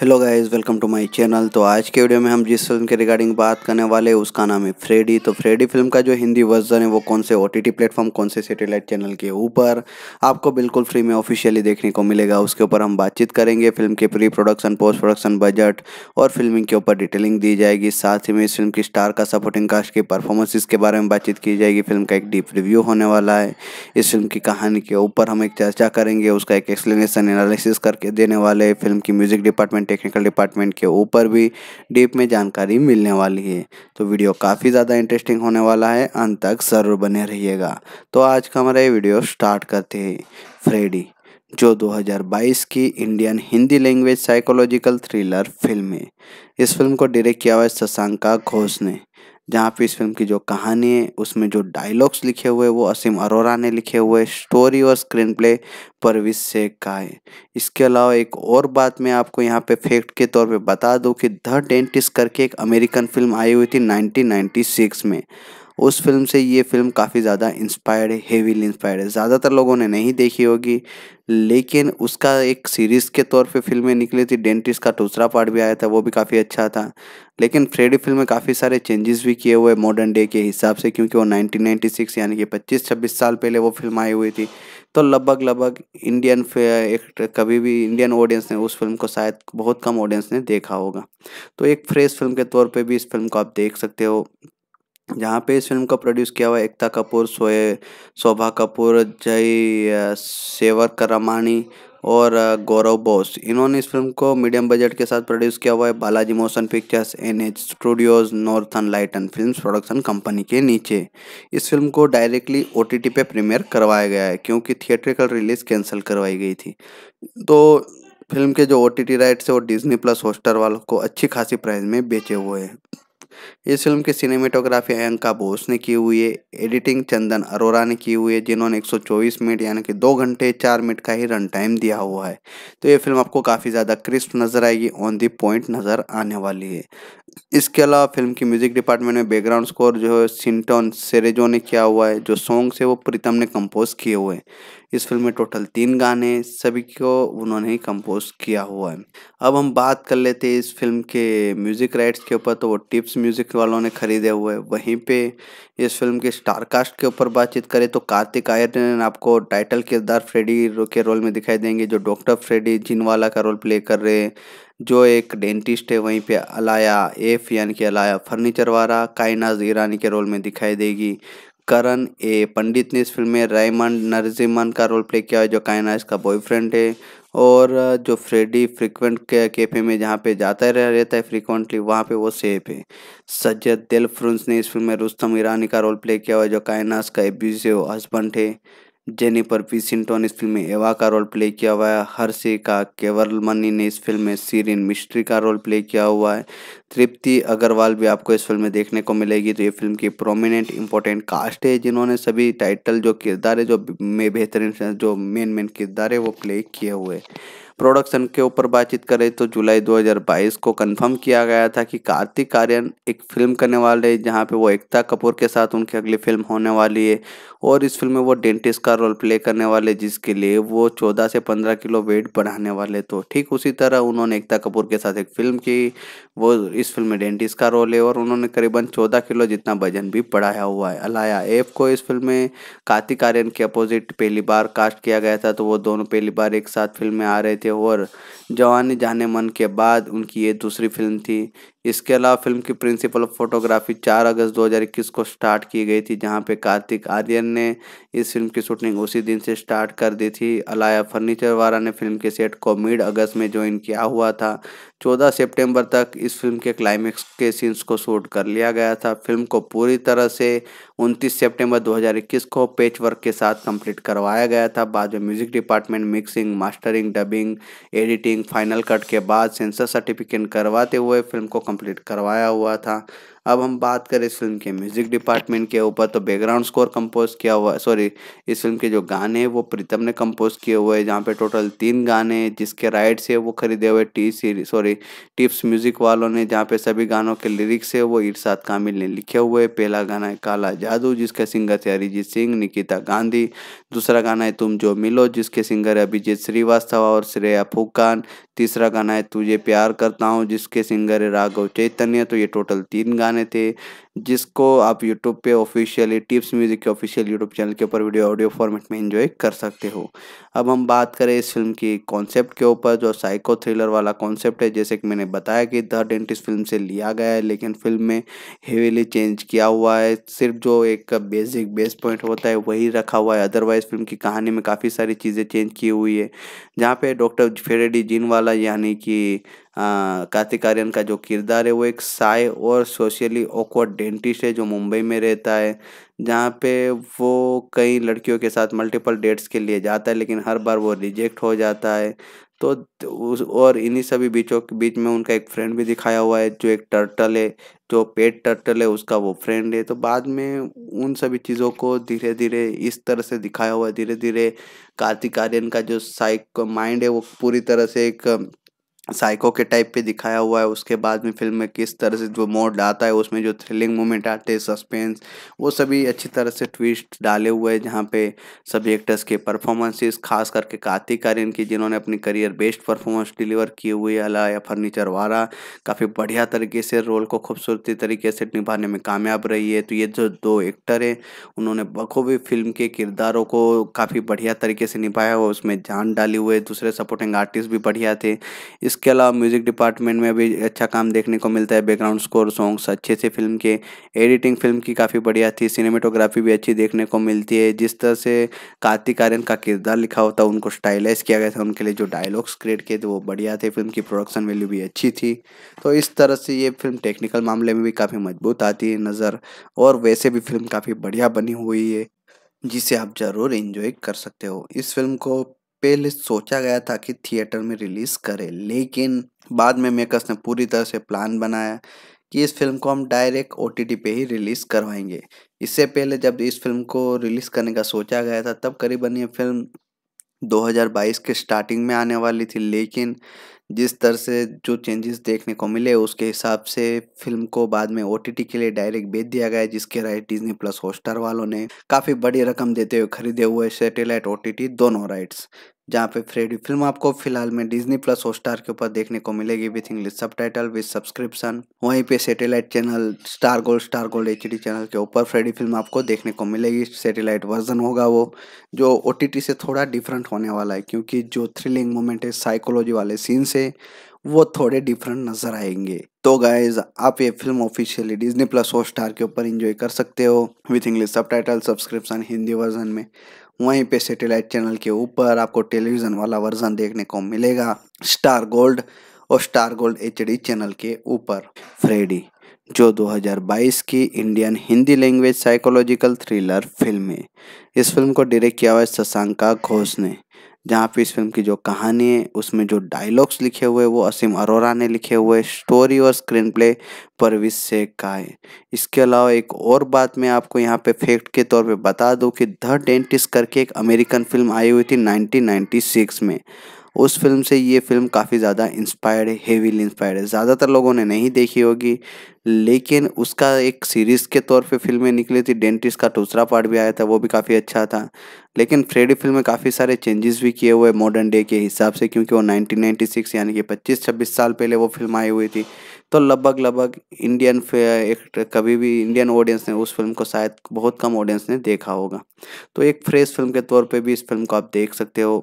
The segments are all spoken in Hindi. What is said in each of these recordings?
hello guys welcome to my channel तो आज के वीडियो में हम जिस फिल्म के रिगार्डिंग बात करने वाले हैं उसका नाम है फ्रेडी तो फ्रेडी फिल्म का जो हिंदी वर्जन है वो कौन से ओटीटी प्लेटफॉर्म कौन से सैटेलाइट चैनल के ऊपर आपको बिल्कुल फ्री में ऑफिशियली देखने को मिलेगा उसके ऊपर हम बातचीत करेंगे फिल्म के pre production post production budget और फिल्मिंग के ऊपर डिटेलिंग दी जाएगी साथ ही में इस फिल्म की स्टार का सपोर्टिंग कास्ट की परफॉर्मेंसिस के बारे में बातचीत की जाएगी फिल्म का एक डीप रिव्यू होने वाला है इस फिल्म की कहानी के ऊपर हम एक चर्चा करेंगे उसका एक एक्सप्लेनेशन एनालिसिस करके देने वाले फिल्म की म्यूजिक डिपार्टमेंट टेक्निकल डिपार्टमेंट के ऊपर भी डीप में जानकारी मिलने वाली है तो वीडियो काफ़ी ज़्यादा इंटरेस्टिंग होने वाला है अंत तक ज़रूर बने रहिएगा तो आज का हमारा ये वीडियो स्टार्ट करते हैं फ्रेडी जो 2022 की Indian Hindi language psychological thriller film है इस फिल्म को डायरेक्ट किया हुआ है शशांका घोष ने जहाँ पे इस फिल्म की जो कहानी है उसमें जो डायलॉग्स लिखे हुए वो असीम अरोरा ने लिखे हुए स्टोरी और स्क्रीन प्ले परविज शेख का है इसके अलावा एक और बात मैं आपको यहाँ पे फैक्ट के तौर पे बता दूँ कि द डेंटिस्ट करके एक अमेरिकन फिल्म आई हुई थी 1996 में उस फिल्म से ये फिल्म काफ़ी ज़्यादा इंस्पायर्ड है हेवीली इंस्पायर्ड है ज़्यादातर लोगों ने नहीं देखी होगी लेकिन उसका एक सीरीज़ के तौर पे फिल्में निकली थी डेंटिस्ट का दूसरा पार्ट भी आया था वो भी काफ़ी अच्छा था लेकिन फ्रेडी फिल्म में काफ़ी सारे चेंजेस भी किए हुए मॉडर्न डे के हिसाब से क्योंकि वो 1996 यानी कि 25-26 साल पहले वो फिल्म आई हुई थी तो लगभग लगभग इंडियन एक कभी भी इंडियन ऑडियंस ने उस फिल्म को शायद बहुत कम ऑडियंस ने देखा होगा तो एक फ्रेश फिल्म के तौर पर भी इस फिल्म को आप देख सकते हो जहाँ पे इस फिल्म को प्रोड्यूस किया हुआ एकता कपूर सोए शोभा कपूर जय सेवर रमानी और गौरव बोस इन्होंने इस फिल्म को मीडियम बजट के साथ प्रोड्यूस किया हुआ है Balaji motion pictures N H Studios northern light and film production company के नीचे इस फिल्म को डायरेक्टली ओ टी टी पे प्रीमियर करवाया गया है क्योंकि थिएट्रिकल रिलीज़ कैंसिल करवाई गई थी तो फिल्म के जो ओ टी टी राइट्स है वो डिजनी प्लस होस्टर वालों को अच्छी खासी प्राइस में बेचे हुए हैं इस फिल्म की सिनेमेटोग्राफी अयंका बोस ने की हुई है एडिटिंग चंदन अरोरा ने की हुई है जिन्होंने 124 मिनट यानी कि दो घंटे चार मिनट का ही रन टाइम दिया हुआ है तो ये फिल्म आपको काफ़ी ज़्यादा क्रिस्प नज़र आएगी ऑन दी पॉइंट नज़र आने वाली है इसके अलावा फिल्म की म्यूजिक डिपार्टमेंट में बैकग्राउंड स्कोर जो है सिंटोन सेरेजो ने किया हुआ है जो सॉन्ग्स है वो प्रीतम ने कंपोज किए हुए हैं इस फिल्म में टोटल तीन गाने सभी को उन्होंने ही कंपोज किया हुआ है अब हम बात कर लेते हैं इस फिल्म के म्यूज़िक राइट्स के ऊपर तो वो टिप्स म्यूज़िक वालों ने खरीदे हुए वहीं पे इस फिल्म के स्टार कास्ट के ऊपर बातचीत करें तो कार्तिक आयरन आपको टाइटल किरदार फ्रेडी के रोल में दिखाई देंगे जो डॉक्टर फ्रेडी जिनवाला का रोल प्ले कर रहे हैं जो एक डेंटिस्ट है वहीं पे अलाया एफ यानी कि अलाया फर्नीचर वाला कायनाज ईरानी के रोल में दिखाई देगी करण ए पंडित ने इस फिल्म में रायमंड नरजिमन का रोल प्ले किया है जो कायना इसका बॉयफ्रेंड है और जो फ्रेडी फ्रिक्वेंट के कैफे में जहाँ पे जाता रह रहता है फ्रिक्वेंटली वहाँ पे वो सेफ है सज्जद दिल फ्रुंस ने इस फिल्म में रुस्तम ईरानी का रोल प्ले किया हुआ है जो कायनास का एब्यूजिव हस्बैंड है जेनिफर पिसिंगटन इस फिल्म में एवा का रोल प्ले किया हुआ है हर्षे का केवल मनी ने इस फिल्म में सीरिन मिस्ट्री का रोल प्ले किया हुआ है तृप्ति अग्रवाल भी आपको इस फिल्म में देखने को मिलेगी तो ये फिल्म की प्रोमिनेंट इंपॉर्टेंट कास्ट है जिन्होंने सभी टाइटल जो किरदार है जो में बेहतरीन जो मेन मेन किरदार है वो प्ले किए हुए प्रोडक्शन के ऊपर बातचीत करें तो जुलाई 2022 को कंफर्म किया गया था कि कार्तिक आर्यन एक फिल्म करने वाले हैं जहाँ पे वो एकता कपूर के साथ उनकी अगली फिल्म होने वाली है और इस फिल्म में वो डेंटिस्ट का रोल प्ले करने वाले जिसके लिए वो चौदह से पंद्रह किलो वेट बढ़ाने वाले तो ठीक उसी तरह उन्होंने एकता कपूर के साथ एक फिल्म की वो इस फिल्म में डेंटिस्ट का रोल है और उन्होंने करीबन चौदह किलो जितना वजन भी बढ़ाया हुआ है अलाया एफ को इस फिल्म में कार्तिक आर्यन के अपोजिट पहली बार कास्ट किया गया था तो वो दोनों पहली बार एक साथ फिल्म में आ रहे थे थे और जवानी जाने मन के बाद उनकी ये दूसरी फिल्म थी इसके अलावा फिल्म की प्रिंसिपल फोटोग्राफी 4 अगस्त 2021 को स्टार्ट की गई थी जहां पे कार्तिक आर्यन ने इस फिल्म की शूटिंग उसी दिन से स्टार्ट कर दी थी अलाया फर्नीचर वाला ने फिल्म के सेट को मिड अगस्त में ज्वाइन किया हुआ था 14 सितंबर तक इस फिल्म के क्लाइमेक्स के सीन्स को शूट कर लिया गया था फिल्म को पूरी तरह से 29 सितंबर 2021 को पेच वर्क के साथ कंप्लीट करवाया गया था बाद में music department mixing mastering dubbing editing final cut के बाद सेंसर सर्टिफिकेट करवाते हुए फिल्म को कंप्लीट करवाया हुआ था अब हम बात करें इस फिल्म के म्यूजिक डिपार्टमेंट के ऊपर तो बैकग्राउंड स्कोर कंपोज किया हुआ है सॉरी इस फिल्म के जो गाने हैं वो प्रीतम ने कंपोज किए हुए हैं जहाँ पे टोटल तीन गाने हैं जिसके राइट्स है वो खरीदे हुए टी सीरी सॉरी टिप्स म्यूजिक वालों ने जहाँ पे सभी गानों के लिरिक्स है वो इरशाद कामिल ने लिखे हुए पहला गाना है काला जादू जिसके सिंगर थे अरिजीत सिंह निकिता गांधी दूसरा गाना है तुम जो मिलो जिसके सिंगर है अभिजीत श्रीवास्तव और श्रेया फुकान तीसरा गाना है तुझे प्यार करता हूँ जिसके सिंगर है राघव चैतन्य तो ये टोटल तीन गाने थे जिसको आप यूट्यूब पे ऑफिशियली टिप्स म्यूजिक के ऑफिशियल यूट्यूब चैनल के ऊपर वीडियो ऑडियो फॉर्मेट में एंजॉय कर सकते हो अब हम बात करें इस फिल्म की कॉन्सेप्ट के ऊपर जो साइको थ्रिलर वाला कॉन्सेप्ट है जैसे कि मैंने बताया कि द डेंटिस्ट फिल्म से लिया गया है लेकिन फिल्म में हेवीली चेंज किया हुआ है सिर्फ जो एक बेसिक बेस पॉइंट होता है वही रखा हुआ है अदरवाइज फिल्म की कहानी में काफ़ी सारी चीज़ें चेंज की हुई है जहाँ पे डॉक्टर फेरेडी जिन वाला वाला यानी कि कार्तिक आर्यन का जो किरदार है वो एक साय और सोशली ऑकवर्ड डेंटिस्ट है जो मुंबई में रहता है जहाँ पे वो कई लड़कियों के साथ मल्टीपल डेट्स के लिए जाता है लेकिन हर बार वो रिजेक्ट हो जाता है तो उस और इन्हीं सभी बीचों के बीच में उनका एक फ्रेंड भी दिखाया हुआ है जो एक टर्टल है जो पेट टर्टल है उसका वो फ्रेंड है तो बाद में उन सभी चीज़ों को धीरे धीरे इस तरह से दिखाया हुआ है धीरे धीरे कार्तिक आर्यन का जो साइक माइंड है वो पूरी तरह से एक साइको के टाइप पे दिखाया हुआ है उसके बाद में फिल्म में किस तरह से जो मोड आता है उसमें जो थ्रिलिंग मोमेंट आते हैं सस्पेंस वो सभी अच्छी तरह से ट्विस्ट डाले हुए हैं जहाँ पे सभी एक्टर्स के परफॉर्मेंसेस खास करके कार्तिक आर्यन की जिन्होंने अपनी करियर बेस्ट परफॉर्मेंस डिलीवर किए हुए अला या फर्नीचर वाला काफ़ी बढ़िया तरीके से रोल को खूबसूरती तरीके से निभाने में कामयाब रही है तो ये जो दो एक्टर हैं उन्होंने बखूबी फिल्म के किरदारों को काफ़ी बढ़िया तरीके से निभाया हुआ उसमें जान डाली हुए दूसरे सपोर्टिंग आर्टिस्ट भी बढ़िया थे इस इसके अलावा म्यूज़िक डिपार्टमेंट में भी अच्छा काम देखने को मिलता है बैकग्राउंड स्कोर सॉन्ग्स अच्छे से फिल्म के एडिटिंग फिल्म की काफ़ी बढ़िया थी सिनेमेटोग्राफी भी अच्छी देखने को मिलती है जिस तरह से कार्तिक आर्यन का किरदार लिखा होता उनको स्टाइलाइज किया गया था उनके लिए जो डायलॉग्स क्रिएट किए थे वो बढ़िया थे फिल्म की प्रोडक्शन वैल्यू भी अच्छी थी तो इस तरह से ये फिल्म टेक्निकल मामले में भी काफ़ी मजबूत आती है नज़र और वैसे भी फिल्म काफ़ी बढ़िया बनी हुई है जिसे आप ज़रूर इन्जॉय कर सकते हो इस फिल्म को पहले सोचा गया था कि थिएटर में रिलीज करें लेकिन बाद में मेकर्स ने पूरी तरह से प्लान बनाया कि इस फिल्म को हम डायरेक्ट ओ टी पे ही रिलीज़ करवाएंगे इससे पहले जब इस फिल्म को रिलीज़ करने का सोचा गया था तब करीबन ये फिल्म 2022 के स्टार्टिंग में आने वाली थी लेकिन जिस तरह से जो चेंजेस देखने को मिले उसके हिसाब से फिल्म को बाद में ओ के लिए डायरेक्ट बेच दिया गया जिसके राइट डिजनी प्लस हॉटस्टार वालों ने काफ़ी बड़ी रकम देते हुए खरीदे हुए सैटेलाइट ओ दोनों राइट्स जहाँ पे फ्रेडी फिल्म आपको फिलहाल में डिजनी प्लस हॉटस्टार के ऊपर देखने को मिलेगी विथ इंग्लिश सब टाइटल विथ सब्सक्रिप्शन वहीं पे satellite channel Star Gold Star Gold H channel के ऊपर फ्रेडी फिल्म आपको देखने को मिलेगी सैटेलाइट वर्जन होगा वो जो ओ से थोड़ा डिफरेंट होने वाला है क्योंकि जो थ्रिलिंग मोमेंट है साइकोलॉजी वाले सीन्स है वो थोड़े डिफरेंट नजर आएंगे तो गाइज आप ये film officially Disney plus hot के ऊपर इंजॉय कर सकते हो विथ इंग्लिश सब टाइटल सब्सक्रिप्शन हिंदी वर्जन में वहीं पे सैटेलाइट चैनल के ऊपर आपको टेलीविज़न वाला वर्जन देखने को मिलेगा स्टार गोल्ड और स्टार गोल्ड एच चैनल के ऊपर फ्रेडी जो 2022 की Indian Hindi language psychological thriller film है इस फिल्म को डायरेक्ट किया हुआ है शशांका घोष ने जहाँ पे इस फिल्म की जो कहानी है उसमें जो डायलॉग्स लिखे हुए वो असीम अरोरा ने लिखे हुए स्टोरी और स्क्रीन प्ले परविश शेख का है इसके अलावा एक और बात मैं आपको यहाँ पे फैक्ट के तौर पे बता दूँ कि द डेंटिस्ट करके एक अमेरिकन फिल्म आई हुई थी 1996 में उस फिल्म से ये फिल्म काफ़ी ज़्यादा इंस्पायर्ड है हेवीली इंस्पायर्ड है ज़्यादातर लोगों ने नहीं देखी होगी लेकिन उसका एक सीरीज़ के तौर पे फिल्में निकली थी डेंटिस्ट का दूसरा पार्ट भी आया था वो भी काफ़ी अच्छा था लेकिन फ्रेडी फिल्म में काफ़ी सारे चेंजेस भी किए हुए मॉडर्न डे के हिसाब से क्योंकि वो 1996 यानी कि 25-26 साल पहले वो फिल्म आई हुई थी तो लगभग लगभग इंडियन एक कभी भी इंडियन ऑडियंस ने उस फिल्म को शायद बहुत कम ऑडियंस ने देखा होगा तो एक फ्रेश फिल्म के तौर पर भी इस फिल्म को आप देख सकते हो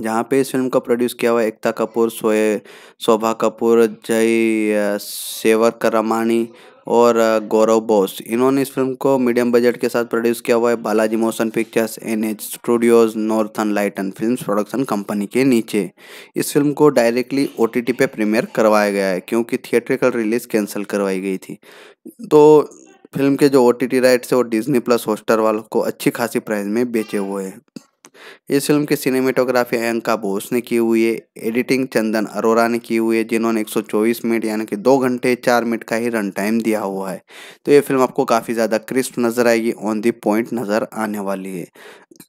जहाँ पे इस फिल्म को प्रोड्यूस किया हुआ एकता कपूर सोए शोभा कपूर जय सेवर करमानी और गौरव बोस इन्होंने इस फिल्म को मीडियम बजट के साथ प्रोड्यूस किया हुआ है Balaji motion pictures N H Studios northern and film production company के नीचे इस फिल्म को डायरेक्टली ओ टी टी पे प्रीमियर करवाया गया है क्योंकि थिएट्रिकल रिलीज़ कैंसिल करवाई गई थी तो फिल्म के जो ओ टी टी राइट्स है वो डिजनी प्लस होस्टर वालों को अच्छी खासी प्राइस में बेचे हुए हैं इस फिल्म की सिनेमेटोग्राफी अयंका बोस ने की हुई है एडिटिंग चंदन अरोरा ने की हुई है जिन्होंने 124 मिनट यानी कि दो घंटे चार मिनट का ही रन टाइम दिया हुआ है तो ये फिल्म आपको काफ़ी ज़्यादा क्रिस्प नज़र आएगी ऑन दी पॉइंट नज़र आने वाली है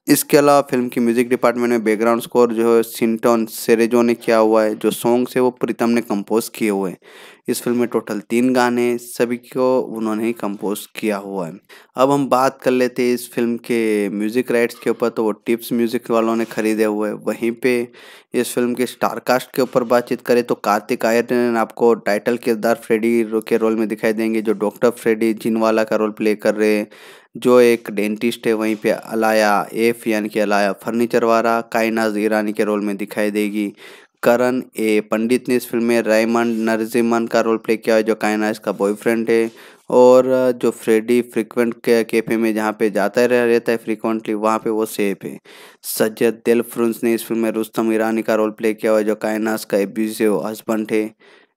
इसके अलावा फिल्म की म्यूजिक डिपार्टमेंट में बैकग्राउंड स्कोर जो है सिंटोन सेरेजो ने किया हुआ है जो सॉन्ग्स है वो प्रीतम ने कंपोज किए हुए हैं इस फिल्म में टोटल तीन गाने सभी को उन्होंने ही कंपोज किया हुआ है अब हम बात कर लेते हैं इस फिल्म के म्यूजिक राइट्स के ऊपर तो वो टिप्स म्यूजिक वालों ने खरीदे हुए वहीं पे इस फिल्म के स्टारकास्ट के ऊपर बातचीत करें तो कार्तिक आयरन आपको टाइटल किरदार फ्रेडी के रोल में दिखाई देंगे जो डॉक्टर फ्रेडी जिनवाला का रोल प्ले कर रहे हैं जो एक डेंटिस्ट है वहीं पे अलाया एफ यानी कि अलाया फर्नीचर वाला कायनाज ईरानी के रोल में दिखाई देगी करण ए पंडित ने इस फिल्म में रायमंड नरजिमन का रोल प्ले किया है जो कायनाज का बॉयफ्रेंड है और जो फ्रेडी फ्रिक्वेंट के कैफे में जहाँ पे जाता रह रहता है फ्रिक्वेंटली वहाँ पे वो सेफ है सज्जद दिल ने इस फिल्म में रुस्तम ईरानी का रोल प्ले किया हुआ है जो कायनास का एब्यूजिव हस्बैंड है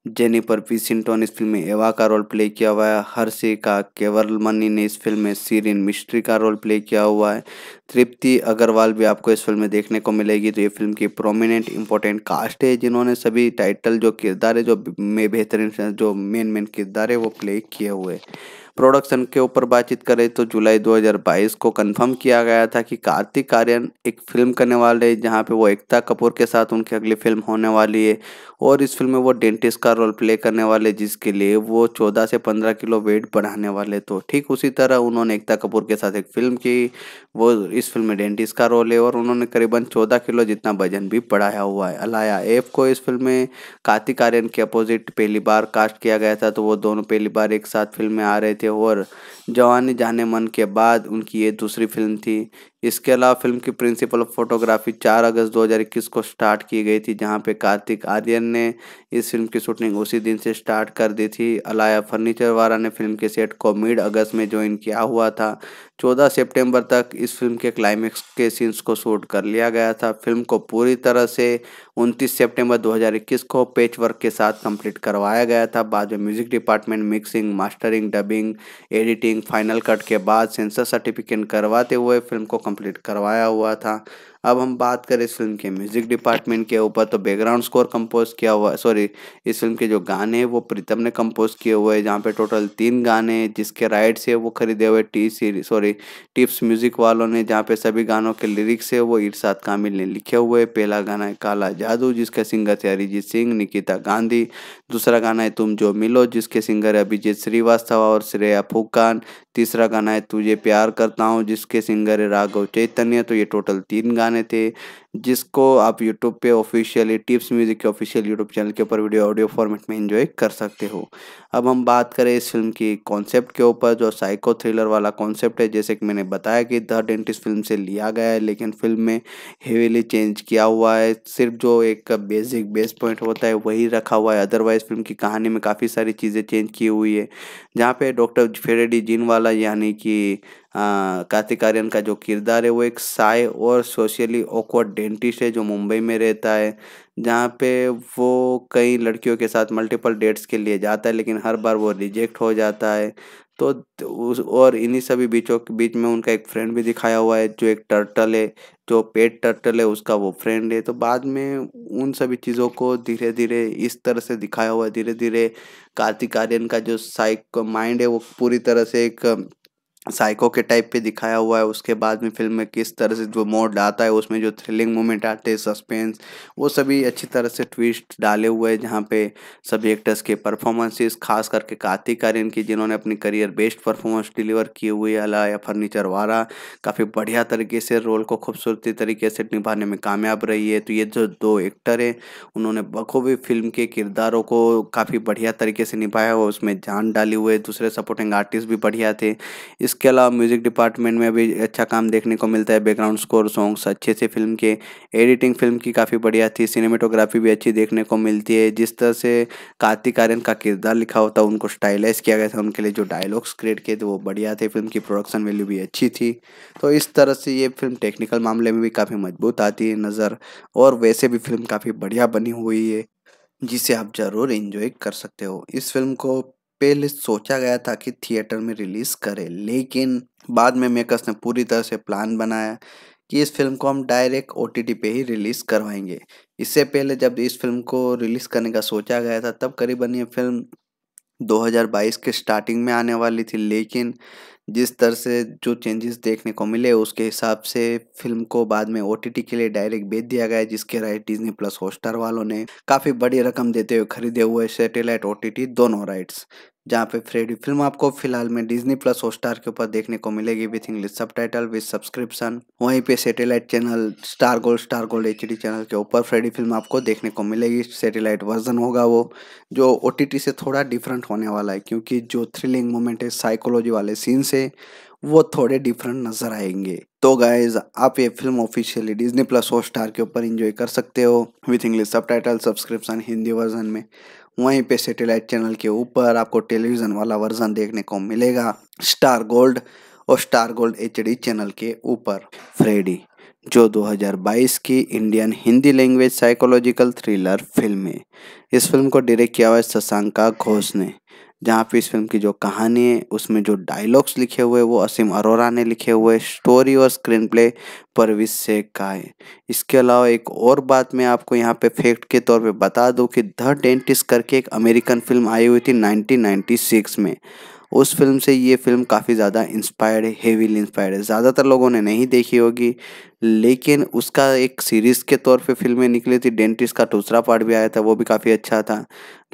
जेनिफर ने इस फिल्म में एवा का रोल प्ले किया हुआ है हर्षे का केवल मनी ने इस फिल्म में सीरिन मिस्ट्री का रोल प्ले किया हुआ है तृप्ति अग्रवाल भी आपको इस फिल्म में देखने को मिलेगी तो ये फिल्म की प्रोमिनेंट इंपॉर्टेंट कास्ट है जिन्होंने सभी टाइटल जो किरदार है जो में बेहतरीन जो मेन मेन किरदार है वो प्ले किए हुए प्रोडक्शन के ऊपर बातचीत करें तो जुलाई 2022 को कंफर्म किया गया था कि कार्तिक आर्यन एक फिल्म करने वाले हैं जहां पे वो एकता कपूर के साथ उनकी अगली फिल्म होने वाली है और इस फिल्म में वो डेंटिस्ट का रोल प्ले करने वाले जिसके लिए वो चौदह से पंद्रह किलो वेट बढ़ाने वाले तो ठीक उसी तरह उन्होंने एकता कपूर के साथ एक फिल्म की वो इस फिल्म में डेंटिस्ट का रोल है और उन्होंने करीबन चौदह किलो जितना वजन भी बढ़ाया हुआ है अलाया एफ को इस फिल्म में कार्तिक आर्यन के अपोजिट पहली बार कास्ट किया गया था तो वो दोनों पहली बार एक साथ फिल्म में आ रहे थे और जवानी जाने मन के बाद उनकी ये दूसरी फिल्म थी इसके अलावा फिल्म की प्रिंसिपल फोटोग्राफी 4 अगस्त 2021 को स्टार्ट की गई थी जहां पे कार्तिक आर्यन ने इस फिल्म की शूटिंग उसी दिन से स्टार्ट कर दी थी अलाया फर्नीचर वाला ने फिल्म के सेट को मिड अगस्त में ज्वाइन किया हुआ था 14 सितंबर तक इस फिल्म के क्लाइमेक्स के सीन्स को शूट कर लिया गया था फिल्म को पूरी तरह से 29 सितंबर 2021 को पेच वर्क के साथ कंप्लीट करवाया गया था बाद में music department mixing mastering dubbing editing final cut के बाद सेंसर सर्टिफिकेट करवाते हुए फिल्म को कंप्लीट करवाया हुआ था अब हम बात करें इस फिल्म के म्यूज़िक डिपार्टमेंट के ऊपर तो बैकग्राउंड स्कोर कंपोज किया हुआ है सॉरी इस फिल्म के जो गाने हैं वो प्रीतम ने कंपोज किए हुए हैं जहाँ पे टोटल तीन गाने हैं जिसके राइट्स है वो खरीदे हुए T C sorry Tips music वालों ने जहाँ पे सभी गानों के लिरिक्स है वो इरशाद कामिल ने लिखे हुए पहला गाना है काला जादू जिसके सिंगर थे अरिजीत सिंह निकिता गांधी दूसरा गाना है तुम जो मिलो जिसके सिंगर है अभिजीत श्रीवास्तव और श्रेया फुकान तीसरा गाना है तुझे प्यार करता हूँ जिसके सिंगर है राघव चैतन्य तो ये टोटल तीन गाने थे जिसको आप यूट्यूब पे ऑफिशियली टिप्स म्यूजिक के ऑफिशियल यूट्यूब चैनल के ऊपर वीडियो ऑडियो फॉर्मेट में इन्जॉय कर सकते हो अब हम बात करें इस फिल्म की कॉन्सेप्ट के ऊपर जो साइको थ्रिलर वाला कॉन्सेप्ट है जैसे कि मैंने बताया कि द डेंटिस्ट फिल्म से लिया गया है लेकिन फिल्म में हेवीली चेंज किया हुआ है सिर्फ जो एक बेसिक बेस पॉइंट होता है वही रखा हुआ है अदरवाइज इस फिल्म की कहानी में काफ़ी सारी चीज़ें चेंज की हुई है जहाँ पे डॉक्टर फेरेडी जिन वाला यानी कि कार्तिक आर्यन का जो किरदार है वो एक साय और सोशली ऑकवर्ड डेंटिस्ट है जो मुंबई में रहता है जहाँ पे वो कई लड़कियों के साथ मल्टीपल डेट्स के लिए जाता है लेकिन हर बार वो रिजेक्ट हो जाता है तो उस और इन्हीं सभी बीचों के बीच में उनका एक फ्रेंड भी दिखाया हुआ है जो एक टर्टल है जो पेट टर्टल है उसका वो फ्रेंड है तो बाद में उन सभी चीज़ों को धीरे धीरे इस तरह से दिखाया हुआ है धीरे धीरे कार्तिक आर्यन का जो साइक माइंड है वो पूरी तरह से एक साइको के टाइप पे दिखाया हुआ है उसके बाद में फिल्म में किस तरह से जो मोड आता है उसमें जो थ्रिलिंग मोमेंट आते हैं सस्पेंस वो सभी अच्छी तरह से ट्विस्ट डाले हुए हैं जहाँ पे सभी एक्टर्स के परफॉर्मेंसेस खास करके कार्तिक आर्यन की जिन्होंने अपनी करियर बेस्ट परफॉर्मेंस डिलीवर किए हुए अला या फर्नीचर वाला काफ़ी बढ़िया तरीके से रोल को खूबसूरती तरीके से निभाने में कामयाब रही है तो ये जो दो एक्टर हैं उन्होंने बखूबी फिल्म के किरदारों को काफ़ी बढ़िया तरीके से निभाया हुआ उसमें जान डाली हुए दूसरे सपोर्टिंग आर्टिस्ट भी बढ़िया थे इसके अलावा म्यूज़िक डिपार्टमेंट में भी अच्छा काम देखने को मिलता है बैकग्राउंड स्कोर सॉन्ग्स अच्छे से फिल्म के एडिटिंग फिल्म की काफ़ी बढ़िया थी सिनेमेटोग्राफी भी अच्छी देखने को मिलती है जिस तरह से कार्तिक आर्यन का किरदार लिखा होता उनको स्टाइलाइज किया गया था उनके लिए जो डायलॉग्स क्रिएट किए थे तो वो बढ़िया थे फिल्म की प्रोडक्शन वैल्यू भी अच्छी थी तो इस तरह से ये फिल्म टेक्निकल मामले में भी काफ़ी मजबूत आती है नज़र और वैसे भी फिल्म काफ़ी बढ़िया बनी हुई है जिसे आप ज़रूर इन्जॉय कर सकते हो इस फिल्म को पहले सोचा गया था कि थिएटर में रिलीज करे लेकिन बाद में मेकर्स ने पूरी तरह से प्लान बनाया कि इस फिल्म को हम डायरेक्ट ओ पे ही रिलीज़ करवाएंगे इससे पहले जब इस फिल्म को रिलीज़ करने का सोचा गया था तब करीबन ये फिल्म 2022 के स्टार्टिंग में आने वाली थी लेकिन जिस तरह से जो चेंजेस देखने को मिले उसके हिसाब से फिल्म को बाद में ओ के लिए डायरेक्ट बेच दिया गया जिसके राइट डिजनी प्लस हॉस्टार वालों ने काफ़ी बड़ी रकम देते हुए खरीदे हुए सैटेलाइट ओ दोनों राइट्स जहाँ पे फ्रेडी फिल्म आपको फिलहाल में डिजनी प्लस हॉटस्टार के ऊपर देखने को मिलेगी विथ इंग्लिश सब टाइटल विथ सब्सक्रिप्शन वहीं पे satellite channel Star Gold Star Gold H channel के ऊपर फ्रेडी फिल्म आपको देखने को मिलेगी सैटेलाइट वर्जन होगा वो जो ओ से थोड़ा डिफरेंट होने वाला है क्योंकि जो थ्रिलिंग मोमेंट है साइकोलॉजी वाले सीन्स है वो थोड़े डिफरेंट नजर आएंगे तो गाइज आप ये film officially Disney plus Hotstar के ऊपर इंजॉय कर सकते हो विथ इंग्लिश सब टाइटल सब्सक्रिप्शन हिंदी वर्जन में वहीं पे सैटेलाइट चैनल के ऊपर आपको टेलीविज़न वाला वर्जन देखने को मिलेगा स्टार गोल्ड और स्टार गोल्ड एच चैनल के ऊपर फ्रेडी जो 2022 की Indian Hindi language psychological thriller film है इस फिल्म को डायरेक्ट किया हुआ है शशांका घोष ने जहाँ पे इस फिल्म की जो कहानी है उसमें जो डायलॉग्स लिखे हुए वो असीम अरोरा ने लिखे हुए स्टोरी और स्क्रीन प्ले परविश शेख का है इसके अलावा एक और बात मैं आपको यहाँ पे फैक्ट के तौर पे बता दूँ कि द डेंटिस्ट करके एक अमेरिकन फिल्म आई हुई थी 1996 में उस फिल्म से ये फिल्म काफ़ी ज़्यादा इंस्पायर्ड है हेवीली इंस्पायर्ड है ज़्यादातर लोगों ने नहीं देखी होगी लेकिन उसका एक सीरीज़ के तौर पे फिल्में निकली थी डेंटिस्ट का दूसरा पार्ट भी आया था वो भी काफ़ी अच्छा था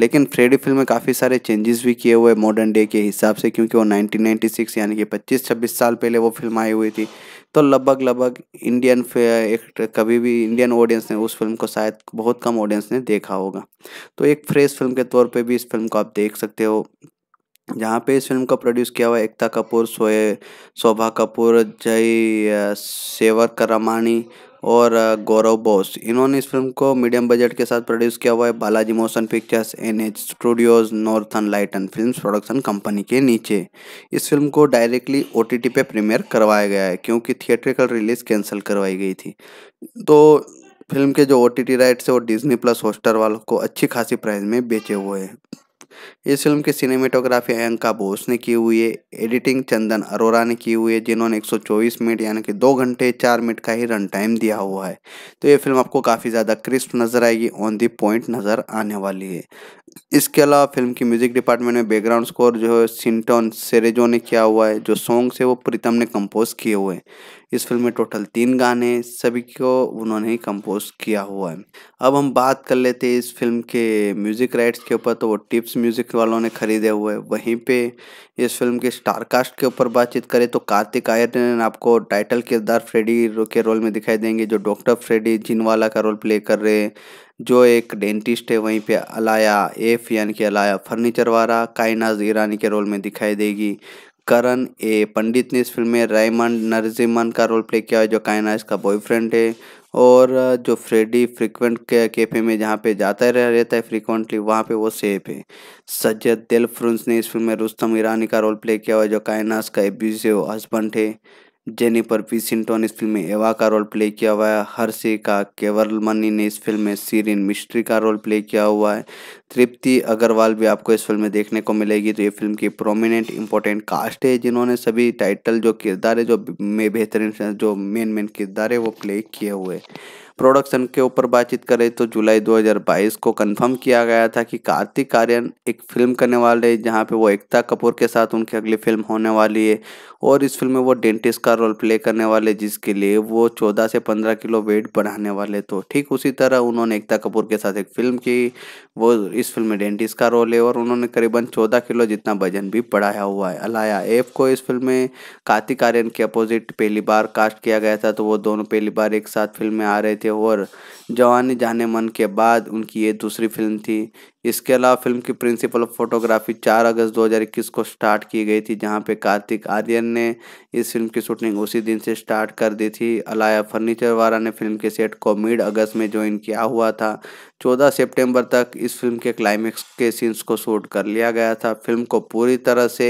लेकिन फ्रेडी फिल्म में काफ़ी सारे चेंजेस भी किए हुए मॉडर्न डे के हिसाब से क्योंकि वो 1996 यानी कि 25-26 साल पहले वो फिल्म आई हुई थी तो लगभग लगभग इंडियन एक कभी भी इंडियन ऑडियंस ने उस फिल्म को शायद बहुत कम ऑडियंस ने देखा होगा तो एक फ्रेश फिल्म के तौर पर भी इस फिल्म को आप देख सकते हो जहाँ पे इस फिल्म को प्रोड्यूस किया हुआ एकता कपूर सोए शोभा कपूर जय सेवर रामानी और गौरव बोस इन्होंने इस फिल्म को मीडियम बजट के साथ प्रोड्यूस किया हुआ है Balaji motion pictures N H studios northern light and film production company के नीचे इस फिल्म को डायरेक्टली ओ टी टी पे प्रीमियर करवाया गया है क्योंकि थिएट्रिकल रिलीज कैंसिल करवाई गई थी तो फिल्म के जो ओ टी टी राइट्स है वो डिजनी प्लस होस्टर वालों को अच्छी खासी प्राइस में बेचे हुए हैं इस फिल्म की सिनेमेटोग्राफी अयंका बोस ने की हुई है एडिटिंग चंदन अरोरा ने की हुई है जिन्होंने 124 मिनट यानी कि दो घंटे चार मिनट का ही रन टाइम दिया हुआ है तो ये फिल्म आपको काफ़ी ज़्यादा क्रिस्प नज़र आएगी ऑन दी पॉइंट नज़र आने वाली है इसके अलावा फिल्म की म्यूजिक डिपार्टमेंट में बैकग्राउंड स्कोर जो है सिंटोन सेरेजो ने किया हुआ है जो सॉन्ग्स है वो प्रीतम ने कंपोज किए हुए हैं इस फिल्म में टोटल तीन गाने सभी को उन्होंने ही कंपोज किया हुआ है अब हम बात कर लेते हैं इस फिल्म के म्यूज़िक राइट्स के ऊपर तो वो टिप्स म्यूज़िक वालों ने खरीदे हुए वहीं पे इस फिल्म के स्टार कास्ट के ऊपर बातचीत करें तो कार्तिक आयरन आपको टाइटल किरदार फ्रेडी के रोल में दिखाई देंगे जो डॉक्टर फ्रेडी जिनवाला का रोल प्ले कर रहे हैं जो एक डेंटिस्ट है वहीं पे अलाया एफ यानी कि अलाया फर्नीचर वाला कायनाज ईरानी के रोल में दिखाई देगी करण ए पंडित ने इस फिल्म में रायमंड नरजिमन का रोल प्ले किया है जो कायना इसका बॉयफ्रेंड है और जो फ्रेडी फ्रिक्वेंट के कैफे में जहाँ पे जाता रह रहता है फ्रिक्वेंटली वहाँ पे वो सेफ है सज्जद दिल ने इस फिल्म में रुस्तम ईरानी का रोल प्ले किया हुआ है जो कायनास का एब्यूजिव हस्बैंड है जेनिफर पी सिंटोन इस फिल्म में एवा का रोल प्ले किया हुआ है हर्षे का केवल मनी ने इस फिल्म में सीरिन मिस्ट्री का रोल प्ले किया हुआ है तृप्ति अग्रवाल भी आपको इस फिल्म में देखने को मिलेगी तो ये फिल्म की प्रोमिनेंट इंपॉर्टेंट कास्ट है जिन्होंने सभी टाइटल जो किरदार है जो में बेहतरीन जो मेन मेन किरदार है वो प्ले किए हुए प्रोडक्शन के ऊपर बातचीत करें तो जुलाई 2022 को कंफर्म किया गया था कि कार्तिक आर्यन एक फिल्म करने वाले हैं जहां पे वो एकता कपूर के साथ उनकी अगली फिल्म होने वाली है और इस फिल्म में वो डेंटिस्ट का रोल प्ले करने वाले जिसके लिए वो चौदह से पंद्रह किलो वेट बढ़ाने वाले तो ठीक उसी तरह उन्होंने एकता कपूर के साथ एक फिल्म की वो इस फिल्म में डेंटिस्ट का रोल है और उन्होंने करीबन चौदह किलो जितना वजन भी बढ़ाया हुआ है अलाया एफ को इस फिल्म में कार्तिक आर्यन के अपोजिट पहली बार कास्ट किया गया था तो वो दोनों पहली बार एक साथ फिल्म में आ रहे थे और जवानी जाने मन के बाद उनकी ये दूसरी फिल्म थी इसके अलावा फिल्म की प्रिंसिपल फोटोग्राफी 4 अगस्त 2021 को स्टार्ट की गई थी जहां पे कार्तिक आर्यन ने इस फिल्म की शूटिंग उसी दिन से स्टार्ट कर दी थी अलाया फर्नीचर वाला ने फिल्म के सेट को मिड अगस्त में ज्वाइन किया हुआ था चौदह सितंबर तक इस फिल्म के क्लाइमेक्स के सीन्स को शूट कर लिया गया था फिल्म को पूरी तरह से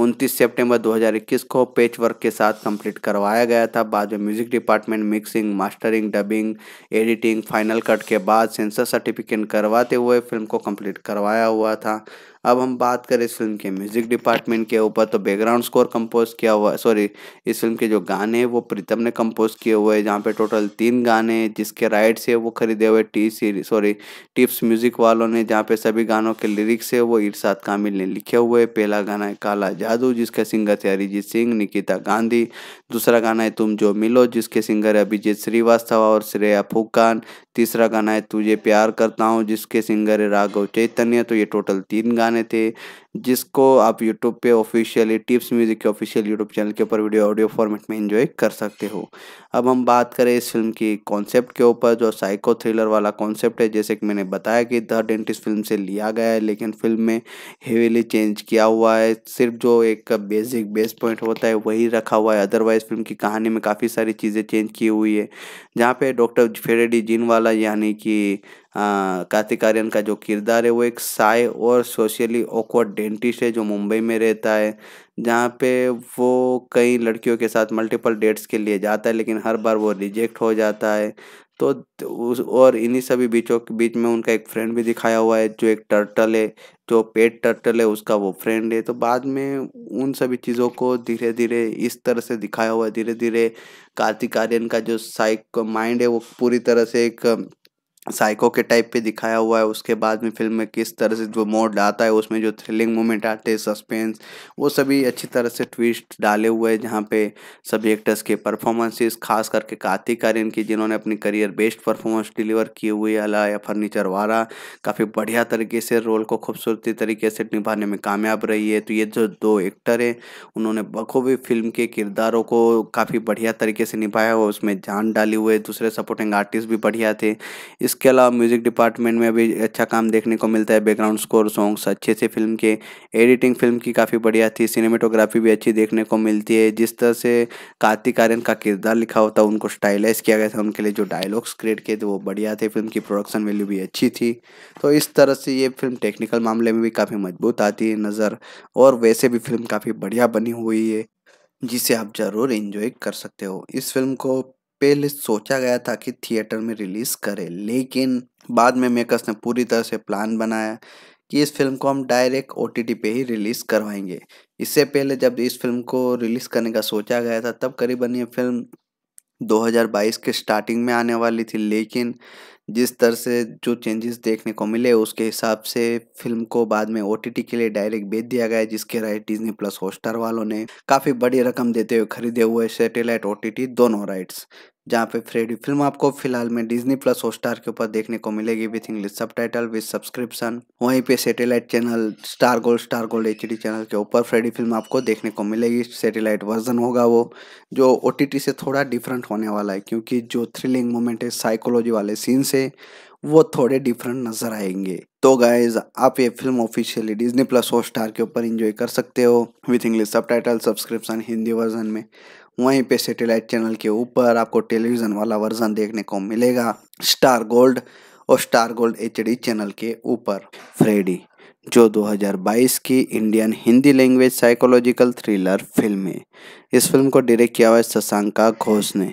29 सितंबर 2021 को पेच वर्क के साथ कंप्लीट करवाया गया था बाद में music department mixing mastering dubbing editing final cut के बाद सेंसर सर्टिफिकेट करवाते हुए फिल्म को कंप्लीट करवाया हुआ था अब हम बात करें इस फिल्म के म्यूज़िक डिपार्टमेंट के ऊपर तो बैकग्राउंड स्कोर कंपोज किया हुआ सॉरी इस फिल्म के जो गाने हैं वो प्रीतम ने कंपोज किए हुए हैं जहाँ पे टोटल तीन गाने हैं जिसके राइट्स है वो खरीदे हुए टी सीरी सॉरी टिप्स म्यूज़िक वालों ने जहाँ पे सभी गानों के लिरिक्स है वो इरशाद कामिल ने लिखे हुए पहला गाना है काला जादू जिसके सिंगर थे अरिजीत सिंह निकिता गांधी दूसरा गाना है तुम जो मिलो जिसके सिंगर है अभिजीत श्रीवास्तव और श्रेया फुकान तीसरा गाना है तुझे प्यार करता हूँ जिसके सिंगर है राघव चैतन्य तो ये टोटल तीन गाने थे जिसको आप यूट्यूब पे ऑफिशियली टिप्स म्यूजिक के ऑफिशियल यूट्यूब चैनल के ऊपर वीडियो ऑडियो फॉर्मेट में एंजॉय कर सकते हो अब हम बात करें इस फिल्म की कॉन्सेप्ट के ऊपर जो साइको थ्रिलर वाला कॉन्सेप्ट है जैसे कि मैंने बताया कि द डेंटिस्ट फिल्म से लिया गया है लेकिन फिल्म में हेवीली चेंज किया हुआ है सिर्फ जो एक बेसिक बेस पॉइंट होता है वही रखा हुआ है अदरवाइज फिल्म की कहानी में काफ़ी सारी चीज़ें चेंज की हुई है जहाँ पे डॉक्टर फेरेडी वाला यानी कि कार्तिक आर्यन का जो किरदार है वो एक साय और सोशली ऑकवर्ड डेंटिस्ट है जो मुंबई में रहता है जहाँ पे वो कई लड़कियों के साथ मल्टीपल डेट्स के लिए जाता है लेकिन हर बार वो रिजेक्ट हो जाता है तो उस और इन्हीं सभी बीचों के बीच में उनका एक फ्रेंड भी दिखाया हुआ है जो एक टर्टल है जो पेट टर्टल है उसका वो फ्रेंड है तो बाद में उन सभी चीज़ों को धीरे धीरे इस तरह से दिखाया हुआ है धीरे धीरे कार्तिक आर्यन का जो साइक माइंड है वो पूरी तरह से एक साइको के टाइप पे दिखाया हुआ है उसके बाद में फिल्म में किस तरह से जो मोड आता है उसमें जो थ्रिलिंग मोमेंट आते हैं सस्पेंस वो सभी अच्छी तरह से ट्विस्ट डाले हुए हैं जहाँ पे सभी एक्टर्स के परफॉर्मेंसेस खास करके कार्तिक आर्यन की जिन्होंने अपनी करियर बेस्ट परफॉर्मेंस डिलीवर किए हुए अला या फर्नीचर वाला काफ़ी बढ़िया तरीके से रोल को खूबसूरती तरीके से निभाने में कामयाब रही है तो ये जो दो एक्टर हैं उन्होंने बखूबी फिल्म के किरदारों को काफ़ी बढ़िया तरीके से निभाया हुआ उसमें जान डाली हुए दूसरे सपोर्टिंग आर्टिस्ट भी बढ़िया थे इस इसके अलावा म्यूज़िक डिपार्टमेंट में भी अच्छा काम देखने को मिलता है बैकग्राउंड स्कोर सॉन्ग्स अच्छे से फिल्म के एडिटिंग फिल्म की काफ़ी बढ़िया थी सिनेमेटोग्राफी भी अच्छी देखने को मिलती है जिस तरह से कार्तिक आर्यन का किरदार लिखा होता उनको स्टाइलाइज किया गया था उनके लिए जो डायलॉग्स क्रिएट किए थे वो बढ़िया थे फिल्म की प्रोडक्शन वैल्यू भी अच्छी थी तो इस तरह से ये फिल्म टेक्निकल मामले में भी काफ़ी मजबूत आती है नज़र और वैसे भी फिल्म काफ़ी बढ़िया बनी हुई है जिसे आप ज़रूर इन्जॉय कर सकते हो इस फिल्म को पहले सोचा गया था कि थिएटर में रिलीज करें लेकिन बाद में मेकर्स ने पूरी तरह से प्लान बनाया कि इस फिल्म को हम डायरेक्ट ओ पे ही रिलीज़ करवाएंगे इससे पहले जब इस फिल्म को रिलीज़ करने का सोचा गया था तब करीबन ये फिल्म 2022 के स्टार्टिंग में आने वाली थी लेकिन जिस तरह से जो चेंजेस देखने को मिले उसके हिसाब से फिल्म को बाद में ओ के लिए डायरेक्ट भेज दिया गया जिसके राइट डिजनी प्लस हॉस्टार वालों ने काफ़ी बड़ी रकम देते हुए खरीदे हुए सैटेलाइट ओ दोनों राइट्स जहाँ पे फ्रेडी फिल्म आपको फिलहाल में डिजनी प्लस हॉटस्टार के ऊपर देखने को मिलेगी विथ इंग्लिश सब टाइटल विथ सब्सक्रिप्शन वहीं पे satellite channel Star Gold Star Gold H channel के ऊपर फ्रेडी फिल्म आपको देखने को मिलेगी सैटेलाइट वर्जन होगा वो जो ओ से थोड़ा डिफरेंट होने वाला है क्योंकि जो थ्रिलिंग मोमेंट है साइकोलॉजी वाले सीन्स है वो थोड़े डिफरेंट नजर आएंगे तो गाइज आप ये film officially Disney plus Hotstar के ऊपर इंजॉय कर सकते हो with English sub subscription Hindi version में वहीं पे सैटेलाइट चैनल के ऊपर आपको टेलीविज़न वाला वर्जन देखने को मिलेगा स्टार गोल्ड और स्टार गोल्ड एच चैनल के ऊपर फ्रेडी जो 2022 की Indian Hindi language psychological thriller film है इस फिल्म को डायरेक्ट किया हुआ है शशांका घोष ने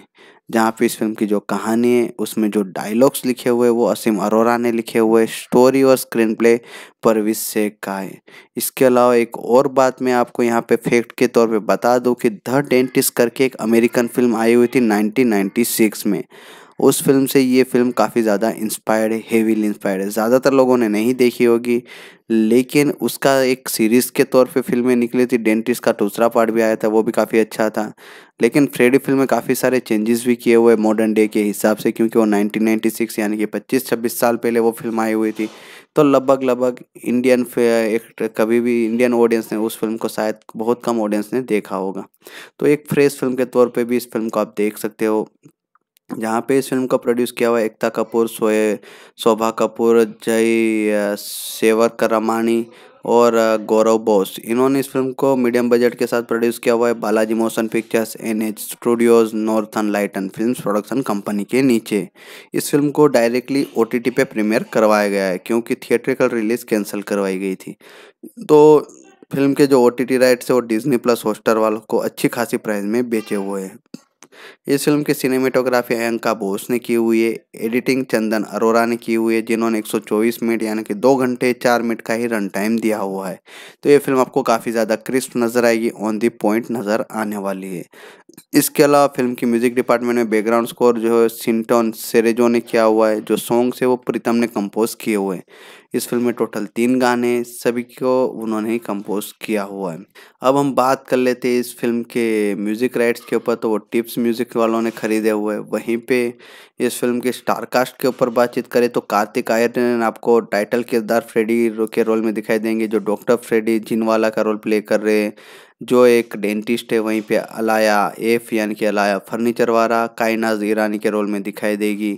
जहाँ पे इस फिल्म की जो कहानी है उसमें जो डायलॉग्स लिखे हुए वो असीम अरोरा ने लिखे हुए स्टोरी और स्क्रीन प्ले परविश शेख का है इसके अलावा एक और बात मैं आपको यहाँ पे फैक्ट के तौर पे बता दूँ कि द डेंटिस्ट करके एक अमेरिकन फिल्म आई हुई थी 1996 में उस फिल्म से ये फिल्म काफ़ी ज़्यादा इंस्पायर्ड है हेवीली इंस्पायर्ड है ज़्यादातर लोगों ने नहीं देखी होगी लेकिन उसका एक सीरीज़ के तौर पे फिल्में निकली थी डेंटिस्ट का दूसरा पार्ट भी आया था वो भी काफ़ी अच्छा था लेकिन फ्रेडी फिल्म में काफ़ी सारे चेंजेस भी किए हुए मॉडर्न डे के हिसाब से क्योंकि वो नाइनटीन यानी कि पच्चीस छब्बीस साल पहले वो फिल्म आई हुई थी तो लगभग लगभग इंडियन एक कभी भी इंडियन ऑडियंस ने उस फिल्म को शायद बहुत कम ऑडियंस ने देखा होगा तो एक फ्रेश फिल्म के तौर पर भी इस फिल्म को आप देख सकते हो जहाँ पे इस फिल्म को प्रोड्यूस किया हुआ एकता कपूर सोए शोभा कपूर जय सेवर करमानी और गौरव बोस इन्होंने इस फिल्म को मीडियम बजट के साथ प्रोड्यूस किया हुआ है Balaji motion pictures N H Studios Northern lights film production company के नीचे इस फिल्म को डायरेक्टली ओ टी टी पे प्रीमियर करवाया गया है क्योंकि थिएट्रिकल रिलीज़ कैंसिल करवाई गई थी तो फिल्म के जो ओ टी टी राइट्स है वो डिजनी प्लस होस्टर वालों को अच्छी खासी प्राइस में बेचे हुए हैं इस फिल्म की सिनेमेटोग्राफी अयंका बोस ने की हुई है एडिटिंग चंदन अरोरा ने की हुई है जिन्होंने 124 मिनट यानी कि दो घंटे चार मिनट का ही रन टाइम दिया हुआ है तो ये फिल्म आपको काफ़ी ज़्यादा क्रिस्प नज़र आएगी ऑन दी पॉइंट नज़र आने वाली है इसके अलावा फिल्म की म्यूजिक डिपार्टमेंट में बैकग्राउंड स्कोर जो है सिंटोन सेरेजो ने किया हुआ है जो सॉन्ग्स है वो प्रीतम ने कंपोज किए हुए हैं इस फिल्म में टोटल तीन गाने सभी को उन्होंने ही कंपोज किया हुआ है अब हम बात कर लेते हैं इस फिल्म के म्यूज़िक राइट्स के ऊपर तो वो टिप्स म्यूज़िक वालों ने खरीदे हुए वहीं पे इस फिल्म के स्टारकास्ट के ऊपर बातचीत करें तो कार्तिक ने आपको टाइटल किरदार फ्रेडी के रोल में दिखाई देंगे जो डॉक्टर फ्रेडी जिनवाला का रोल प्ले कर रहे हैं जो एक डेंटिस्ट है वहीं पे अलाया एफ यानी कि अलाया फर्नीचर वाला कायनाज ईरानी के रोल में दिखाई देगी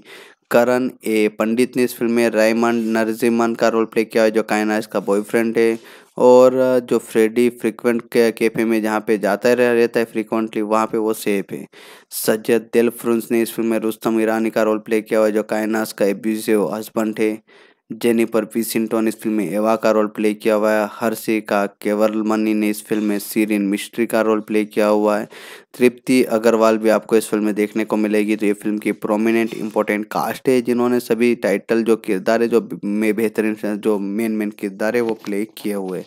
करण ए पंडित ने इस फिल्म में रायमंड नरजिमन का रोल प्ले किया है जो कायनाज का बॉयफ्रेंड है और जो फ्रेडी फ्रिक्वेंट के कैफे में जहाँ पे जाता रह रहता है फ्रिक्वेंटली वहाँ पे वो सेफ है सज्जद दिल ने इस फिल्म में रुस्तम ईरानी का रोल प्ले किया हुआ है जो कायनास का एब्यूजिव हस्बैंड है जेनिफर ने इस फिल्म में एवा का रोल प्ले किया हुआ है हर्षे का केवल मनी ने इस फिल्म में सीरिन मिस्ट्री का रोल प्ले किया हुआ है तृप्ति अग्रवाल भी आपको इस फिल्म में देखने को मिलेगी तो ये फिल्म की प्रोमिनेंट इंपॉर्टेंट कास्ट है जिन्होंने सभी टाइटल जो किरदार है जो में बेहतरीन जो मेन मेन किरदार है वो प्ले किए हुए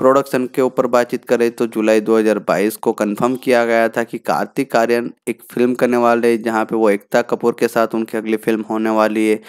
प्रोडक्शन के ऊपर बातचीत करें तो जुलाई 2022 को कंफर्म किया गया था कि कार्तिक आर्यन एक फिल्म करने वाले हैं जहाँ पे वो एकता कपूर के साथ उनकी अगली फिल्म होने वाली है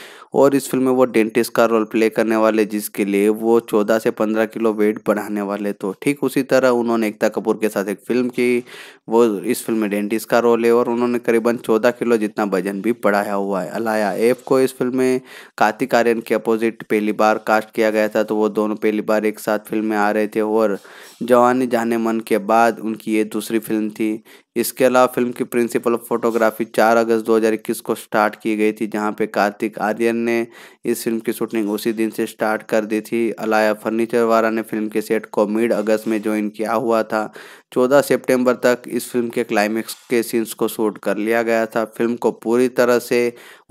और इस फिल्म में वो डेंटिस्ट का रोल प्ले करने वाले जिसके लिए वो 14 से 15 किलो वेट बढ़ाने वाले तो ठीक उसी तरह उन्होंने एकता कपूर के साथ एक फिल्म की वो इस फिल्म में डेंटिस्ट का रोल है और उन्होंने करीबन चौदह किलो जितना वजन भी बढ़ाया हुआ है अलाया एफ को इस फिल्म में कार्तिक आर्यन के अपोजिट पहली बार कास्ट किया गया था तो वो दोनों पहली बार एक साथ फिल्म में आ रहे थे और जवानी जाने मन के बाद उनकी ये दूसरी फिल्म थी इसके अलावा फिल्म की प्रिंसिपल ऑफ फोटोग्राफी 4 अगस्त 2021 को स्टार्ट की गई थी जहां पे कार्तिक आर्यन ने इस फिल्म की शूटिंग उसी दिन से स्टार्ट कर दी थी अलाया फर्नीचर वाला ने फिल्म के सेट को मिड अगस्त में ज्वाइन किया हुआ था 14 सितंबर तक इस फिल्म के क्लाइमेक्स के सीन्स को शूट कर लिया गया था फिल्म को पूरी तरह से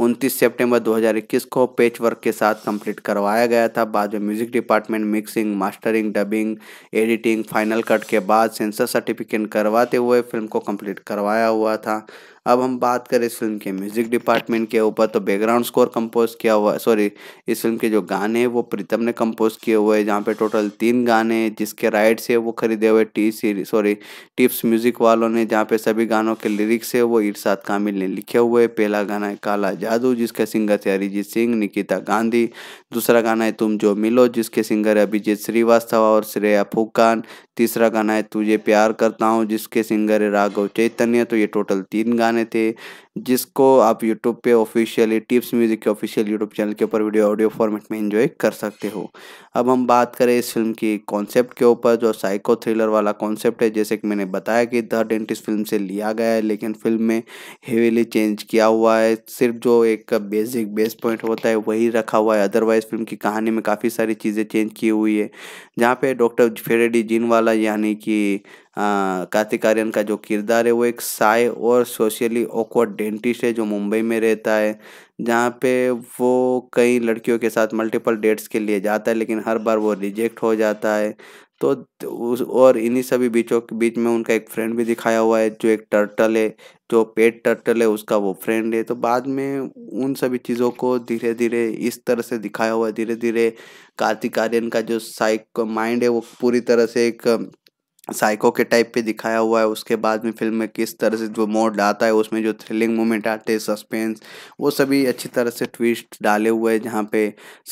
उनतीस सेप्टेम्बर दो को पेच वर्क के साथ कम्प्लीट करवाया गया था बाद में music department mixing mastering dubbing editing final cut के बाद सेंसर सर्टिफिकेट करवाते हुए फिल्म को कंप्लीट करवाया हुआ था अब हम बात करें इस फिल्म के म्यूजिक डिपार्टमेंट के ऊपर तो बैकग्राउंड स्कोर कंपोज किया हुआ है सॉरी इस फिल्म के जो गाने हैं वो प्रीतम ने कंपोज किए हुए हैं जहाँ पे टोटल तीन गाने जिसके राइट्स है वो खरीदे हुए T C sorry Tips music वालों ने जहाँ पे सभी गानों के लिरिक्स है वो इरशाद कामिल ने लिखे हुए पहला गाना है काला जादू जिसके सिंगर थे अरिजीत सिंह निकिता गांधी दूसरा गाना है तुम जो मिलो जिसके सिंगर है अभिजीत श्रीवास्तव और श्रेया फुकान तीसरा गाना है तुझे प्यार करता हूँ जिसके सिंगर है राघव चैतन्य तो ये टोटल तीन गाने ते जिसको आप यूट्यूब पे ऑफिशियली टिप्स म्यूजिक के ऑफिशियल यूट्यूब चैनल के ऊपर वीडियो ऑडियो फॉर्मेट में एंजॉय कर सकते हो अब हम बात करें इस फिल्म की कॉन्सेप्ट के ऊपर जो साइको थ्रिलर वाला कॉन्सेप्ट है जैसे कि मैंने बताया कि द डेंटिस्ट फिल्म से लिया गया है लेकिन फिल्म में हेवीली चेंज किया हुआ है सिर्फ जो एक बेसिक बेस पॉइंट होता है वही रखा हुआ है अदरवाइज फिल्म की कहानी में काफ़ी सारी चीज़ें चेंज की हुई है जहाँ पे डॉक्टर फेरेडी जिन वाला यानी कि कार्तिक आर्यन का जो किरदार है वो एक साय और सोशली ऑकवर्ड डेंटिस्ट है जो मुंबई में रहता है जहाँ पे वो कई लड़कियों के साथ मल्टीपल डेट्स के लिए जाता है लेकिन हर बार वो रिजेक्ट हो जाता है तो उस और इन्हीं सभी बीचों के बीच में उनका एक फ्रेंड भी दिखाया हुआ है जो एक टर्टल है जो पेट टर्टल है उसका वो फ्रेंड है तो बाद में उन सभी चीज़ों को धीरे धीरे इस तरह से दिखाया हुआ है धीरे धीरे कार्तिक आर्यन का जो साइक माइंड है वो पूरी तरह से एक साइको के टाइप पे दिखाया हुआ है उसके बाद में फिल्म में किस तरह से जो मोड आता है उसमें जो थ्रिलिंग मोमेंट आते हैं सस्पेंस वो सभी अच्छी तरह से ट्विस्ट डाले हुए हैं जहाँ पे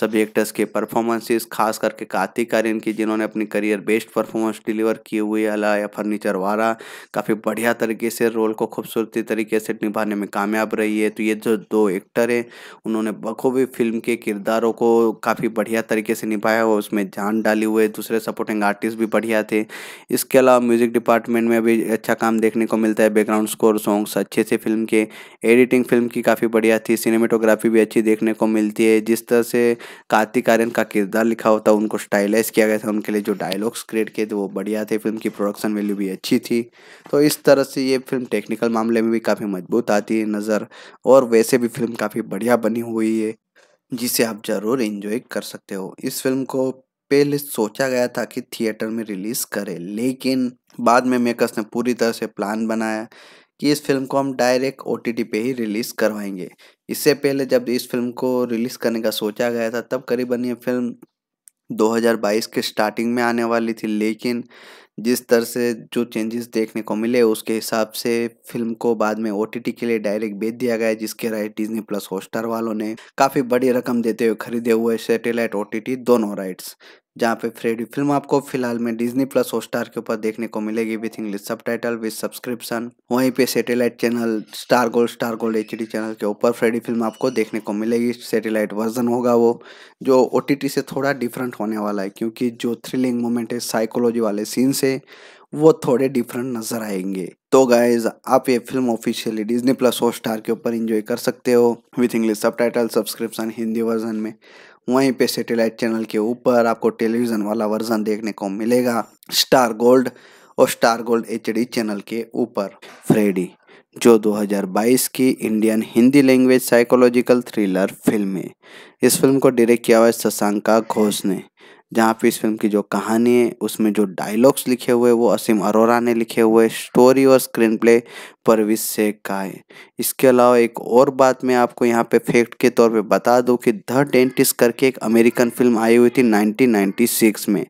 सभी एक्टर्स के परफॉर्मेंसेस खास करके कार्तिक आर्यन की जिन्होंने अपनी करियर बेस्ट परफॉर्मेंस डिलीवर किए हुए अला या फर्नीचर वाला काफ़ी बढ़िया तरीके से रोल को खूबसूरती तरीके से निभाने में कामयाब रही है तो ये जो दो एक्टर हैं उन्होंने बखूबी फिल्म के किरदारों को काफ़ी बढ़िया तरीके से निभाया हुआ उसमें जान डाली हुए दूसरे सपोर्टिंग आर्टिस्ट भी बढ़िया थे इस इसके अलावा म्यूज़िक डिपार्टमेंट में अभी अच्छा काम देखने को मिलता है बैकग्राउंड स्कोर सॉन्ग्स अच्छे से फिल्म के एडिटिंग फिल्म की काफ़ी बढ़िया थी सिनेमेटोग्राफी भी अच्छी देखने को मिलती है जिस तरह से कार्तिक आर्यन का किरदार लिखा होता उनको स्टाइलाइज किया गया था उनके लिए जो डायलॉग्स क्रिएट किए थे वो बढ़िया थे फिल्म की प्रोडक्शन वैल्यू भी अच्छी थी तो इस तरह से ये फिल्म टेक्निकल मामले में भी काफ़ी मजबूत आती है नज़र और वैसे भी फिल्म काफ़ी बढ़िया बनी हुई है जिसे आप ज़रूर इन्जॉय कर सकते हो इस फिल्म को पहले सोचा गया था कि थिएटर में रिलीज करें लेकिन बाद में मेकर्स ने पूरी तरह से प्लान बनाया कि इस फिल्म को हम डायरेक्ट ओ पे ही रिलीज़ करवाएंगे इससे पहले जब इस फिल्म को रिलीज़ करने का सोचा गया था तब करीबन ये फिल्म 2022 के स्टार्टिंग में आने वाली थी लेकिन जिस तरह से जो चेंजेस देखने को मिले उसके हिसाब से फिल्म को बाद में ओ के लिए डायरेक्ट बेच दिया गया जिसके राइट डिजनी प्लस हॉटस्टार वालों ने काफ़ी बड़ी रकम देते हुए खरीदे हुए सैटेलाइट ओ दोनों राइट्स जहाँ पे फ्रेडी फिल्म आपको फिलहाल में डिजनी प्लस हॉटस्टार के ऊपर देखने को मिलेगी विथ इंग्लिश सब टाइटल विथ सब्सक्रिप्शन वहीं पे satellite channel Star Gold Star Gold H channel के ऊपर फ्रेडी फिल्म आपको देखने को मिलेगी सेटेलाइट वर्जन होगा वो जो ओ से थोड़ा डिफरेंट होने वाला है क्योंकि जो थ्रिलिंग मोमेंट है साइकोलॉजी वाले सीन्स है वो थोड़े डिफरेंट नजर आएंगे तो गाइज आप ये film officially Disney plus Hotstar के ऊपर इंजॉय कर सकते हो विथ इंग्लिश सब टाइटल सब्सक्रिप्शन हिंदी वर्जन में वहीं पे सैटेलाइट चैनल के ऊपर आपको टेलीविज़न वाला वर्जन देखने को मिलेगा स्टार गोल्ड और स्टार गोल्ड एच चैनल के ऊपर फ्रेडी जो 2022 की Indian Hindi language psychological thriller film है इस फिल्म को डायरेक्ट किया हुआ है शशांका घोष ने जहाँ पे इस फिल्म की जो कहानी है उसमें जो डायलॉग्स लिखे हुए वो असीम अरोरा ने लिखे हुए स्टोरी और स्क्रीन प्ले परवीज शेख का है इसके अलावा एक और बात मैं आपको यहाँ पे फैक्ट के तौर पे बता दूँ कि द डेंटिस्ट करके एक अमेरिकन फिल्म आई हुई थी 1996 में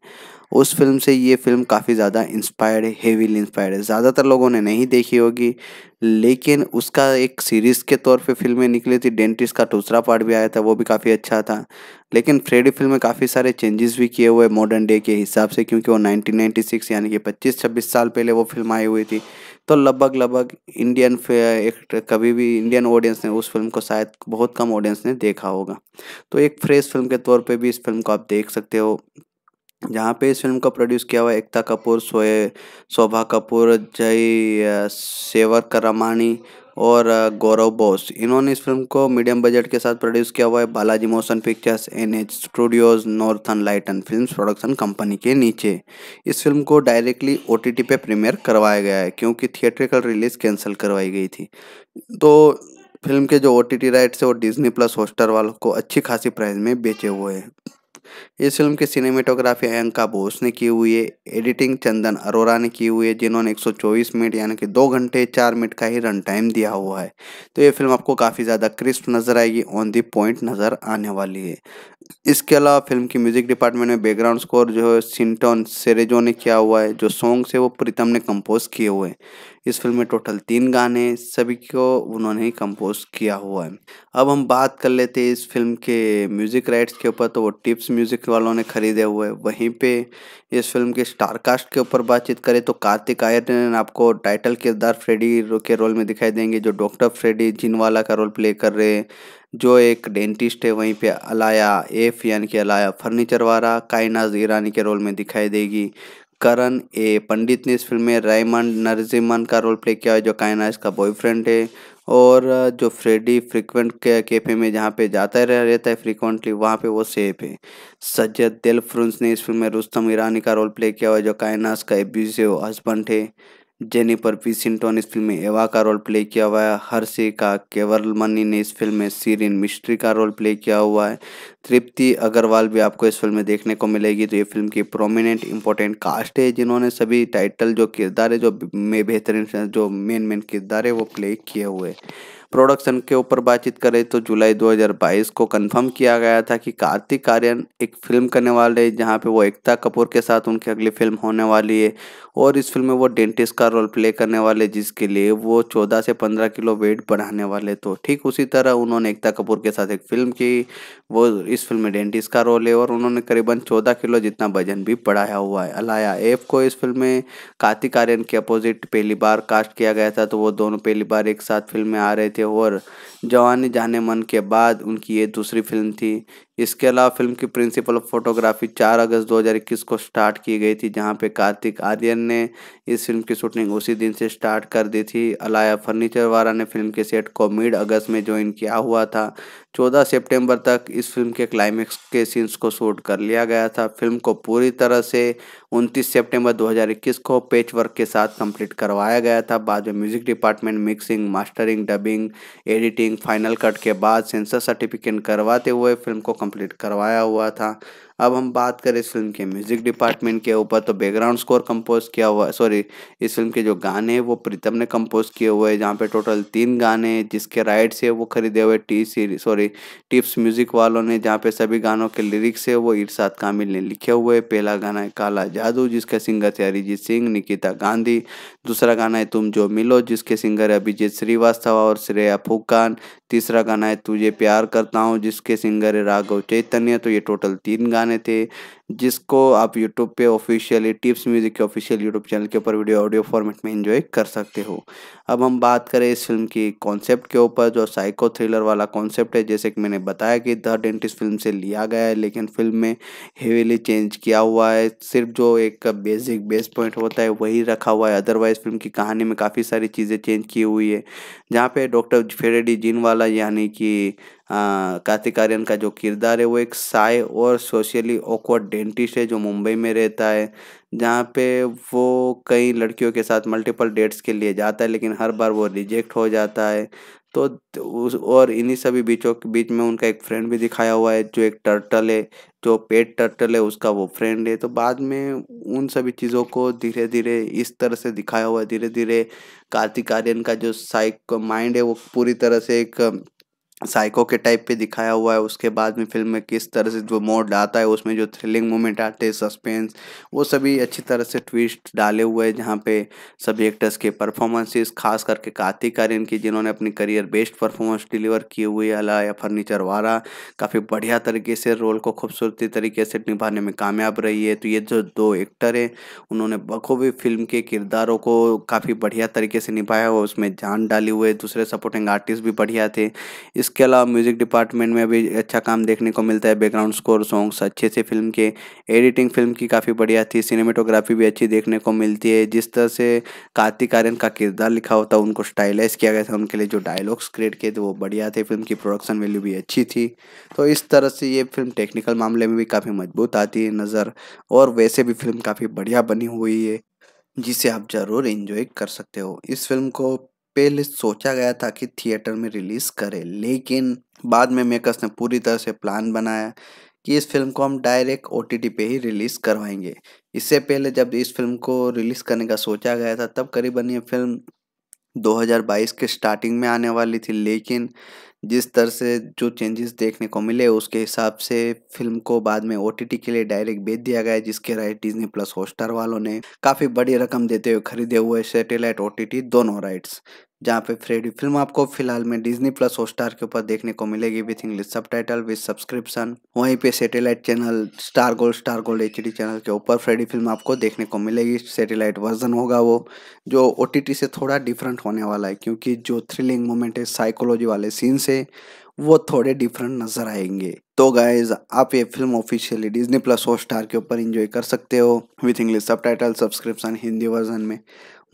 उस फिल्म से ये फिल्म काफ़ी ज़्यादा इंस्पायर्ड है हेवी इंस्पायर्ड है ज़्यादातर लोगों ने नहीं देखी होगी लेकिन उसका एक सीरीज़ के तौर पे फिल्में निकली थी डेंटिस्ट का दूसरा पार्ट भी आया था वो भी काफ़ी अच्छा था लेकिन फ्रेडी फिल्म में काफ़ी सारे चेंजेस भी किए हुए मॉडर्न डे के हिसाब से क्योंकि वो 1996 यानी कि 25-26 साल पहले वो फिल्म आई हुई थी तो लगभग लगभग इंडियन एक कभी भी इंडियन ऑडियंस ने उस फिल्म को शायद बहुत कम ऑडियंस ने देखा होगा तो एक फ्रेश फिल्म के तौर पर भी इस फिल्म को आप देख सकते हो जहाँ पे इस फिल्म का प्रोड्यूस किया हुआ एकता कपूर सोए शोभा कपूर जय सेवक रमानी और गौरव बोस इन्होंने इस फिल्म को मीडियम बजट के साथ प्रोड्यूस किया हुआ है Balaji motion pictures N H studios Northern and film production company के नीचे इस फिल्म को डायरेक्टली ओ टी टी पे प्रीमियर करवाया गया है क्योंकि थिएट्रिकल रिलीज कैंसिल करवाई गई थी तो फिल्म के जो ओ टी टी राइट्स है वो डिजनी प्लस होस्टर वालों को अच्छी खासी प्राइस में बेचे हुए हैं इस फिल्म की सिनेमेटोग्राफी अयंका बोस ने की हुई है एडिटिंग चंदन अरोरा ने की हुई है जिन्होंने 124 मिनट यानी कि दो घंटे चार मिनट का ही रन टाइम दिया हुआ है तो ये फिल्म आपको काफ़ी ज़्यादा क्रिस्प नज़र आएगी ऑन दी पॉइंट नज़र आने वाली है इसके अलावा फिल्म की म्यूजिक डिपार्टमेंट में बैकग्राउंड स्कोर जो है सिंटोन सेरेजो ने किया हुआ है जो सॉन्ग्स है वो प्रीतम ने कंपोज किए हुए हैं इस फिल्म में टोटल तीन गाने सभी को उन्होंने ही कंपोज किया हुआ है अब हम बात कर लेते हैं इस फिल्म के म्यूजिक राइट्स के ऊपर तो वो टिप्स म्यूजिक वालों ने खरीदे हुए वहीं पे इस फिल्म के स्टारकास्ट के ऊपर बातचीत करें तो कार्तिक आर्यन आपको टाइटल किरदार फ्रेडी के रोल में दिखाई देंगे जो डॉक्टर फ्रेडी जिनवाला का रोल प्ले कर रहे हैं जो एक डेंटिस्ट है वहीं पे अलाया एफ यानी कि अलाया फर्नीचर वाला कायनाज ईरानी के रोल में दिखाई देगी करण ए पंडित ने इस फिल्म में रायमंड नरजिमन का रोल प्ले किया है जो कायनाज का बॉयफ्रेंड है और जो फ्रेडी फ्रिक्वेंट के कैफे में जहाँ पे जाता रह रहता है फ्रिक्वेंटली वहाँ पे वो सेफ है सज्जद दिल फ्रुंस ने इस फिल्म में रुस्तम ईरानी का रोल प्ले किया हुआ है जो कायनास का एब्यूजिव हस्बेंड है जेनिफर पी सिंटोन इस फिल्म में एवा का रोल प्ले किया हुआ है हर्षे का केवलमनी ने इस फिल्म में सीरिन मिस्ट्री का रोल प्ले किया हुआ है तृप्ति अग्रवाल भी आपको इस फिल्म में देखने को मिलेगी तो ये फिल्म की प्रोमिनेंट इंपॉर्टेंट कास्ट है जिन्होंने सभी टाइटल जो किरदार है जो में बेहतरीन जो मेन मेन किरदार है वो प्ले किए हुए प्रोडक्शन के ऊपर बातचीत करें तो जुलाई 2022 को कंफर्म किया गया था कि कार्तिक आर्यन एक फिल्म करने वाले हैं जहाँ पे वो एकता कपूर के साथ उनकी अगली फिल्म होने वाली है और इस फिल्म में वो डेंटिस्ट का रोल प्ले करने वाले जिसके लिए वो चौदह से पंद्रह किलो वेट बढ़ाने वाले तो ठीक उसी तरह उन्होंने एकता कपूर के साथ एक फिल्म की वो इस फिल्म में डेंटिस्ट का रोल है और उन्होंने करीबन चौदह किलो जितना वजन भी बढ़ाया हुआ है अलाया एफ को इस फिल्म में कार्तिक आर्यन के अपोजिट पहली बार कास्ट किया गया था तो वो दोनों पहली बार एक साथ फिल्म में आ रहे थे थे और जवानी जाने मन के बाद उनकी ये दूसरी फिल्म थी इसके अलावा फिल्म की प्रिंसिपल ऑफ फोटोग्राफी 4 अगस्त 2021 को स्टार्ट की गई थी जहां पे कार्तिक आर्यन ने इस फिल्म की शूटिंग उसी दिन से स्टार्ट कर दी थी अलाया फर्नीचर वाला ने फिल्म के सेट को मिड अगस्त में ज्वाइन किया हुआ था 14 सितंबर तक इस फिल्म के क्लाइमेक्स के सीन्स को शूट कर लिया गया था फिल्म को पूरी तरह से उनतीस सेप्टेम्बर दो को पेच वर्क के साथ कम्प्लीट करवाया गया था बाद में music department mixing mastering dubbing editing final cut के बाद सेंसर सर्टिफिकेट करवाते हुए फिल्म को कंप्लीट करवाया हुआ था अब हम बात करें इस फिल्म के म्यूज़िक डिपार्टमेंट के ऊपर तो बैकग्राउंड स्कोर कंपोज किया हुआ सॉरी इस फिल्म के जो गाने हैं वो प्रीतम ने कंपोज किए हुए हैं जहाँ पे टोटल तीन गाने हैं जिसके राइट्स है वो खरीदे हुए टी सीरी सॉरी टिप्स म्यूज़िक वालों ने जहाँ पे सभी गानों के लिरिक्स है वो इरशाद कामिल ने लिखे हुए है पहला गाना है काला जादू जिसके सिंगर थे अरिजीत सिंह निकिता गांधी दूसरा गाना है तुम जो मिलो जिसके सिंगर है अभिजीत श्रीवास्तव और श्रेया फुकान तीसरा गाना है तुझे प्यार करता हूँ जिसके सिंगर है राघव चैतन्य तो ये टोटल तीन गाने गाने थे जिसको आप यूट्यूब पे ऑफिशियली टिप्स म्यूज़िक के ऑफिशियल यूट्यूब चैनल के ऊपर वीडियो ऑडियो फॉर्मेट में इन्जॉय कर सकते हो अब हम बात करें इस फिल्म की कॉन्सेप्ट के ऊपर जो साइको थ्रिलर वाला कॉन्सेप्ट है जैसे कि मैंने बताया कि द डेंटिस्ट फिल्म से लिया गया है लेकिन फिल्म में हेवीली चेंज किया हुआ है सिर्फ जो एक बेसिक बेस पॉइंट होता है वही रखा हुआ है अदरवाइज़ फिल्म की कहानी में काफ़ी सारी चीज़ें चेंज की हुई है जहाँ पे डॉक्टर फेरेडी जिन वाला यानी कि कार्तिक आर्यन का जो किरदार है वो एक साय और सोशली ऑकवर्ड डेंटिस्ट है जो मुंबई में रहता है जहाँ पे वो कई लड़कियों के साथ मल्टीपल डेट्स के लिए जाता है लेकिन हर बार वो रिजेक्ट हो जाता है तो उस और इन्हीं सभी बीचों के बीच में उनका एक फ्रेंड भी दिखाया हुआ है जो एक टर्टल है जो पेट टर्टल है उसका वो फ्रेंड है तो बाद में उन सभी चीज़ों को धीरे धीरे इस तरह से दिखाया हुआ है धीरे धीरे कार्तिक आर्यन का जो साइक माइंड है वो पूरी तरह से एक साइको के टाइप पे दिखाया हुआ है उसके बाद में फिल्म में किस तरह से जो मोड आता है उसमें जो थ्रिलिंग मोमेंट आते हैं सस्पेंस वो सभी अच्छी तरह से ट्विस्ट डाले हुए हैं जहाँ पे सभी एक्टर्स के परफॉर्मेंसेस खास करके कार्तिक आर्यन की जिन्होंने अपनी करियर बेस्ट परफॉर्मेंस डिलीवर किए हुए अला या फर्नीचर वाला काफ़ी बढ़िया तरीके से रोल को खूबसूरती तरीके से निभाने में कामयाब रही है तो ये जो दो एक्टर हैं उन्होंने बखूबी फिल्म के किरदारों को काफ़ी बढ़िया तरीके से निभाया हुआ उसमें जान डाली हुए दूसरे सपोर्टिंग आर्टिस्ट भी बढ़िया थे इस इसके अलावा म्यूज़िक डिपार्टमेंट में भी अच्छा काम देखने को मिलता है बैकग्राउंड स्कोर सॉन्ग्स अच्छे से फिल्म के एडिटिंग फिल्म की काफ़ी बढ़िया थी सिनेमेटोग्राफी भी अच्छी देखने को मिलती है जिस तरह से कार्तिक आर्यन का किरदार लिखा होता उनको स्टाइलाइज किया गया था उनके लिए जो डायलॉग्स क्रिएट किए थे तो वो बढ़िया थे फिल्म की प्रोडक्शन वैल्यू भी अच्छी थी तो इस तरह से ये फिल्म टेक्निकल मामले में भी काफ़ी मजबूत आती है नज़र और वैसे भी फिल्म काफ़ी बढ़िया बनी हुई है जिसे आप ज़रूर इन्जॉय कर सकते हो इस फिल्म को पहले सोचा गया था कि थिएटर में रिलीज करे लेकिन बाद में मेकर्स ने पूरी तरह से प्लान बनाया कि इस फिल्म को हम डायरेक्ट ओ पे ही रिलीज़ करवाएंगे इससे पहले जब इस फिल्म को रिलीज़ करने का सोचा गया था तब करीबन ये फिल्म 2022 के स्टार्टिंग में आने वाली थी लेकिन जिस तरह से जो चेंजेस देखने को मिले उसके हिसाब से फिल्म को बाद में ओ के लिए डायरेक्ट बेच दिया गया जिसके राइट डिजनी प्लस होस्टर वालों ने काफ़ी बड़ी रकम देते हुए खरीदे हुए सैटेलाइट ओ दोनों राइट्स जहाँ पे फ्रेडी फिल्म आपको फिलहाल में डिज्नी प्लस हॉटस्टार के ऊपर देखने को मिलेगी विथ इंग्लिश सब टाइटल विथ सब्सक्रिप्शन वहीं पे satellite channel Star Gold Star Gold H channel के ऊपर फ्रेडी फिल्म आपको देखने को मिलेगी सैटेलाइट वर्जन होगा वो जो ओ से थोड़ा डिफरेंट होने वाला है क्योंकि जो थ्रिलिंग मोमेंट है साइकोलॉजी वाले सीन्स है वो थोड़े डिफरेंट नजर आएंगे तो गाइज आप ये film officially Disney plus Hotstar के ऊपर इंजॉय कर सकते हो विथ इंग्लिश सब टाइटल सब्सक्रिप्शन हिंदी वर्जन में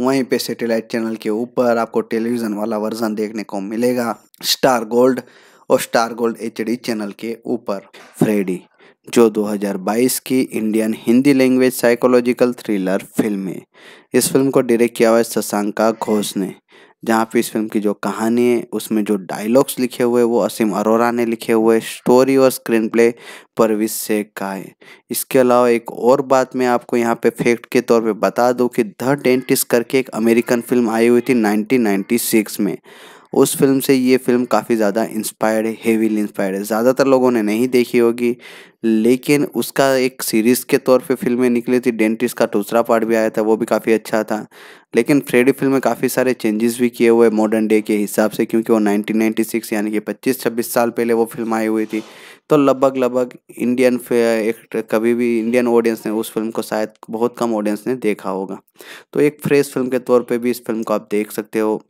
वहीं पे सैटेलाइट चैनल के ऊपर आपको टेलीविज़न वाला वर्जन देखने को मिलेगा स्टार गोल्ड और स्टार गोल्ड एच चैनल के ऊपर फ्रेडी जो 2022 की Indian Hindi language psychological thriller film है इस फिल्म को डायरेक्ट किया हुआ है शशांका घोष ने जहाँ पे इस फिल्म की जो कहानी है उसमें जो डायलॉग्स लिखे हुए वो असीम अरोरा ने लिखे हुए स्टोरी और स्क्रीन प्ले परवी शेख का है इसके अलावा एक और बात मैं आपको यहाँ पे फैक्ट के तौर पे बता दूँ कि द डेंटिस्ट करके एक अमेरिकन फिल्म आई हुई थी 1996 में उस फिल्म से ये फिल्म काफ़ी ज़्यादा इंस्पायर्ड है हेवीली इंस्पायर्ड है ज़्यादातर लोगों ने नहीं देखी होगी लेकिन उसका एक सीरीज़ के तौर पे फिल्में निकली थी डेंटिस्ट का दूसरा पार्ट भी आया था वो भी काफ़ी अच्छा था लेकिन फ्रेडी फिल्म में काफ़ी सारे चेंजेस भी किए हुए मॉडर्न डे के हिसाब से क्योंकि वो नाइनटीन यानी कि पच्चीस छब्बीस साल पहले वो फिल्म आई हुई थी तो लगभग लगभग इंडियन एक कभी भी इंडियन ऑडियंस ने उस फिल्म को शायद बहुत कम ऑडियंस ने देखा होगा तो एक फ्रेश फिल्म के तौर पर भी इस फिल्म को आप देख सकते हो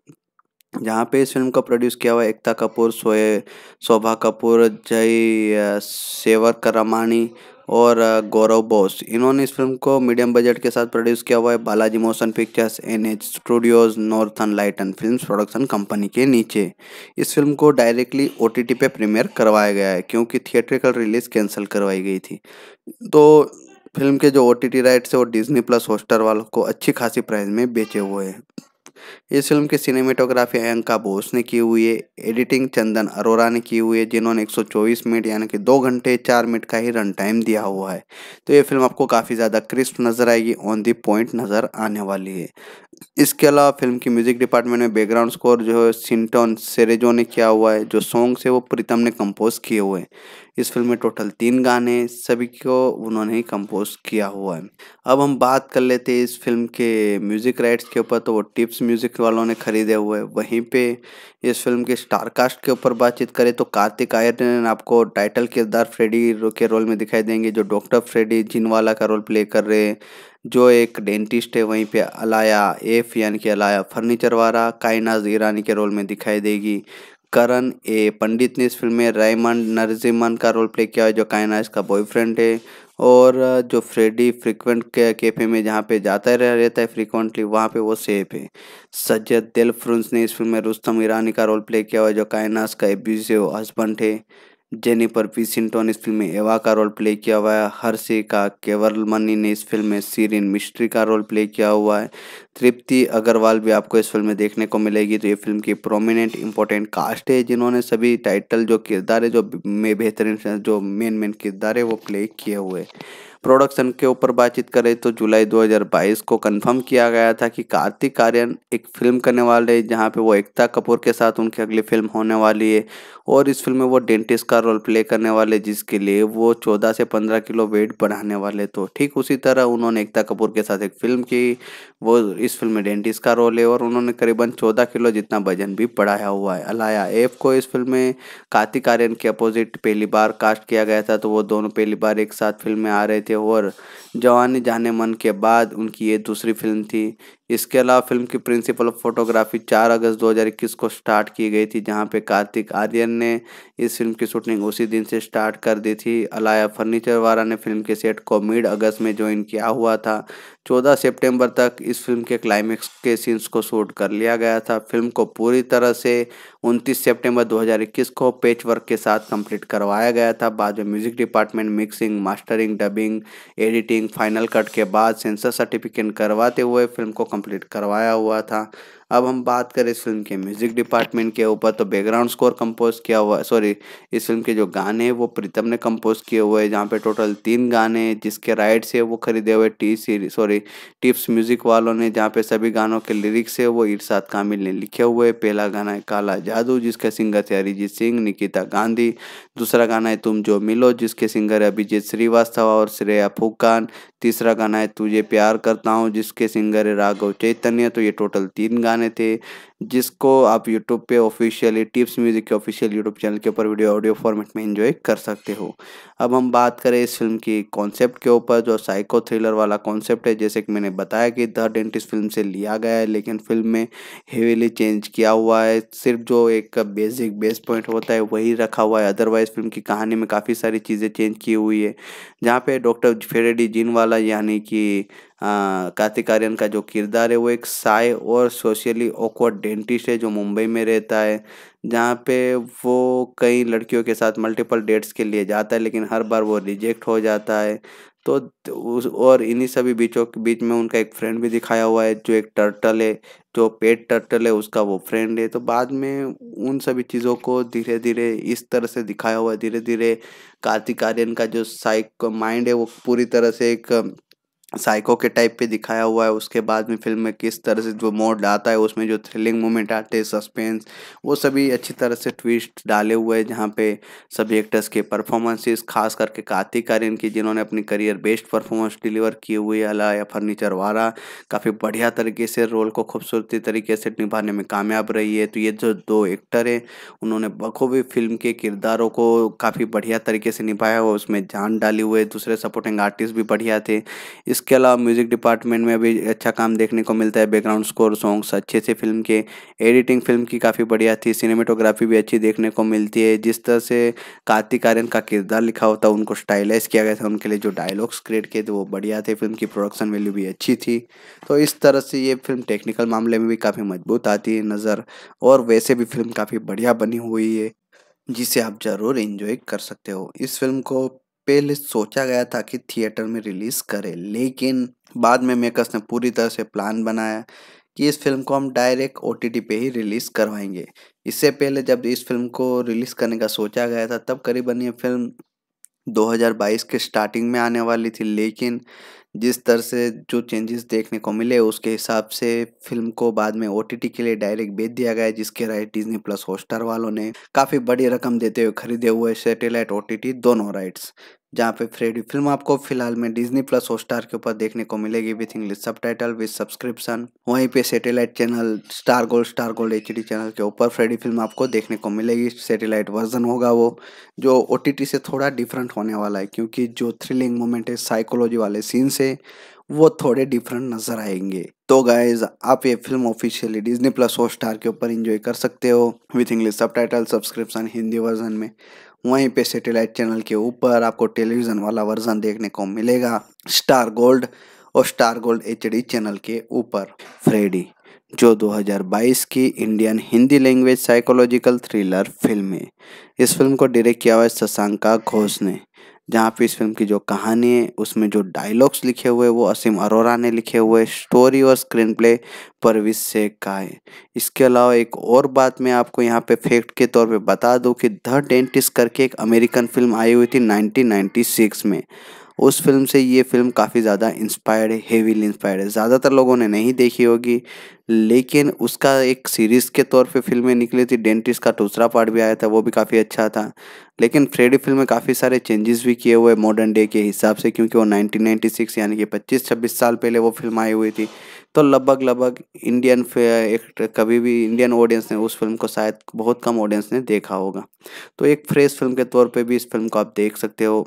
जहाँ पे इस फिल्म को प्रोड्यूस किया हुआ एकता कपूर सोए शोभा कपूर जय सेवक रमानी और गौरव बोस इन्होंने इस फिल्म को मीडियम बजट के साथ प्रोड्यूस किया हुआ है Balaji motion pictures N H Studios northern and film production company के नीचे इस फिल्म को डायरेक्टली ओ टी टी पे प्रीमियर करवाया गया है क्योंकि थिएट्रिकल रिलीज़ कैंसिल करवाई गई थी तो फिल्म के जो ओ टी टी राइट्स है वो डिजनी प्लस होस्टर वालों को अच्छी खासी प्राइस में बेचे हुए हैं इस फिल्म की सिनेमेटोग्राफी अयंका बोस ने की हुई है एडिटिंग चंदन अरोरा ने की हुई है जिन्होंने 124 मिनट यानी कि दो घंटे चार मिनट का ही रन टाइम दिया हुआ है तो ये फिल्म आपको काफ़ी ज़्यादा क्रिस्प नज़र आएगी ऑन दी पॉइंट नज़र आने वाली है इसके अलावा फिल्म की म्यूजिक डिपार्टमेंट में बैकग्राउंड स्कोर जो है सिंटोन सेरेजो ने किया हुआ है जो सॉन्ग्स है वो प्रीतम ने कंपोज किए हुए हैं इस फिल्म में टोटल तीन गाने सभी को उन्होंने ही कंपोज किया हुआ है अब हम बात कर लेते हैं इस फिल्म के म्यूजिक राइट्स के ऊपर तो वो टिप्स म्यूजिक वालों ने खरीदे हुए वहीं पे इस फिल्म के स्टारकास्ट के ऊपर बातचीत करें तो कार्तिक आयरन आपको टाइटल किरदार फ्रेडी के रोल में दिखाई देंगे जो डॉक्टर फ्रेडी जिनवाला का रोल प्ले कर रहे हैं जो एक डेंटिस्ट है वहीं पे अलाया एफ यानी कि अलाया फर्नीचर वाला कायनाज ईरानी के रोल में दिखाई देगी करण ए पंडित ने इस फिल्म में रायमंड नरजिमन का रोल प्ले किया है जो कायनाज का बॉयफ्रेंड है और जो फ्रेडी फ्रिक्वेंट के कैफे में जहाँ पे जाता रह रहता है फ्रिक्वेंटली वहाँ पे वो सेफ है सज्जद दिल ने इस फिल्म में रुस्तम ईरानी का रोल प्ले किया हुआ है जो कायनास का एब्यूजिव हस्बैंड है जेनिफर पी सिंटोन इस फिल्म में एवा का रोल प्ले किया हुआ है हर्षे का केवरमनी ने इस फिल्म में सीरिन मिस्ट्री का रोल प्ले किया हुआ है तृप्ति अग्रवाल भी आपको इस फिल्म में देखने को मिलेगी तो ये फिल्म की प्रोमिनेंट इंपॉर्टेंट कास्ट है जिन्होंने सभी टाइटल जो किरदार है जो में बेहतरीन जो मेन मेन किरदार है वो प्ले किए हुए प्रोडक्शन के ऊपर बातचीत करें तो जुलाई 2022 को कंफर्म किया गया था कि कार्तिक आर्यन एक फिल्म करने वाले हैं जहाँ पे वो एकता कपूर के साथ उनकी अगली फिल्म होने वाली है और इस फिल्म में वो डेंटिस्ट का रोल प्ले करने वाले जिसके लिए वो 14 से 15 किलो वेट बढ़ाने वाले तो ठीक उसी तरह उन्होंने एकता कपूर के साथ एक फिल्म की वो इस फिल्म में डेंटिस्ट का रोल है और उन्होंने करीबन चौदह किलो जितना वजन भी बढ़ाया हुआ है अलाया एफ को इस फिल्म में कार्तिक आर्यन के अपोजिट पहली बार कास्ट किया गया था तो वो दोनों पहली बार एक साथ फिल्म में आ रहे थे के और जवानी जाने मन के बाद उनकी ये दूसरी फिल्म थी इसके अलावा फिल्म की प्रिंसिपल ऑफ फोटोग्राफी 4 अगस्त 2021 को स्टार्ट की गई थी जहां पे कार्तिक आर्यन ने इस फिल्म की शूटिंग उसी दिन से स्टार्ट कर दी थी अलाया फर्नीचर वाला ने फिल्म के सेट को मिड अगस्त में ज्वाइन किया हुआ था 14 सितंबर तक इस फिल्म के क्लाइमेक्स के सीन्स को शूट कर लिया गया था फिल्म को पूरी तरह से उनतीस सेप्टेम्बर दो को पेच वर्क के साथ कम्प्लीट करवाया गया था बाद में music department mixing mastering dubbing editing final cut के बाद सेंसर सर्टिफिकेट करवाते हुए फिल्म को कंप्लीट करवाया हुआ था अब हम बात करें इस फिल्म के म्यूज़िक डिपार्टमेंट के ऊपर तो बैकग्राउंड स्कोर कंपोज किया हुआ सॉरी इस फिल्म के जो गाने हैं वो प्रीतम ने कंपोज किए हुए हैं जहाँ पे टोटल तीन गाने जिसके राइट्स है वो खरीदे हुए टी सीरी सॉरी टिप्स म्यूज़िक वालों ने जहाँ पे सभी गानों के लिरिक्स है वो इरशाद कामिल ने लिखे हुए पहला गाना है काला जादू जिसके सिंगर थे अरिजीत सिंह निकिता गांधी दूसरा गाना है तुम जो मिलो जिसके सिंगर है अभिजीत श्रीवास्तव और श्रेया फुकान तीसरा गाना है तुझे प्यार करता हूँ जिसके सिंगर है राघव चैतन्य तो ये टोटल तीन गाने गाने थे जिसको आप YouTube पे ऑफिशियली टिप्स म्यूज़िक के ऑफिशियल YouTube चैनल के ऊपर वीडियो ऑडियो फॉर्मेट में एंजॉय कर सकते हो अब हम बात करें इस फिल्म की कॉन्सेप्ट के ऊपर जो साइको थ्रिलर वाला कॉन्सेप्ट है जैसे कि मैंने बताया कि द डेंटिस्ट फिल्म से लिया गया है लेकिन फिल्म में हेवीली चेंज किया हुआ है सिर्फ जो एक बेसिक बेस पॉइंट होता है वही रखा हुआ है अदरवाइज फिल्म की कहानी में काफ़ी सारी चीज़ें चेंज की हुई है जहाँ पे डॉक्टर फेरेडी जिन वाला यानी कि कार्तिक आर्यन का जो किरदार है वो एक साय और सोशली ऑकवर्ड डेंटिस्ट है जो मुंबई में रहता है जहाँ पे वो कई लड़कियों के साथ मल्टीपल डेट्स के लिए जाता है लेकिन हर बार वो रिजेक्ट हो जाता है तो उस और इन्हीं सभी बीचों के बीच में उनका एक फ्रेंड भी दिखाया हुआ है जो एक टर्टल है जो पेट टर्टल है उसका वो फ्रेंड है तो बाद में उन सभी चीज़ों को धीरे धीरे इस तरह से दिखाया हुआ है धीरे धीरे कार्तिक आर्यन का जो साइक माइंड है वो पूरी तरह से एक साइको के टाइप पे दिखाया हुआ है उसके बाद में फिल्म में किस तरह से जो मोड आता है उसमें जो थ्रिलिंग मोमेंट आते हैं सस्पेंस वो सभी अच्छी तरह से ट्विस्ट डाले हुए हैं जहाँ पे सभी एक्टर्स के परफॉर्मेंसेस खास करके कार्तिक आर्यन की जिन्होंने अपनी करियर बेस्ट परफॉर्मेंस डिलीवर किए हुए अला या फर्नीचर वाला काफ़ी बढ़िया तरीके से रोल को खूबसूरती तरीके से निभाने में कामयाब रही है तो ये जो दो एक्टर हैं उन्होंने बखूबी फिल्म के किरदारों को काफ़ी बढ़िया तरीके से निभाया हुआ उसमें जान डाली हुए दूसरे सपोर्टिंग आर्टिस्ट भी बढ़िया थे इस इसके अलावा म्यूज़िक डिपार्टमेंट में भी अच्छा काम देखने को मिलता है बैकग्राउंड स्कोर सॉन्ग्स अच्छे से फिल्म के एडिटिंग फिल्म की काफ़ी बढ़िया थी सिनेमेटोग्राफी भी अच्छी देखने को मिलती है जिस तरह से कार्तिक आर्यन का किरदार लिखा होता उनको स्टाइलाइज किया गया था उनके लिए जो डायलॉग्स क्रिएट किए थे वो बढ़िया थे फिल्म की प्रोडक्शन वैल्यू भी अच्छी थी तो इस तरह से ये फिल्म टेक्निकल मामले में भी काफ़ी मजबूत आती है नज़र और वैसे भी फिल्म काफ़ी बढ़िया बनी हुई है जिसे आप ज़रूर इन्जॉय कर सकते हो इस फिल्म को पहले सोचा गया था कि थिएटर में रिलीज करें लेकिन बाद में मेकर्स ने पूरी तरह से प्लान बनाया कि इस फिल्म को हम डायरेक्ट ओ पे ही रिलीज़ करवाएंगे इससे पहले जब इस फिल्म को रिलीज़ करने का सोचा गया था तब करीबन ये फिल्म 2022 के स्टार्टिंग में आने वाली थी लेकिन जिस तरह से जो चेंजेस देखने को मिले उसके हिसाब से फिल्म को बाद में ओ के लिए डायरेक्ट बेच दिया गया जिसके राइट डिजनी प्लस हॉटस्टार वालों ने काफ़ी बड़ी रकम देते हुए खरीदे हुए सैटेलाइट ओ दोनों राइट्स जहाँ पे फ्रेडी फिल्म आपको फिलहाल में डिजनी प्लस हॉटस्टार के ऊपर देखने को मिलेगी विथ इंग्लिश सब टाइटल विथ सब्सक्रिप्शन वहीं पे satellite channel Star Gold Star Gold H channel के ऊपर फ्रेडी फिल्म आपको देखने को मिलेगी सैटेलाइट वर्जन होगा वो जो ओ से थोड़ा डिफरेंट होने वाला है क्योंकि जो थ्रिलिंग मोमेंट है साइकोलॉजी वाले सीन्स है वो थोड़े डिफरेंट नजर आएंगे तो गाइज आप ये film officially Disney plus Hotstar के ऊपर इंजॉय कर सकते हो विथ इंग्लिश सब टाइटल सब्सक्रिप्शन हिंदी वर्जन में वहीं पे सैटेलाइट चैनल के ऊपर आपको टेलीविज़न वाला वर्जन देखने को मिलेगा स्टार गोल्ड और स्टार गोल्ड एच चैनल के ऊपर फ्रेडी जो 2022 की Indian Hindi language psychological thriller film है इस फिल्म को डायरेक्ट किया हुआ है शशांका घोष ने जहाँ पे इस फिल्म की जो कहानी है उसमें जो डायलॉग्स लिखे हुए वो असीम अरोरा ने लिखे हुए स्टोरी और स्क्रीन प्ले परवीज शेख का है इसके अलावा एक और बात मैं आपको यहाँ पे फैक्ट के तौर पे बता दूँ कि द डेंटिस्ट करके एक अमेरिकन फिल्म आई हुई थी 1996 में उस फिल्म से ये फिल्म काफ़ी ज़्यादा इंस्पायर्ड है हेवीली इंस्पायर्ड है ज़्यादातर लोगों ने नहीं देखी होगी लेकिन उसका एक सीरीज़ के तौर पे फिल्में निकली थी डेंटिस्ट का दूसरा पार्ट भी आया था वो भी काफ़ी अच्छा था लेकिन फ्रेडी फिल्म में काफ़ी सारे चेंजेस भी किए हुए मॉडर्न डे के हिसाब से क्योंकि वो नाइनटीन यानी कि पच्चीस छब्बीस साल पहले वो फिल्म आई हुई थी तो लगभग लगभग इंडियन एक कभी भी इंडियन ऑडियंस ने उस फिल्म को शायद बहुत कम ऑडियंस ने देखा होगा तो एक फ्रेश फिल्म के तौर पर भी इस फिल्म को आप देख सकते हो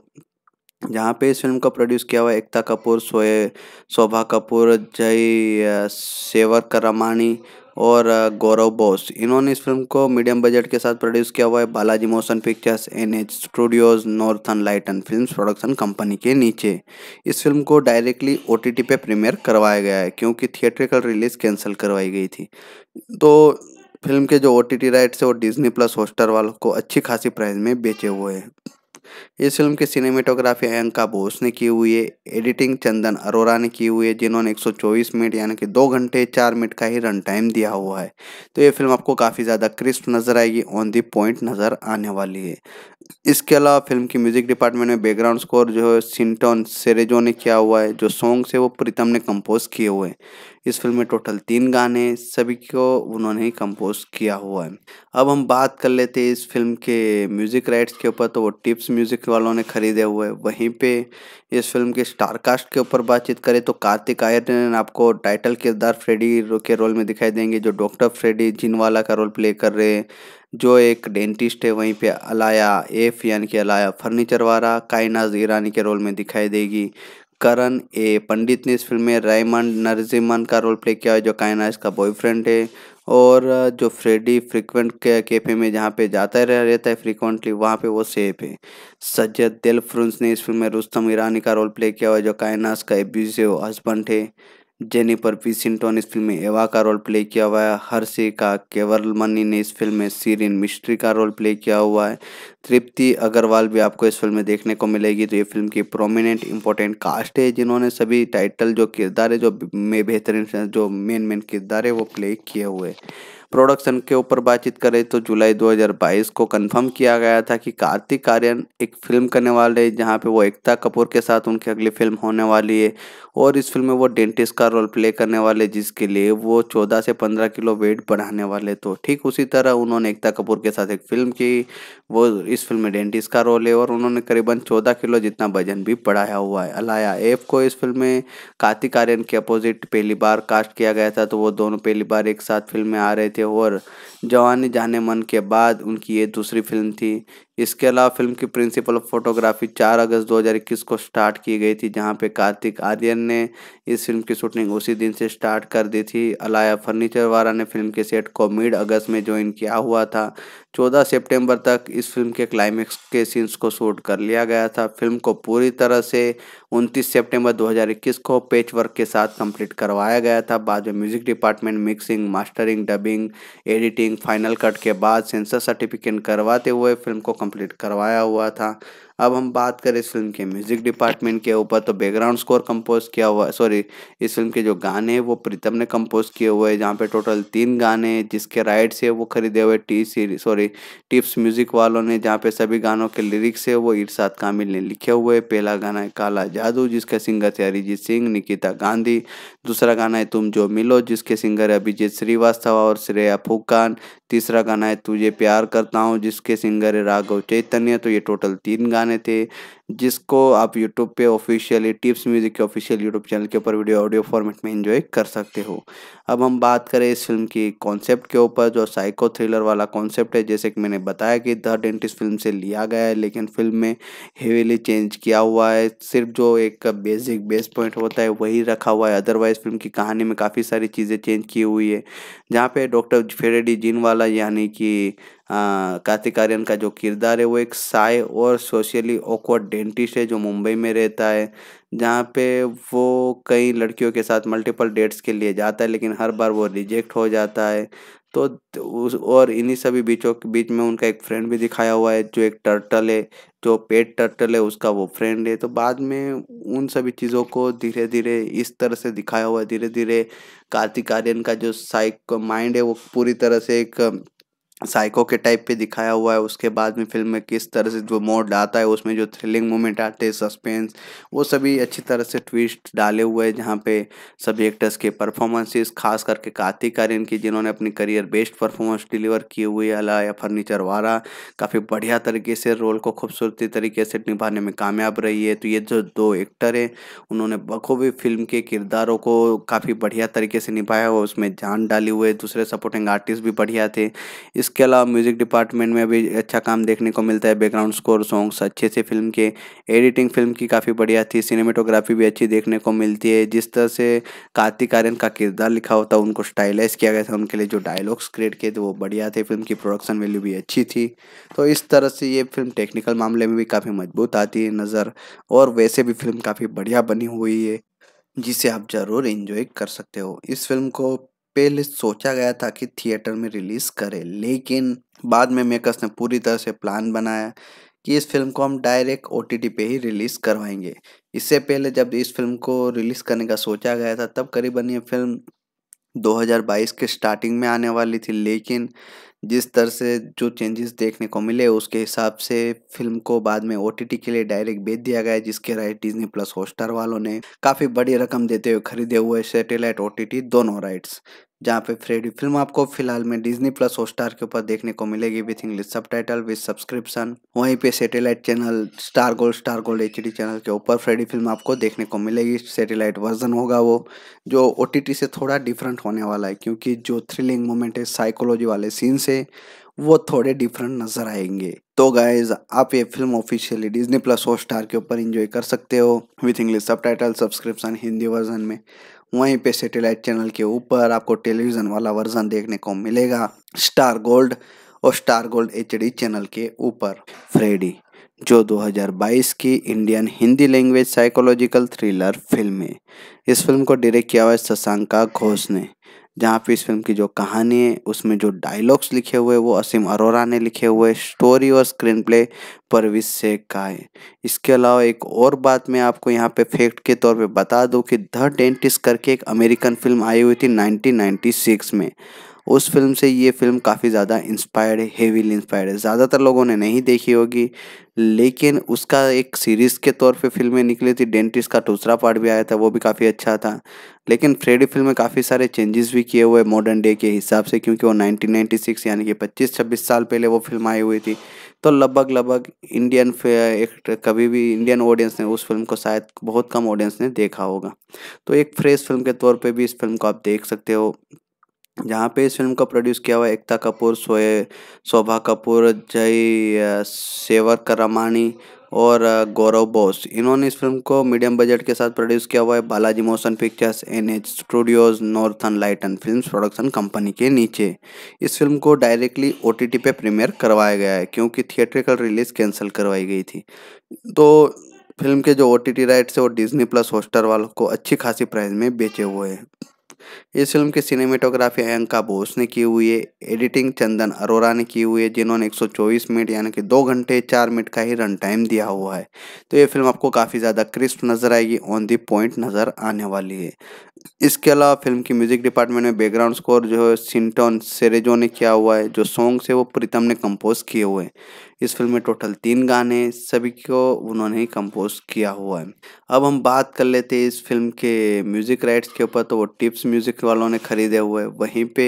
जहाँ पे इस फिल्म का प्रोड्यूस किया हुआ एकता कपूर सोए शोभा कपूर जय सेवर करमानी और गौरव बोस इन्होंने इस फिल्म को मीडियम बजट के साथ प्रोड्यूस किया हुआ है Balaji motion pictures N H studios Northern and film production company के नीचे इस फिल्म को डायरेक्टली ओ टी टी पे प्रीमियर करवाया गया है क्योंकि थिएट्रिकल रिलीज कैंसिल करवाई गई थी तो फिल्म के जो ओ टी टी राइट्स है वो डिजनी प्लस होस्टर वालों को अच्छी खासी प्राइस में बेचे हुए हैं इस फिल्म की सिनेमेटोग्राफी अयंका बोस ने की हुई है एडिटिंग चंदन अरोरा ने की हुई है जिन्होंने 124 मिनट यानी कि दो घंटे चार मिनट का ही रन टाइम दिया हुआ है तो ये फिल्म आपको काफ़ी ज़्यादा क्रिस्प नज़र आएगी ऑन दी पॉइंट नज़र आने वाली है इसके अलावा फिल्म की म्यूजिक डिपार्टमेंट में बैकग्राउंड स्कोर जो है सिंटोन सेरेजो ने किया हुआ है जो सॉन्ग्स है वो प्रीतम ने कंपोज किए हुए हैं इस फिल्म में टोटल तीन गाने सभी को उन्होंने ही कंपोज किया हुआ है अब हम बात कर लेते हैं इस फिल्म के म्यूजिक राइट्स के ऊपर तो वो टिप्स म्यूजिक वालों ने खरीदे हुए वहीं पर इस फिल्म के स्टारकास्ट के ऊपर बातचीत करें तो कार्तिक आयर आपको टाइटल किरदार फ्रेडी के रोल में दिखाई देंगे जो डॉक्टर फ्रेडी जिनवाला का रोल प्ले कर रहे हैं जो एक डेंटिस्ट है वहीं पे अलाया एफ यानी कि अलाया फर्नीचर वाला कायनाज ईरानी के रोल में दिखाई देगी करण ए पंडित ने इस फिल्म में रायमंड नरजिमन का रोल प्ले किया है जो कायनाज का बॉयफ्रेंड है और जो फ्रेडी फ्रिक्वेंट के कैफे में जहाँ पे जाता रह रहता है फ्रिक्वेंटली वहाँ पे वो सेफ है सज्जद दिल ने इस फिल्म में रुस्तम ईरानी का रोल प्ले किया हुआ है जो कायनास का एब्यूजिव हस्बेंड है जेनिफर पी सिंटोन इस फिल्म में एवा का रोल प्ले किया हुआ है हर्षे का केवलमनी ने इस फिल्म में सीरिन मिस्ट्री का रोल प्ले किया हुआ है तृप्ति अग्रवाल भी आपको इस फिल्म में देखने को मिलेगी तो ये फिल्म की प्रोमिनेंट इंपॉर्टेंट कास्ट है जिन्होंने सभी टाइटल जो किरदार है जो में बेहतरीन जो मेन मेन किरदार है वो प्ले किए हुए प्रोडक्शन के ऊपर बातचीत करें तो जुलाई 2022 को कंफर्म किया गया था कि कार्तिक आर्यन एक फिल्म करने वाले हैं जहाँ पे वो एकता कपूर के साथ उनकी अगली फिल्म होने वाली है और इस फिल्म में वो डेंटिस्ट का रोल प्ले करने वाले जिसके लिए वो चौदह से पंद्रह किलो वेट बढ़ाने वाले तो ठीक उसी तरह उन्होंने एकता कपूर के साथ एक फिल्म की वो इस फिल्म में डेंटिस्ट का रोल है और उन्होंने करीबन चौदह किलो जितना वजन भी बढ़ाया हुआ है अलाया एफ को इस फिल्म में कार्तिक आर्यन के अपोजिट पहली बार कास्ट किया गया था तो वो दोनों पहली बार एक साथ फिल्म में आ रहे थे थे और जवानी जाने मन के बाद उनकी ये दूसरी फिल्म थी इसके अलावा फिल्म की प्रिंसिपल ऑफ फोटोग्राफी 4 अगस्त 2021 को स्टार्ट की गई थी जहां पे कार्तिक आर्यन ने इस फिल्म की शूटिंग उसी दिन से स्टार्ट कर दी थी अलाया फर्नीचर वाला ने फिल्म के सेट को मिड अगस्त में ज्वाइन किया हुआ था 14 सितंबर तक इस फिल्म के क्लाइमेक्स के सीन्स को शूट कर लिया गया था फिल्म को पूरी तरह से उनतीस सेप्टेम्बर दो को पेच वर्क के साथ कम्प्लीट करवाया गया था बाद में music department mixing mastering dubbing editing final cut के बाद सेंसर सर्टिफिकेट करवाते हुए फिल्म को कंप्लीट करवाया हुआ था अब हम बात करें इस फिल्म के म्यूज़िक डिपार्टमेंट के ऊपर तो बैकग्राउंड स्कोर कंपोज किया हुआ सॉरी इस फिल्म के जो गाने हैं वो प्रीतम ने कंपोज किए हुए हैं जहाँ पे टोटल तीन गाने हैं जिसके राइट्स है वो खरीदे हुए टी सीरी सॉरी टिप्स म्यूज़िक वालों ने जहाँ पे सभी गानों के लिरिक्स है वो इरशाद कामिल ने लिखे हुए है पहला गाना है काला जादू जिसके सिंगर थे अरिजीत सिंह निकिता गांधी दूसरा गाना है तुम जो मिलो जिसके सिंगर है अभिजीत श्रीवास्तव और श्रेया फुकान तीसरा गाना है तुझे प्यार करता हूँ जिसके सिंगर है राघव चैतन्य तो ये टोटल तीन गाने गाने थे जिसको आप यूट्यूब पे ऑफिशियली टिप्स म्यूजिक के ऑफिशियल यूट्यूब चैनल के ऊपर वीडियो ऑडियो फॉर्मेट में इंजॉय कर सकते हो अब हम बात करें इस फिल्म की कॉन्सेप्ट के ऊपर जो साइको थ्रिलर वाला कॉन्सेप्ट है जैसे कि मैंने बताया कि द डेंटिस्ट फिल्म से लिया गया है लेकिन फिल्म में हेवीली चेंज किया हुआ है सिर्फ जो एक बेसिक बेस पॉइंट होता है वही रखा हुआ है अदरवाइज फिल्म की कहानी में काफ़ी सारी चीज़ें चेंज की हुई है जहाँ पे डॉक्टर फेरेडी जिन वाला यानी कि कार्तिक आर्यन का जो किरदार है वो एक साय और सोशली ऑकवर्ड डेंटिस्ट है जो मुंबई में रहता है जहाँ पे वो कई लड़कियों के साथ मल्टीपल डेट्स के लिए जाता है लेकिन हर बार वो रिजेक्ट हो जाता है तो उस और इन्हीं सभी बीचों के बीच में उनका एक फ्रेंड भी दिखाया हुआ है जो एक टर्टल है जो पेट टर्टल है उसका वो फ्रेंड है तो बाद में उन सभी चीज़ों को धीरे धीरे इस तरह से दिखाया हुआ है धीरे धीरे कार्तिक आर्यन का जो साइक माइंड है वो पूरी तरह से एक साइको के टाइप पे दिखाया हुआ है उसके बाद में फिल्म में किस तरह से जो मोड आता है उसमें जो थ्रिलिंग मोमेंट आते हैं सस्पेंस वो सभी अच्छी तरह से ट्विस्ट डाले हुए हैं जहाँ पे सभी एक्टर्स के परफॉर्मेंसेस खास करके कार्तिक आर्यन की जिन्होंने अपनी करियर बेस्ट परफॉर्मेंस डिलीवर किए हुए अला या फर्नीचर वाला काफ़ी बढ़िया तरीके से रोल को खूबसूरती तरीके से निभाने में कामयाब रही है तो ये जो दो एक्टर हैं उन्होंने बखूबी फिल्म के किरदारों को काफ़ी बढ़िया तरीके से निभाया हुआ उसमें जान डाली हुए दूसरे सपोर्टिंग आर्टिस्ट भी बढ़िया थे इस इसके अलावा म्यूज़िक डिपार्टमेंट में भी अच्छा काम देखने को मिलता है बैकग्राउंड स्कोर सॉन्ग्स अच्छे से फिल्म के एडिटिंग फिल्म की काफ़ी बढ़िया थी सिनेमेटोग्राफी भी अच्छी देखने को मिलती है जिस तरह से कार्तिक आर्यन का किरदार लिखा होता है उनको स्टाइलाइज किया गया था उनके लिए जो डायलॉग्स क्रिएट किए थे वो बढ़िया थे फिल्म की प्रोडक्शन वैल्यू भी अच्छी थी तो इस तरह से ये फिल्म टेक्निकल मामले में भी काफ़ी मजबूत आती है नज़र और वैसे भी फिल्म काफ़ी बढ़िया बनी हुई है जिसे आप ज़रूर इन्जॉय कर सकते हो इस फिल्म को पहले सोचा गया था कि थिएटर में रिलीज़ करें लेकिन बाद में मेकर्स ने पूरी तरह से प्लान बनाया कि इस फिल्म को हम डायरेक्ट ओ टी पे ही रिलीज़ करवाएंगे इससे पहले जब इस फिल्म को रिलीज़ करने का सोचा गया था तब करीबन ये फिल्म 2022 के स्टार्टिंग में आने वाली थी लेकिन जिस तरह से जो चेंजेस देखने को मिले उसके हिसाब से फिल्म को बाद में ओ के लिए डायरेक्ट बेच दिया गया जिसके राइट डिजनी प्लस हॉस्टार वालों ने काफ़ी बड़ी रकम देते हुए खरीदे हुए सेटेलाइट ओ दोनों राइट्स जहाँ पे फ्रेडी फिल्म आपको फिलहाल में डिजनी प्लस हॉटस्टार के ऊपर देखने को मिलेगी विथ इंग्लिश सब टाइटल विथ सब्सक्रिप्शन वहीं पे satellite channel Star Gold Star Gold H channel के ऊपर फ्रेडी फिल्म आपको देखने को मिलेगी सैटेलाइट वर्जन होगा वो जो ओ से थोड़ा डिफरेंट होने वाला है क्योंकि जो थ्रिलिंग मोमेंट है साइकोलॉजी वाले सीन से वो थोड़े डिफरेंट नज़र आएंगे तो गाइज आप ये film officially Disney plus Hotstar के ऊपर इंजॉय कर सकते हो विथ इंग्लिश सब टाइटल सब्सक्रिप्शन हिंदी वर्जन में वहीं पे सैटेलाइट चैनल के ऊपर आपको टेलीविज़न वाला वर्जन देखने को मिलेगा स्टार गोल्ड और स्टार गोल्ड एच चैनल के ऊपर फ्रेडी जो 2022 की Indian Hindi language psychological thriller film है इस फिल्म को डायरेक्ट किया हुआ है शशांका घोष ने जहाँ पे इस फिल्म की जो कहानी है उसमें जो डायलॉग्स लिखे हुए वो असीम अरोरा ने लिखे हुए स्टोरी और स्क्रीन प्ले परविज शेख का है इसके अलावा एक और बात मैं आपको यहाँ पे फैक्ट के तौर पे बता दूँ कि द डेंटिस्ट करके एक अमेरिकन फिल्म आई हुई थी 1996 में उस फिल्म से ये फिल्म काफ़ी ज़्यादा इंस्पायर्ड है हेवीली इंस्पायर्ड है ज़्यादातर लोगों ने नहीं देखी होगी लेकिन उसका एक सीरीज़ के तौर पे फिल्में निकली थी डेंटिस्ट का दूसरा पार्ट भी आया था वो भी काफ़ी अच्छा था लेकिन फ्रेडी फिल्म में काफ़ी सारे चेंजेस भी किए हुए मॉडर्न डे के हिसाब से क्योंकि वो 1996 यानी कि 25-26 साल पहले वो फिल्म आई हुई थी तो लगभग लगभग इंडियन एक कभी भी इंडियन ऑडियंस ने उस फिल्म को शायद बहुत कम ऑडियंस ने देखा होगा तो एक फ्रेश फिल्म के तौर पर भी इस फिल्म को आप देख सकते हो जहाँ पे इस फिल्म का प्रोड्यूस किया हुआ एकता कपूर सोए शोभा कपूर जय कर रमानी और गौरव बोस इन्होंने इस फिल्म को मीडियम बजट के साथ प्रोड्यूस किया हुआ है Balaji motion pictures N H Studios northern light and film production company के नीचे इस फिल्म को डायरेक्टली ओ टी टी पे प्रीमियर करवाया गया है क्योंकि थिएट्रिकल रिलीज़ कैंसिल करवाई गई थी तो फिल्म के जो ओ टी टी राइट्स है वो डिजनी प्लस होस्टर वालों को अच्छी खासी प्राइस में बेचे हुए हैं इस फिल्म की सिनेमेटोग्राफी अयंका बोस ने की हुई है एडिटिंग चंदन अरोरा ने की हुई है जिन्होंने 124 मिनट यानी कि दो घंटे चार मिनट का ही रन टाइम दिया हुआ है तो ये फिल्म आपको काफ़ी ज़्यादा क्रिस्प नज़र आएगी ऑन दी पॉइंट नज़र आने वाली है इसके अलावा फिल्म की म्यूजिक डिपार्टमेंट में बैकग्राउंड स्कोर जो है सिंटोन सेरेजो ने किया हुआ है जो सॉन्ग्स है वो प्रीतम ने कंपोज किए हुए हैं इस फिल्म में टोटल तीन गाने सभी को उन्होंने ही कंपोज किया हुआ है अब हम बात कर लेते हैं इस फिल्म के म्यूज़िक राइट्स के ऊपर तो वो टिप्स म्यूज़िक वालों ने खरीदे हुए वहीं पे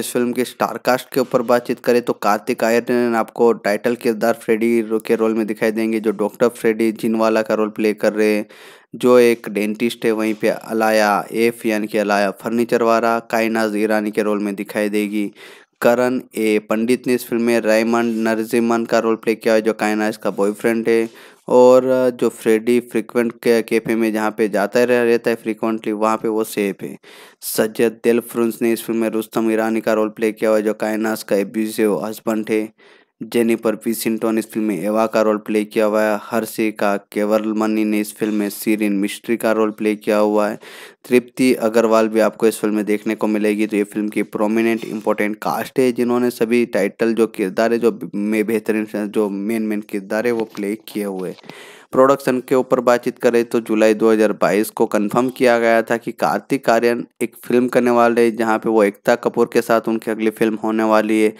इस फिल्म के स्टार कास्ट के ऊपर बातचीत करें तो कार्तिक आयरन आपको टाइटल किरदार फ्रेडी के रोल में दिखाई देंगे जो डॉक्टर फ्रेडी जिनवाला का रोल प्ले कर रहे हैं जो एक डेंटिस्ट है वहीं पे अलाया एफ यानी कि अलाया फर्नीचर वाला कायनाज ईरानी के रोल में दिखाई देगी करण ए पंडित ने इस फिल्म में रायमंड नरजिमन का रोल प्ले किया है जो कायना इसका बॉयफ्रेंड है और जो फ्रेडी फ्रिक्वेंट कैफे में जहाँ पे जाता रह रहता है फ्रिक्वेंटली वहाँ पे वो सेफ है सज्जद दिल फ्रुंस ने इस फिल्म में रुस्तम ईरानी का रोल प्ले किया हुआ है जो कायनास का एब्यूजिव हस्बैंड है जेनिफर पिसिंगटन इस फिल्म में एवा का रोल प्ले किया हुआ है हर्षे का केवल मनी ने इस फिल्म में सीरिन मिस्ट्री का रोल प्ले किया हुआ है तृप्ति अग्रवाल भी आपको इस फिल्म में देखने को मिलेगी तो ये फिल्म की प्रोमिनेंट इंपॉर्टेंट कास्ट है जिन्होंने सभी टाइटल जो किरदार है जो में बेहतरीन जो मेन मेन किरदार है वो प्ले किए हुए प्रोडक्शन के ऊपर बातचीत करें तो जुलाई 2022 को कंफर्म किया गया था कि कार्तिक आर्यन एक फिल्म करने वाले हैं जहाँ पे वो एकता कपूर के साथ उनकी अगली फिल्म होने वाली है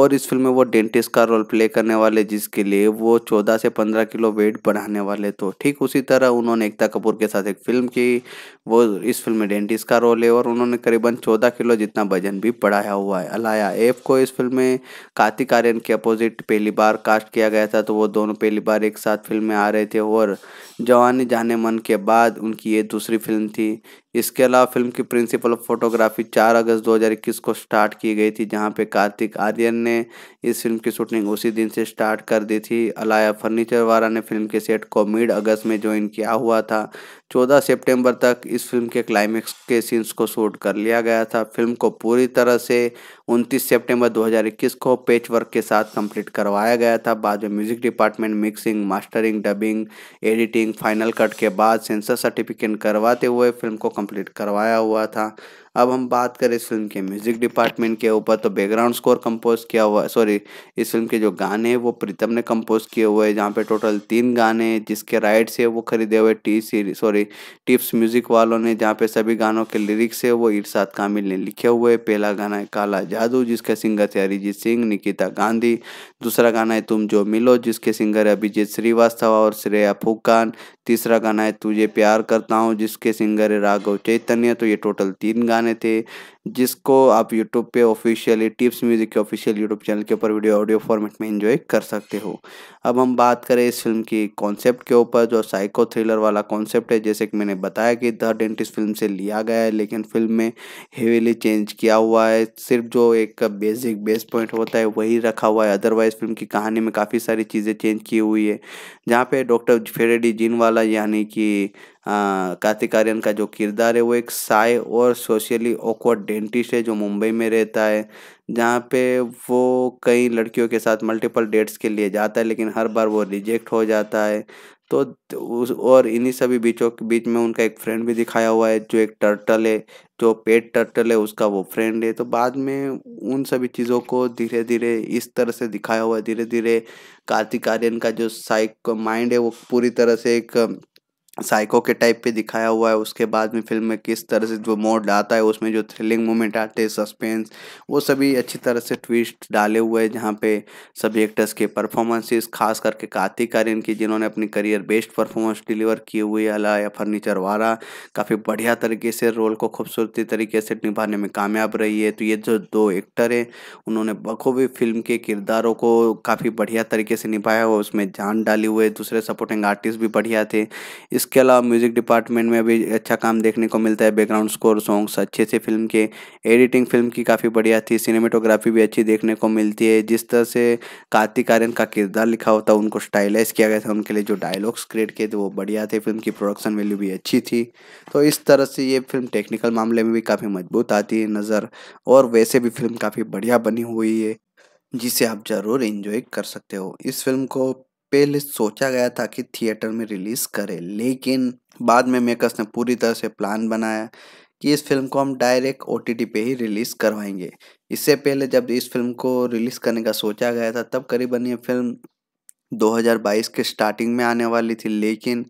और इस फिल्म में वो डेंटिस्ट का रोल प्ले करने वाले जिसके लिए वो चौदह से पंद्रह किलो वेट बढ़ाने वाले तो ठीक उसी तरह उन्होंने एकता कपूर के साथ एक फिल्म की वो इस फिल्म में डेंटिस्ट का रोल है और उन्होंने करीबन चौदह किलो जितना वजन भी बढ़ाया हुआ है अलाया एफ को इस फिल्म में कार्तिक आर्यन के अपोजिट पहली बार कास्ट किया गया था तो वो दोनों पहली बार एक साथ फिल्म में आ रहे थे थे और जवानी जाने मन के बाद उनकी ये दूसरी फिल्म थी इसके अलावा फिल्म की प्रिंसिपल ऑफ फोटोग्राफी 4 अगस्त 2021 को स्टार्ट की गई थी जहां पे कार्तिक आर्यन ने इस फिल्म की शूटिंग उसी दिन से स्टार्ट कर दी थी अलाया फर्नीचर वाला ने फिल्म के सेट को मिड अगस्त में ज्वाइन किया हुआ था 14 सितंबर तक इस फिल्म के क्लाइमेक्स के सीन्स को शूट कर लिया गया था फिल्म को पूरी तरह से उनतीस सेप्टेम्बर दो को पेच वर्क के साथ कम्प्लीट करवाया गया था बाद में music department mixing mastering dubbing editing final cut के बाद सेंसर सर्टिफिकेट करवाते हुए फिल्म को कंप्लीट करवाया हुआ था अब हम बात करें इस फिल्म के म्यूज़िक डिपार्टमेंट के ऊपर तो बैकग्राउंड स्कोर कंपोज किया हुआ सॉरी इस फिल्म के जो गाने हैं वो प्रीतम ने कंपोज किए हुए हैं जहाँ पे टोटल तीन गाने जिसके राइट्स है वो खरीदे हुए टी सीरी सॉरी टिप्स म्यूज़िक वालों ने जहाँ पे सभी गानों के लिरिक्स है वो इरशाद कामिल ने लिखे हुए पहला गाना है काला जादू जिसके सिंगर थे अरिजीत सिंह निकिता गांधी दूसरा गाना है तुम जो मिलो जिसके सिंगर है अभिजीत श्रीवास्तव और श्रेया फुकान तीसरा गाना है तुझे प्यार करता हूँ जिसके सिंगर है राघव चैतन्य तो ये टोटल तीन गाने थे जिसको आप यूट्यूब पे ऑफिशियली टिप्स म्यूज़िक के ऑफिशियल यूट्यूब चैनल के ऊपर वीडियो ऑडियो फॉर्मेट में एंजॉय कर सकते हो अब हम बात करें इस फिल्म की कॉन्सेप्ट के ऊपर जो साइको थ्रिलर वाला कॉन्सेप्ट है जैसे कि मैंने बताया कि द डेंटिस्ट फिल्म से लिया गया है लेकिन फिल्म में हेवीली चेंज किया हुआ है सिर्फ जो एक बेसिक बेस पॉइंट होता है वही रखा हुआ है अदरवाइज फिल्म की कहानी में काफ़ी सारी चीज़ें चेंज की हुई है जहाँ पे डॉक्टर फेरेडी जिन वाला यानी कि कार्तिक आर्यन का जो किरदार है वो एक साय और सोशली ऑकवर्ड डेंटिस्ट है जो मुंबई में रहता है जहाँ पे वो कई लड़कियों के साथ मल्टीपल डेट्स के लिए जाता है लेकिन हर बार वो रिजेक्ट हो जाता है तो उस और इन्हीं सभी बीचों के बीच में उनका एक फ्रेंड भी दिखाया हुआ है जो एक टर्टल है जो पेट टर्टल है उसका वो फ्रेंड है तो बाद में उन सभी चीज़ों को धीरे धीरे इस तरह से दिखाया हुआ है धीरे धीरे कार्तिक आर्यन का जो साइक माइंड है वो पूरी तरह से एक साइको के टाइप पे दिखाया हुआ है उसके बाद में फिल्म में किस तरह से जो मोड आता है उसमें जो थ्रिलिंग मोमेंट आते हैं सस्पेंस वो सभी अच्छी तरह से ट्विस्ट डाले हुए हैं जहाँ पे सभी एक्टर्स के परफॉर्मेंसेस खास करके कार्तिक आर्यन की जिन्होंने अपनी करियर बेस्ट परफॉर्मेंस डिलीवर किए हुए अला या फर्नीचर वाला काफ़ी बढ़िया तरीके से रोल को खूबसूरती तरीके से निभाने में कामयाब रही है तो ये जो दो एक्टर हैं उन्होंने बखूबी फिल्म के किरदारों को काफ़ी बढ़िया तरीके से निभाया और उसमें जान डाली हुए दूसरे सपोर्टिंग आर्टिस्ट भी बढ़िया थे इस इसके अलावा म्यूज़िक डिपार्टमेंट में भी अच्छा काम देखने को मिलता है बैकग्राउंड स्कोर सॉन्ग्स अच्छे से फिल्म के एडिटिंग फिल्म की काफ़ी बढ़िया थी सिनेमेटोग्राफी भी अच्छी देखने को मिलती है जिस तरह से कार्तिक आर्यन का किरदार लिखा होता उनको स्टाइलाइज किया गया था उनके लिए जो डायलॉग्स क्रिएट किए थे वो बढ़िया थे फिल्म की प्रोडक्शन वैल्यू भी अच्छी थी तो इस तरह से ये फिल्म टेक्निकल मामले में भी काफ़ी मजबूत आती है नज़र और वैसे भी फिल्म काफ़ी बढ़िया बनी हुई है जिसे आप ज़रूर इन्जॉय कर सकते हो इस फिल्म को पहले सोचा गया था कि थिएटर में रिलीज करें लेकिन बाद में मेकर्स ने पूरी तरह से प्लान बनाया कि इस फिल्म को हम डायरेक्ट ओ टी टी पे ही रिलीज़ करवाएंगे इससे पहले जब इस फिल्म को रिलीज़ करने का सोचा गया था तब करीबन ये फिल्म 2022 के स्टार्टिंग में आने वाली थी लेकिन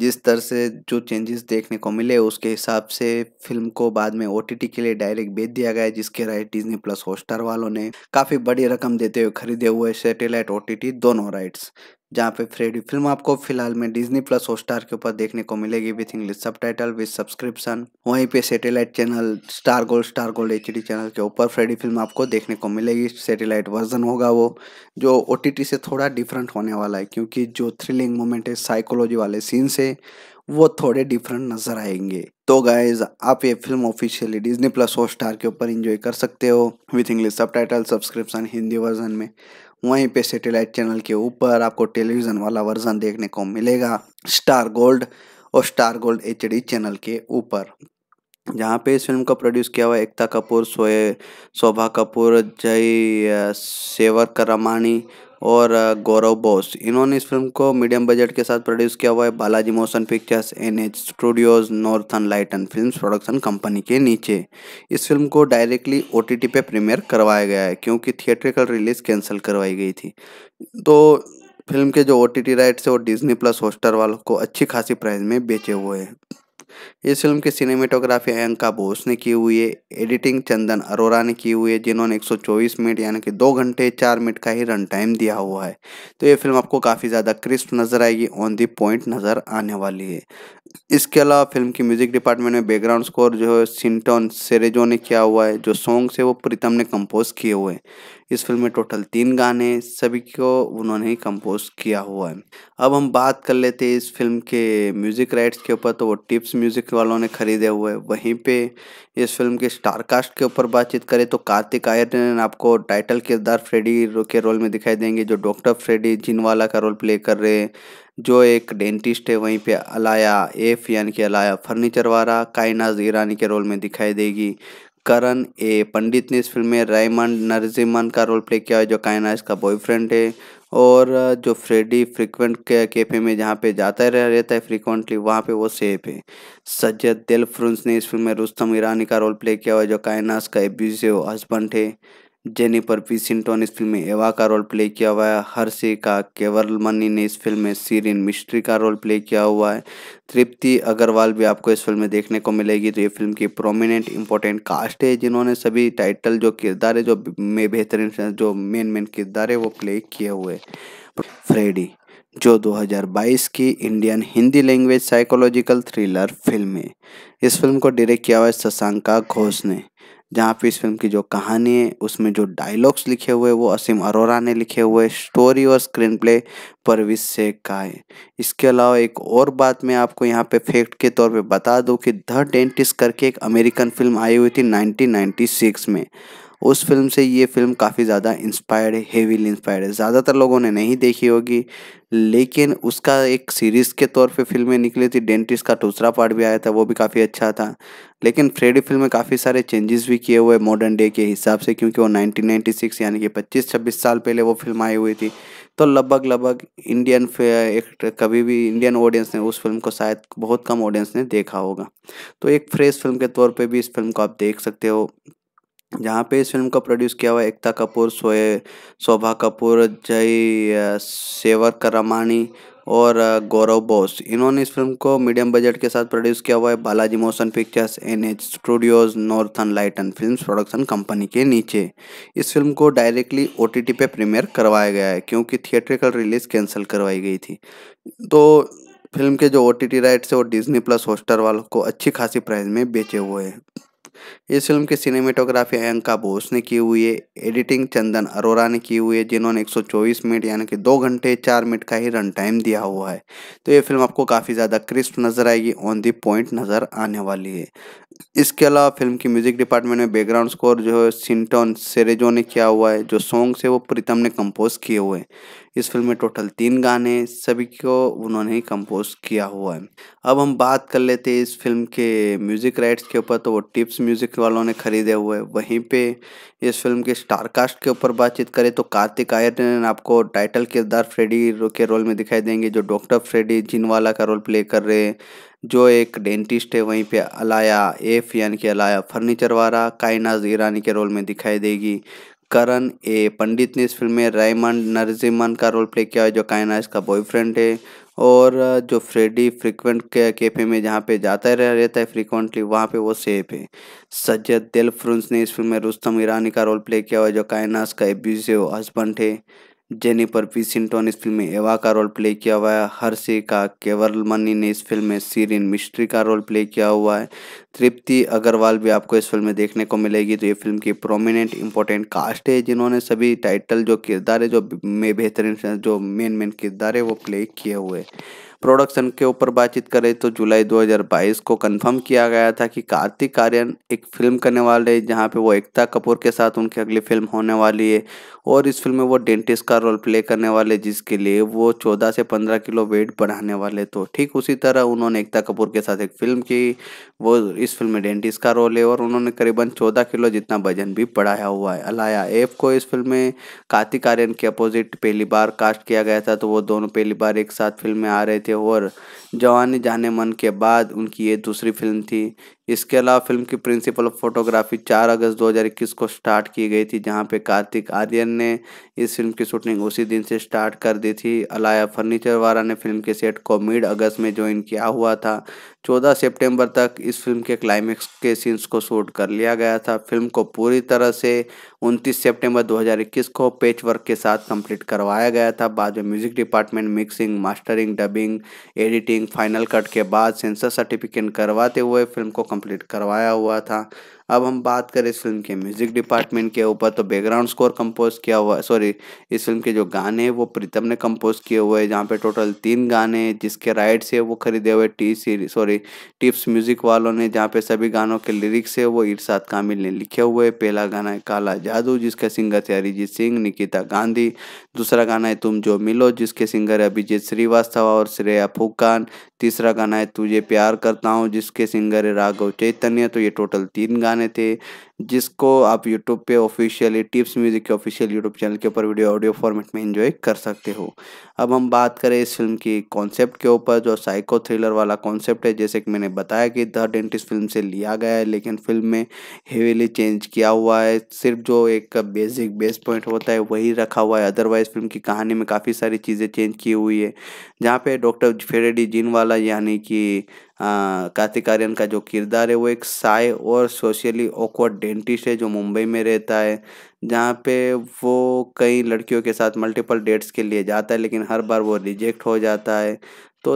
जिस तरह से जो चेंजेस देखने को मिले उसके हिसाब से फिल्म को बाद में ओटीटी के लिए डायरेक्ट बेच दिया गया जिसके राइट डिज्नी प्लस हॉटस्टार वालों ने काफ़ी बड़ी रकम देते हुए खरीदे हुए सैटेलाइट ओ दोनों राइट्स जहाँ पे फ्रेडी फिल्म आपको फिलहाल में डिजनी प्लस हॉटस्टार के ऊपर देखने को मिलेगी विथ इंग्लिश सब टाइटल विथ सब्सक्रिप्शन वहीं पे satellite channel Star Gold Star Gold H channel के ऊपर फ्रेडी फिल्म आपको देखने को मिलेगी सैटेलाइट वर्जन होगा वो जो ओ से थोड़ा डिफरेंट होने वाला है क्योंकि जो थ्रिलिंग मोमेंट है साइकोलॉजी वाले सीन्स है वो थोड़े डिफरेंट नजर आएंगे तो गाइज आप ये film officially Disney plus hot के ऊपर इंजॉय कर सकते हो विथ इंग्लिश सब टाइटल सब्सक्रिप्शन हिंदी वर्जन में वहीं पे सैटेलाइट चैनल के ऊपर आपको टेलीविज़न वाला वर्जन देखने को मिलेगा स्टार गोल्ड और स्टार गोल्ड एच चैनल के ऊपर जहाँ पे इस फिल्म को प्रोड्यूस किया हुआ एकता कपूर सोए शोभा कपूर जय सेवर करमानी और गौरव बोस इन्होंने इस फिल्म को मीडियम बजट के साथ प्रोड्यूस किया हुआ है Balaji motion pictures N H studios Northern and film production company के नीचे इस फिल्म को डायरेक्टली ओ टी टी पे प्रीमियर करवाया गया है क्योंकि थिएट्रिकल रिलीज कैंसिल करवाई गई थी तो फिल्म के जो ओ टी टी राइट्स है वो डिजनी प्लस होस्टर वालों को अच्छी खासी प्राइस में बेचे हुए हैं इस फिल्म की सिनेमेटोग्राफी अयंका बोस ने की हुई है एडिटिंग चंदन अरोरा ने की हुई है जिन्होंने 124 मिनट यानी कि दो घंटे चार मिनट का ही रन टाइम दिया हुआ है तो ये फिल्म आपको काफ़ी ज़्यादा क्रिस्प नज़र आएगी ऑन दी पॉइंट नज़र आने वाली है इसके अलावा फिल्म की म्यूजिक डिपार्टमेंट में बैकग्राउंड स्कोर जो है सिंटोन सेरेजो ने किया हुआ है जो सॉन्ग्स है वो प्रीतम ने कंपोज किए हुए हैं इस फिल्म में टोटल तीन गाने सभी को उन्होंने ही कंपोज किया हुआ है अब हम बात कर लेते हैं इस फिल्म के म्यूज़िक राइट्स के ऊपर तो वो टिप्स म्यूज़िक वालों ने खरीदे हुए वहीं पे इस फिल्म के स्टारकास्ट के ऊपर बातचीत करें तो कार्तिक आयरन आपको टाइटल किरदार फ्रेडी के रोल में दिखाई देंगे जो डॉक्टर फ्रेडी जिनवाला का रोल प्ले कर रहे हैं जो एक डेंटिस्ट है वहीं पे अलाया एफ यानी कि अलाया फर्नीचर वाला कायनाज ईरानी के रोल में दिखाई देगी करण ए पंडित ने इस फिल्म में रायमंड नरजिमन का रोल प्ले किया है जो कायना इसका बॉयफ्रेंड है और जो फ्रेडी फ्रिक्वेंट कैफे में जहाँ पे जाता रह रहता है फ्रिक्वेंटली वहाँ पे वो सेफ है सज्जद दिल फ्रुंस ने इस फिल्म में रुस्तम ईरानी का रोल प्ले किया हुआ है जो कायनास का एब्यूजिव हस्बैंड है जेनिफर पी ने इस फिल्म में एवा का रोल प्ले किया हुआ है हर्षे का केवलमनी ने इस फिल्म में सीरिन मिस्ट्री का रोल प्ले किया हुआ है तृप्ति अग्रवाल भी आपको इस फिल्म में देखने को मिलेगी तो ये फिल्म की प्रोमिनेंट इंपॉर्टेंट कास्ट है जिन्होंने सभी टाइटल जो किरदार है जो में बेहतरीन जो मेन मेन किरदार है वो प्ले किए हुए फ्रेडी जो 2022 की Indian Hindi language psychological thriller film है इस फिल्म को डायरेक्ट किया हुआ है शशांका घोष ने जहाँ पे इस फिल्म की जो कहानी है उसमें जो डायलॉग्स लिखे हुए वो असीम अरोरा ने लिखे हुए स्टोरी और स्क्रीन प्ले परविज शेख का है इसके अलावा एक और बात मैं आपको यहाँ पे फैक्ट के तौर पे बता दूँ कि द डेंटिस्ट करके एक अमेरिकन फिल्म आई हुई थी 1996 में उस फिल्म से ये फिल्म काफ़ी ज़्यादा इंस्पायर्ड है हेवीली इंस्पायर्ड है ज़्यादातर लोगों ने नहीं देखी होगी लेकिन उसका एक सीरीज़ के तौर पे फिल्में निकली थी डेंटिस्ट का दूसरा पार्ट भी आया था वो भी काफ़ी अच्छा था लेकिन फ्रेडी फिल्म में काफ़ी सारे चेंजेस भी किए हुए मॉडर्न डे के हिसाब से क्योंकि वो नाइनटीन यानी कि पच्चीस छब्बीस साल पहले वो फिल्म आई हुई थी तो लगभग लगभग इंडियन एक कभी भी इंडियन ऑडियंस ने उस फिल्म को शायद बहुत कम ऑडियंस ने देखा होगा तो एक फ्रेश फिल्म के तौर पर भी इस फिल्म को आप देख सकते हो जहाँ पे इस फिल्म का प्रोड्यूस किया हुआ एकता कपूर सोए शोभा कपूर जय कर रमानी और गौरव बोस इन्होंने इस फिल्म को मीडियम बजट के साथ प्रोड्यूस किया हुआ है Balaji motion pictures N H Studios northern and film production company के नीचे इस फिल्म को डायरेक्टली ओ टी टी पे प्रीमियर करवाया गया है क्योंकि थिएट्रिकल रिलीज कैंसिल करवाई गई थी तो फिल्म के जो ओ टी टी राइट्स है वो डिजनी प्लस होस्टर वालों को अच्छी खासी प्राइस में बेचे हुए हैं इस फिल्म की सिनेमेटोग्राफी अयंका बोस ने की हुई है एडिटिंग चंदन अरोरा ने की हुई है जिन्होंने 124 मिनट यानी कि दो घंटे चार मिनट का ही रन टाइम दिया हुआ है तो ये फिल्म आपको काफ़ी ज़्यादा क्रिस्प नज़र आएगी ऑन दी पॉइंट नज़र आने वाली है इसके अलावा फिल्म की म्यूजिक डिपार्टमेंट में बैकग्राउंड स्कोर जो है सिंटोन सेरेजो ने किया हुआ है जो सॉन्ग्स है वो प्रीतम ने कंपोज किए हुए हैं इस फिल्म में टोटल तीन गाने सभी को उन्होंने ही कंपोज किया हुआ है अब हम बात कर लेते हैं इस फिल्म के म्यूज़िक राइट्स के ऊपर तो वो टिप्स म्यूज़िक वालों ने खरीदे हुए वहीं पे इस फिल्म के स्टारकास्ट के ऊपर बातचीत करें तो कार्तिक आयरन आपको टाइटल किरदार फ्रेडी के रोल में दिखाई देंगे जो डॉक्टर फ्रेडी जिनवाला का रोल प्ले कर रहे हैं जो एक डेंटिस्ट है वहीं पे अलाया एफ यानी कि अलाया फर्नीचर वाला कायनाज ईरानी के रोल में दिखाई देगी करण ए पंडित ने इस फिल्म में रायमंड नरजिमन का रोल प्ले किया है जो कायना इसका बॉयफ्रेंड है और जो फ्रेडी फ्रिक्वेंट के कैफे में जहाँ पे जाता रह रहता है फ्रिक्वेंटली वहाँ पे वो सेफ है सज्जद दिल फ्रुंस ने इस फिल्म में रुस्तम ईरानी का रोल प्ले किया हुआ है जो कायनास का एब्यूजिव हस्बैंड है जेनिफर ने इस फिल्म में एवा का रोल प्ले किया हुआ है हर्षे का केवल मनी ने इस फिल्म में सीरिन मिस्ट्री का रोल प्ले किया हुआ है तृप्ति अग्रवाल भी आपको इस फिल्म में देखने को मिलेगी तो ये फिल्म की प्रोमिनेंट इंपॉर्टेंट कास्ट है जिन्होंने सभी टाइटल जो किरदार है जो में बेहतरीन जो मेन मेन किरदार है वो प्ले किए हुए हैं प्रोडक्शन के ऊपर बातचीत करें तो जुलाई 2022 को कंफर्म किया गया था कि कार्तिक आर्यन एक फिल्म करने वाले हैं जहाँ पे वो एकता कपूर के साथ उनकी अगली फिल्म होने वाली है और इस फिल्म में वो डेंटिस्ट का रोल प्ले करने वाले जिसके लिए वो 14 से 15 किलो वेट बढ़ाने वाले तो ठीक उसी तरह उन्होंने एकता कपूर के साथ एक फिल्म की वो इस फिल्म में डेंटिस्ट का रोल है और उन्होंने करीबन चौदह किलो जितना वजन भी बढ़ाया हुआ है अलाया एफ को इस फिल्म में कार्तिक आर्यन के अपोजिट पहली बार कास्ट किया गया था तो वो दोनों पहली बार एक साथ फिल्म में आ रहे थे थे और जवानी जाने मन के बाद उनकी ये दूसरी फिल्म थी इसके अलावा फिल्म की प्रिंसिपल फोटोग्राफी 4 अगस्त 2021 को स्टार्ट की गई थी जहां पे कार्तिक आर्यन ने इस फिल्म की शूटिंग उसी दिन से स्टार्ट कर दी थी अलाया फर्नीचर वाला ने फिल्म के सेट को मिड अगस्त में ज्वाइन किया हुआ था 14 सितंबर तक इस फिल्म के क्लाइमेक्स के सीन्स को शूट कर लिया गया था फिल्म को पूरी तरह से उनतीस सेप्टेम्बर दो को पेच वर्क के साथ कम्प्लीट करवाया गया था बाद में music department mixing mastering dubbing editing final cut के बाद सेंसर सर्टिफिकेट करवाते हुए फिल्म को कंप्लीट करवाया हुआ था अब हम बात करें इस फिल्म के म्यूज़िक डिपार्टमेंट के ऊपर तो बैकग्राउंड स्कोर कंपोज किया हुआ है सॉरी इस फिल्म के जो गाने हैं वो प्रीतम ने कंपोज किए हुए हैं जहाँ पे टोटल तीन गाने जिसके राइट्स है वो खरीदे हुए टी सीरी सॉरी टिप्स म्यूज़िक वालों ने जहाँ पे सभी गानों के लिरिक्स है वो इरशाद कामिल ने लिखे हुए पहला गाना है काला जादू जिसके सिंगर थे अरिजीत सिंह निकिता गांधी दूसरा गाना है तुम जो मिलो जिसके सिंगर है अभिजीत श्रीवास्तव और श्रेया फुकान तीसरा गाना है तुझे प्यार करता हूँ जिसके सिंगर है राघव चैतन्य तो ये टोटल तीन गाने गाने थे जिसको आप यूट्यूब पे ऑफिशियली टिप्स म्यूज़िक के ऑफिशियल यूट्यूब चैनल के ऊपर वीडियो ऑडियो फॉर्मेट में इन्जॉय कर सकते हो अब हम बात करें इस फिल्म की कॉन्सेप्ट के ऊपर जो साइको थ्रिलर वाला कॉन्सेप्ट है जैसे कि मैंने बताया कि द डेंटिस्ट फिल्म से लिया गया है लेकिन फिल्म में हेवीली चेंज किया हुआ है सिर्फ जो एक बेसिक बेस पॉइंट होता है वही रखा हुआ है अदरवाइज फिल्म की कहानी में काफ़ी सारी चीज़ें चेंज की हुई है जहाँ पे डॉक्टर फेरेडी जिन वाला यानी कि कार्तिक आर्यन का जो किरदार है वो एक साय और सोशली ऑकवर्ड डेंटिस्ट है जो मुंबई में रहता है जहाँ पे वो कई लड़कियों के साथ मल्टीपल डेट्स के लिए जाता है लेकिन हर बार वो रिजेक्ट हो जाता है तो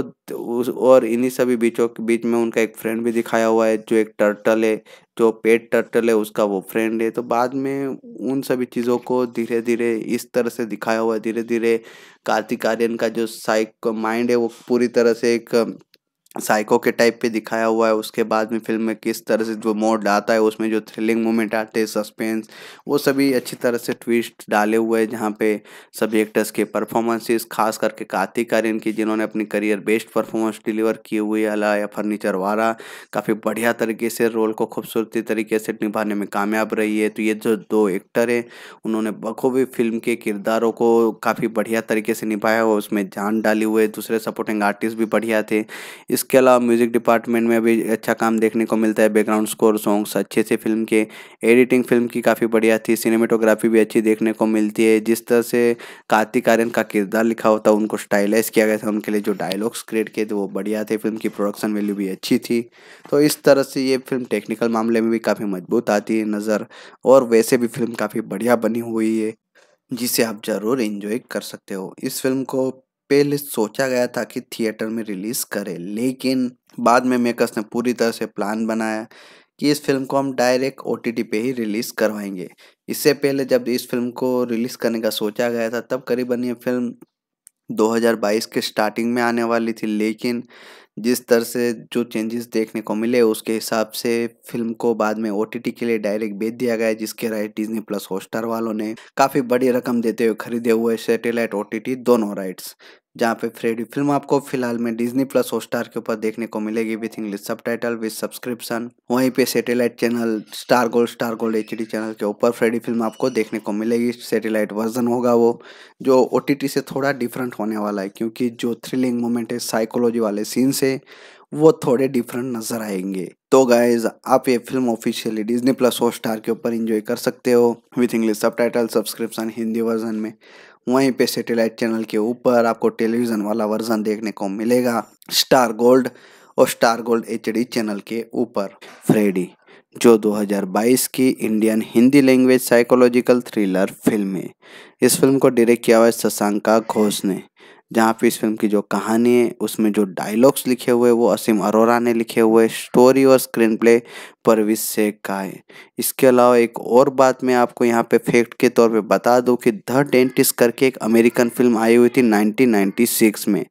उस और इन्हीं सभी बीचों के बीच में उनका एक फ्रेंड भी दिखाया हुआ है जो एक टर्टल है जो पेट टर्टल है उसका वो फ्रेंड है तो बाद में उन सभी चीज़ों को धीरे धीरे इस तरह से दिखाया हुआ है धीरे धीरे कार्तिक आर्यन का जो साइक माइंड है वो पूरी तरह से एक साइको के टाइप पे दिखाया हुआ है उसके बाद में फिल्म में किस तरह से जो मोड आता है उसमें जो थ्रिलिंग मोमेंट आते हैं सस्पेंस वो सभी अच्छी तरह से ट्विस्ट डाले हुए हैं जहाँ पे सभी एक्टर्स के परफॉर्मेंसेस खास करके कार्तिक आर्यन की जिन्होंने अपनी करियर बेस्ट परफॉर्मेंस डिलीवर किए हुए अला या फर्नीचर वाला काफ़ी बढ़िया तरीके से रोल को खूबसूरती तरीके से निभाने में कामयाब रही है तो ये जो दो एक्टर हैं उन्होंने बखूबी फिल्म के किरदारों को काफ़ी बढ़िया तरीके से निभाया हुआ उसमें जान डाली हुए दूसरे सपोर्टिंग आर्टिस्ट भी बढ़िया थे इस इसके अलावा म्यूज़िक डिपार्टमेंट में भी अच्छा काम देखने को मिलता है बैकग्राउंड स्कोर सॉन्ग्स अच्छे से फिल्म के एडिटिंग फिल्म की काफ़ी बढ़िया थी सिनेमेटोग्राफी भी अच्छी देखने को मिलती है जिस तरह से कार्तिक आर्यन का किरदार लिखा होता उनको स्टाइलाइज किया गया था उनके लिए जो डायलॉग्स क्रिएट किए थे वो बढ़िया थे फिल्म की प्रोडक्शन वैल्यू भी अच्छी थी तो इस तरह से ये फिल्म टेक्निकल मामले में भी काफ़ी मजबूत आती है नज़र और वैसे भी फिल्म काफ़ी बढ़िया बनी हुई है जिसे आप ज़रूर इन्जॉय कर सकते हो इस फिल्म को पहले सोचा गया था कि थिएटर में रिलीज करें लेकिन बाद में मेकर्स ने पूरी तरह से प्लान बनाया कि इस फिल्म को हम डायरेक्ट ओ टी टी पे ही रिलीज़ करवाएंगे इससे पहले जब इस फिल्म को रिलीज़ करने का सोचा गया था तब करीबन ये फिल्म 2022 के स्टार्टिंग में आने वाली थी लेकिन जिस तरह से जो चेंजेस देखने को मिले उसके हिसाब से फिल्म को बाद में ओटीटी के लिए डायरेक्ट बेच दिया गया जिसके राइट डिज्नी प्लस हॉटस्टार वालों ने काफ़ी बड़ी रकम देते हुए खरीदे हुए सैटेलाइट ओ दोनों राइट्स जहाँ पे फ्रेडी फिल्म आपको फिलहाल में डिजनी प्लस हॉटस्टार के ऊपर देखने को मिलेगी विथ इंग्लिश सब टाइटल विथ सब्सक्रिप्शन वहीं पे satellite channel Star Gold Star Gold H channel के ऊपर फ्रेडी फिल्म आपको देखने को मिलेगी सैटेलाइट वर्जन होगा वो जो ओ से थोड़ा डिफरेंट होने वाला है क्योंकि जो थ्रिलिंग मोमेंट है साइकोलॉजी वाले सीन्स है वो थोड़े डिफरेंट नज़र आएंगे तो गाइज आप ये film officially Disney plus Hotstar के ऊपर इंजॉय कर सकते हो विथ इंग्लिश सब टाइटल सब्सक्रिप्शन हिंदी वर्जन में वहीं पे सैटेलाइट चैनल के ऊपर आपको टेलीविज़न वाला वर्जन देखने को मिलेगा स्टार गोल्ड और स्टार गोल्ड एच चैनल के ऊपर फ्रेडी जो 2022 की Indian Hindi language psychological thriller film है इस फिल्म को डायरेक्ट किया हुआ है शशांका घोष ने जहाँ पे इस फिल्म की जो कहानी है उसमें जो डायलॉग्स लिखे हुए वो असीम अरोरा ने लिखे हुए स्टोरी और स्क्रीन प्ले परविज शेख का है इसके अलावा एक और बात मैं आपको यहाँ पे फैक्ट के तौर पे बता दूँ कि द डेंटिस्ट करके एक अमेरिकन फिल्म आई हुई थी 1996 में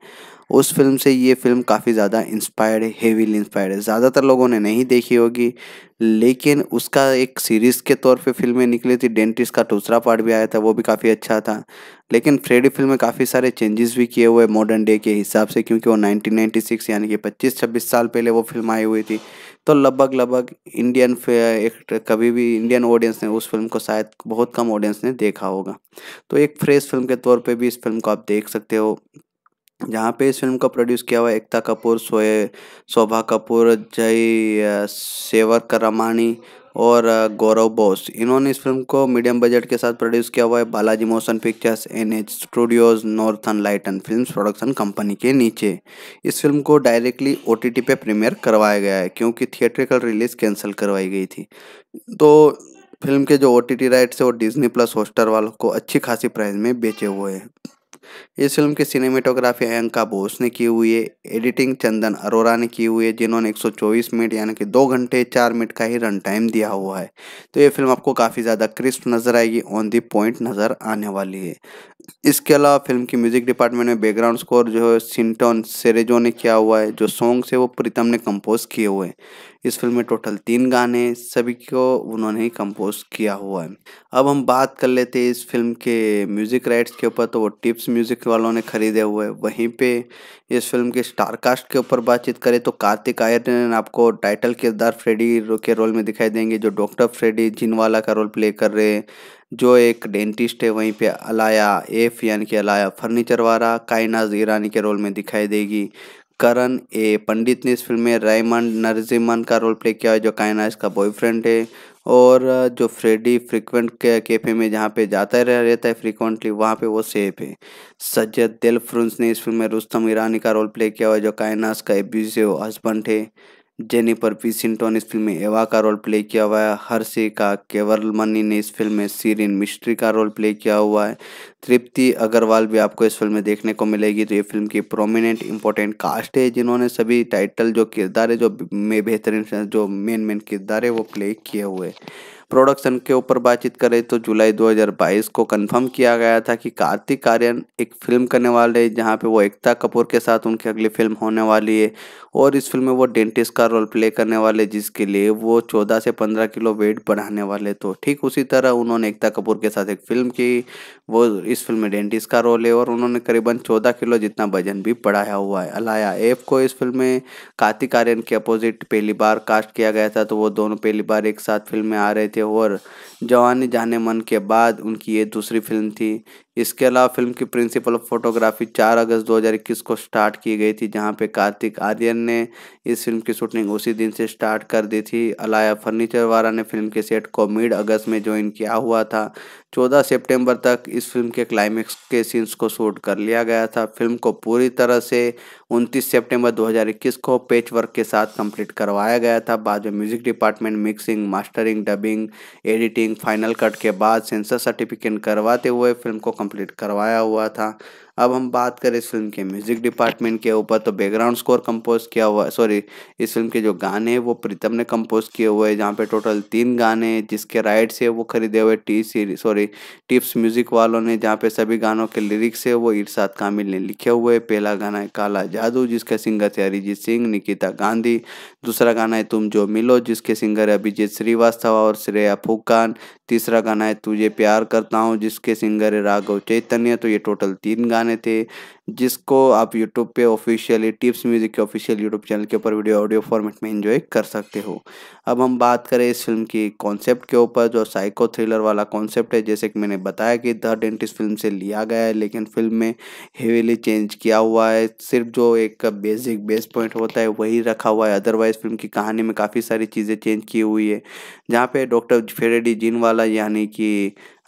उस फिल्म से ये फिल्म काफ़ी ज़्यादा इंस्पायर्ड है हेवीली इंस्पायर्ड है ज़्यादातर लोगों ने नहीं देखी होगी लेकिन उसका एक सीरीज़ के तौर पे फिल्में निकली थी डेंटिस्ट का दूसरा पार्ट भी आया था वो भी काफ़ी अच्छा था लेकिन फ्रेडी फिल्म में काफ़ी सारे चेंजेस भी किए हुए मॉडर्न डे के हिसाब से क्योंकि वो नाइनटीन यानी कि पच्चीस छब्बीस साल पहले वो फिल्म आई हुई थी तो लगभग लगभग इंडियन एक कभी भी इंडियन ऑडियंस ने उस फिल्म को शायद बहुत कम ऑडियंस ने देखा होगा तो एक फ्रेश फिल्म के तौर पर भी इस फिल्म को आप देख सकते हो जहाँ पे इस फिल्म का प्रोड्यूस किया हुआ एकता कपूर सोए शोभा कपूर जय सेवर करमानी और गौरव बोस इन्होंने इस फिल्म को मीडियम बजट के साथ प्रोड्यूस किया हुआ है Balaji motion pictures N H studios Northern and film production company के नीचे इस फिल्म को डायरेक्टली ओ टी टी पे प्रीमियर करवाया गया है क्योंकि थिएट्रिकल रिलीज कैंसिल करवाई गई थी तो फिल्म के जो ओ टी टी राइट्स है वो डिजनी प्लस हॉस्टर वालों को अच्छी खासी प्राइस में बेचे हुए हैं इस फिल्म की सिनेमेटोग्राफी अयंका बोस ने की हुई है एडिटिंग चंदन अरोरा ने की हुई है जिन्होंने 124 मिनट यानी कि दो घंटे चार मिनट का ही रन टाइम दिया हुआ है तो ये फिल्म आपको काफ़ी ज़्यादा क्रिस्प नज़र आएगी ऑन दी पॉइंट नज़र आने वाली है इसके अलावा फिल्म की म्यूजिक डिपार्टमेंट में बैकग्राउंड स्कोर जो है सिंटोन सेरेजो ने किया हुआ है जो सॉन्ग्स है वो प्रीतम ने कंपोज किए हुए हैं इस फिल्म में टोटल तीन गाने सभी को उन्होंने ही कंपोज किया हुआ है अब हम बात कर लेते हैं इस फिल्म के म्यूज़िक राइट्स के ऊपर तो वो टिप्स म्यूज़िक वालों ने खरीदे हुए वहीं पे इस फिल्म के स्टार कास्ट के ऊपर बातचीत करें तो कार्तिक आयरन आपको टाइटल किरदार फ्रेडी के रोल में दिखाई देंगे जो डॉक्टर फ्रेडी जिनवाला का रोल प्ले कर रहे हैं जो एक डेंटिस्ट है वहीं पे अलाया एफ यानी कि अलाया फर्नीचर वाला कायनाज ईरानी के रोल में दिखाई देगी करण ए पंडित ने इस फिल्म में रायमंड नरजिमन का रोल प्ले किया है जो कायना इसका बॉयफ्रेंड है और जो फ्रेडी फ्रिक्वेंट कैफे में जहाँ पे जाता रह रहता है फ्रिक्वेंटली वहाँ पे वो सेफ है सज्जद दिल फ्रुंस ने इस फिल्म में रुस्तम ईरानी का रोल प्ले किया हुआ है जो कायनास का एब्यूजिव हस्बैंड है जेनिफर पी ने इस फिल्म में एवा का रोल प्ले किया हुआ है हर्षे का केवल मनी ने इस फिल्म में सीरिन मिस्ट्री का रोल प्ले किया हुआ है तृप्ति अग्रवाल भी आपको इस फिल्म में देखने को मिलेगी तो ये फिल्म की प्रोमिनेंट इंपॉर्टेंट कास्ट है जिन्होंने सभी टाइटल जो किरदार है जो में बेहतरीन जो मेन मेन किरदार है वो प्ले किए हुए प्रोडक्शन के ऊपर बातचीत करें तो जुलाई 2022 को कंफर्म किया गया था कि कार्तिक आर्यन एक फिल्म करने वाले हैं जहाँ पे वो एकता कपूर के साथ उनकी अगली फिल्म होने वाली है और इस फिल्म में वो डेंटिस्ट का रोल प्ले करने वाले जिसके लिए वो चौदह से पंद्रह किलो वेट बढ़ाने वाले तो ठीक उसी तरह उन्होंने एकता कपूर के साथ एक फिल्म की वो इस फिल्म में डेंटिस्ट का रोल है और उन्होंने करीबन चौदह किलो जितना वजन भी बढ़ाया हुआ है अलाया एफ को इस फिल्म में कार्तिक आर्यन के अपोजिट पहली बार कास्ट किया गया था तो वो दोनों पहली बार एक साथ फिल्म में आ रहे थे और जवानी जाने मन के बाद उनकी ये दूसरी फिल्म थी इसके अलावा फिल्म की प्रिंसिपल ऑफ फोटोग्राफी 4 अगस्त 2021 को स्टार्ट की गई थी जहां पे कार्तिक आर्यन ने इस फिल्म की शूटिंग उसी दिन से स्टार्ट कर दी थी अलाया फर्नीचर वाला ने फिल्म के सेट को मिड अगस्त में ज्वाइन किया हुआ था 14 सितंबर तक इस फिल्म के क्लाइमेक्स के सीन्स को शूट कर लिया गया था फिल्म को पूरी तरह से उनतीस सेप्टेम्बर दो को पेच वर्क के साथ कम्प्लीट करवाया गया था बाद में music department mixing mastering dubbing editing final cut के बाद सेंसर सर्टिफिकेट करवाते हुए फिल्म को कंप्लीट करवाया हुआ था अब हम बात करें इस फिल्म के म्यूज़िक डिपार्टमेंट के ऊपर तो बैकग्राउंड स्कोर कंपोज किया हुआ है सॉरी इस फिल्म के जो गाने हैं वो प्रीतम ने कंपोज किए हुए हैं जहाँ पे टोटल तीन गाने हैं जिसके राइट्स है वो खरीदे हुए टी सीरी सॉरी टिप्स म्यूज़िक वालों ने जहाँ पे सभी गानों के लिरिक्स है वो इरशाद कामिल ने लिखे हुए है पहला गाना है काला जादू जिसके सिंगर थे अरिजीत सिंह निकिता गांधी दूसरा गाना है तुम जो मिलो जिसके सिंगर है अभिजीत श्रीवास्तव और श्रेया फुकान तीसरा गाना है तुझे प्यार करता हूँ जिसके सिंगर है राघव चैतन्य तो ये टोटल तीन गाने गाने थे जिसको आप यूट्यूब पे ऑफिशियली टिप्स म्यूज़िक के ऑफिशियल यूट्यूब चैनल के ऊपर वीडियो ऑडियो फॉर्मेट में इंजॉय कर सकते हो अब हम बात करें इस फिल्म की कॉन्सेप्ट के ऊपर जो साइको थ्रिलर वाला कॉन्सेप्ट है जैसे कि मैंने बताया कि द डेंटिस्ट फिल्म से लिया गया है लेकिन फिल्म में हेवीली चेंज किया हुआ है सिर्फ जो एक बेसिक बेस पॉइंट होता है वही रखा हुआ है अदरवाइज फिल्म की कहानी में काफ़ी सारी चीज़ें चेंज की हुई है जहाँ पे डॉक्टर फेरेडी जिन वाला यानी कि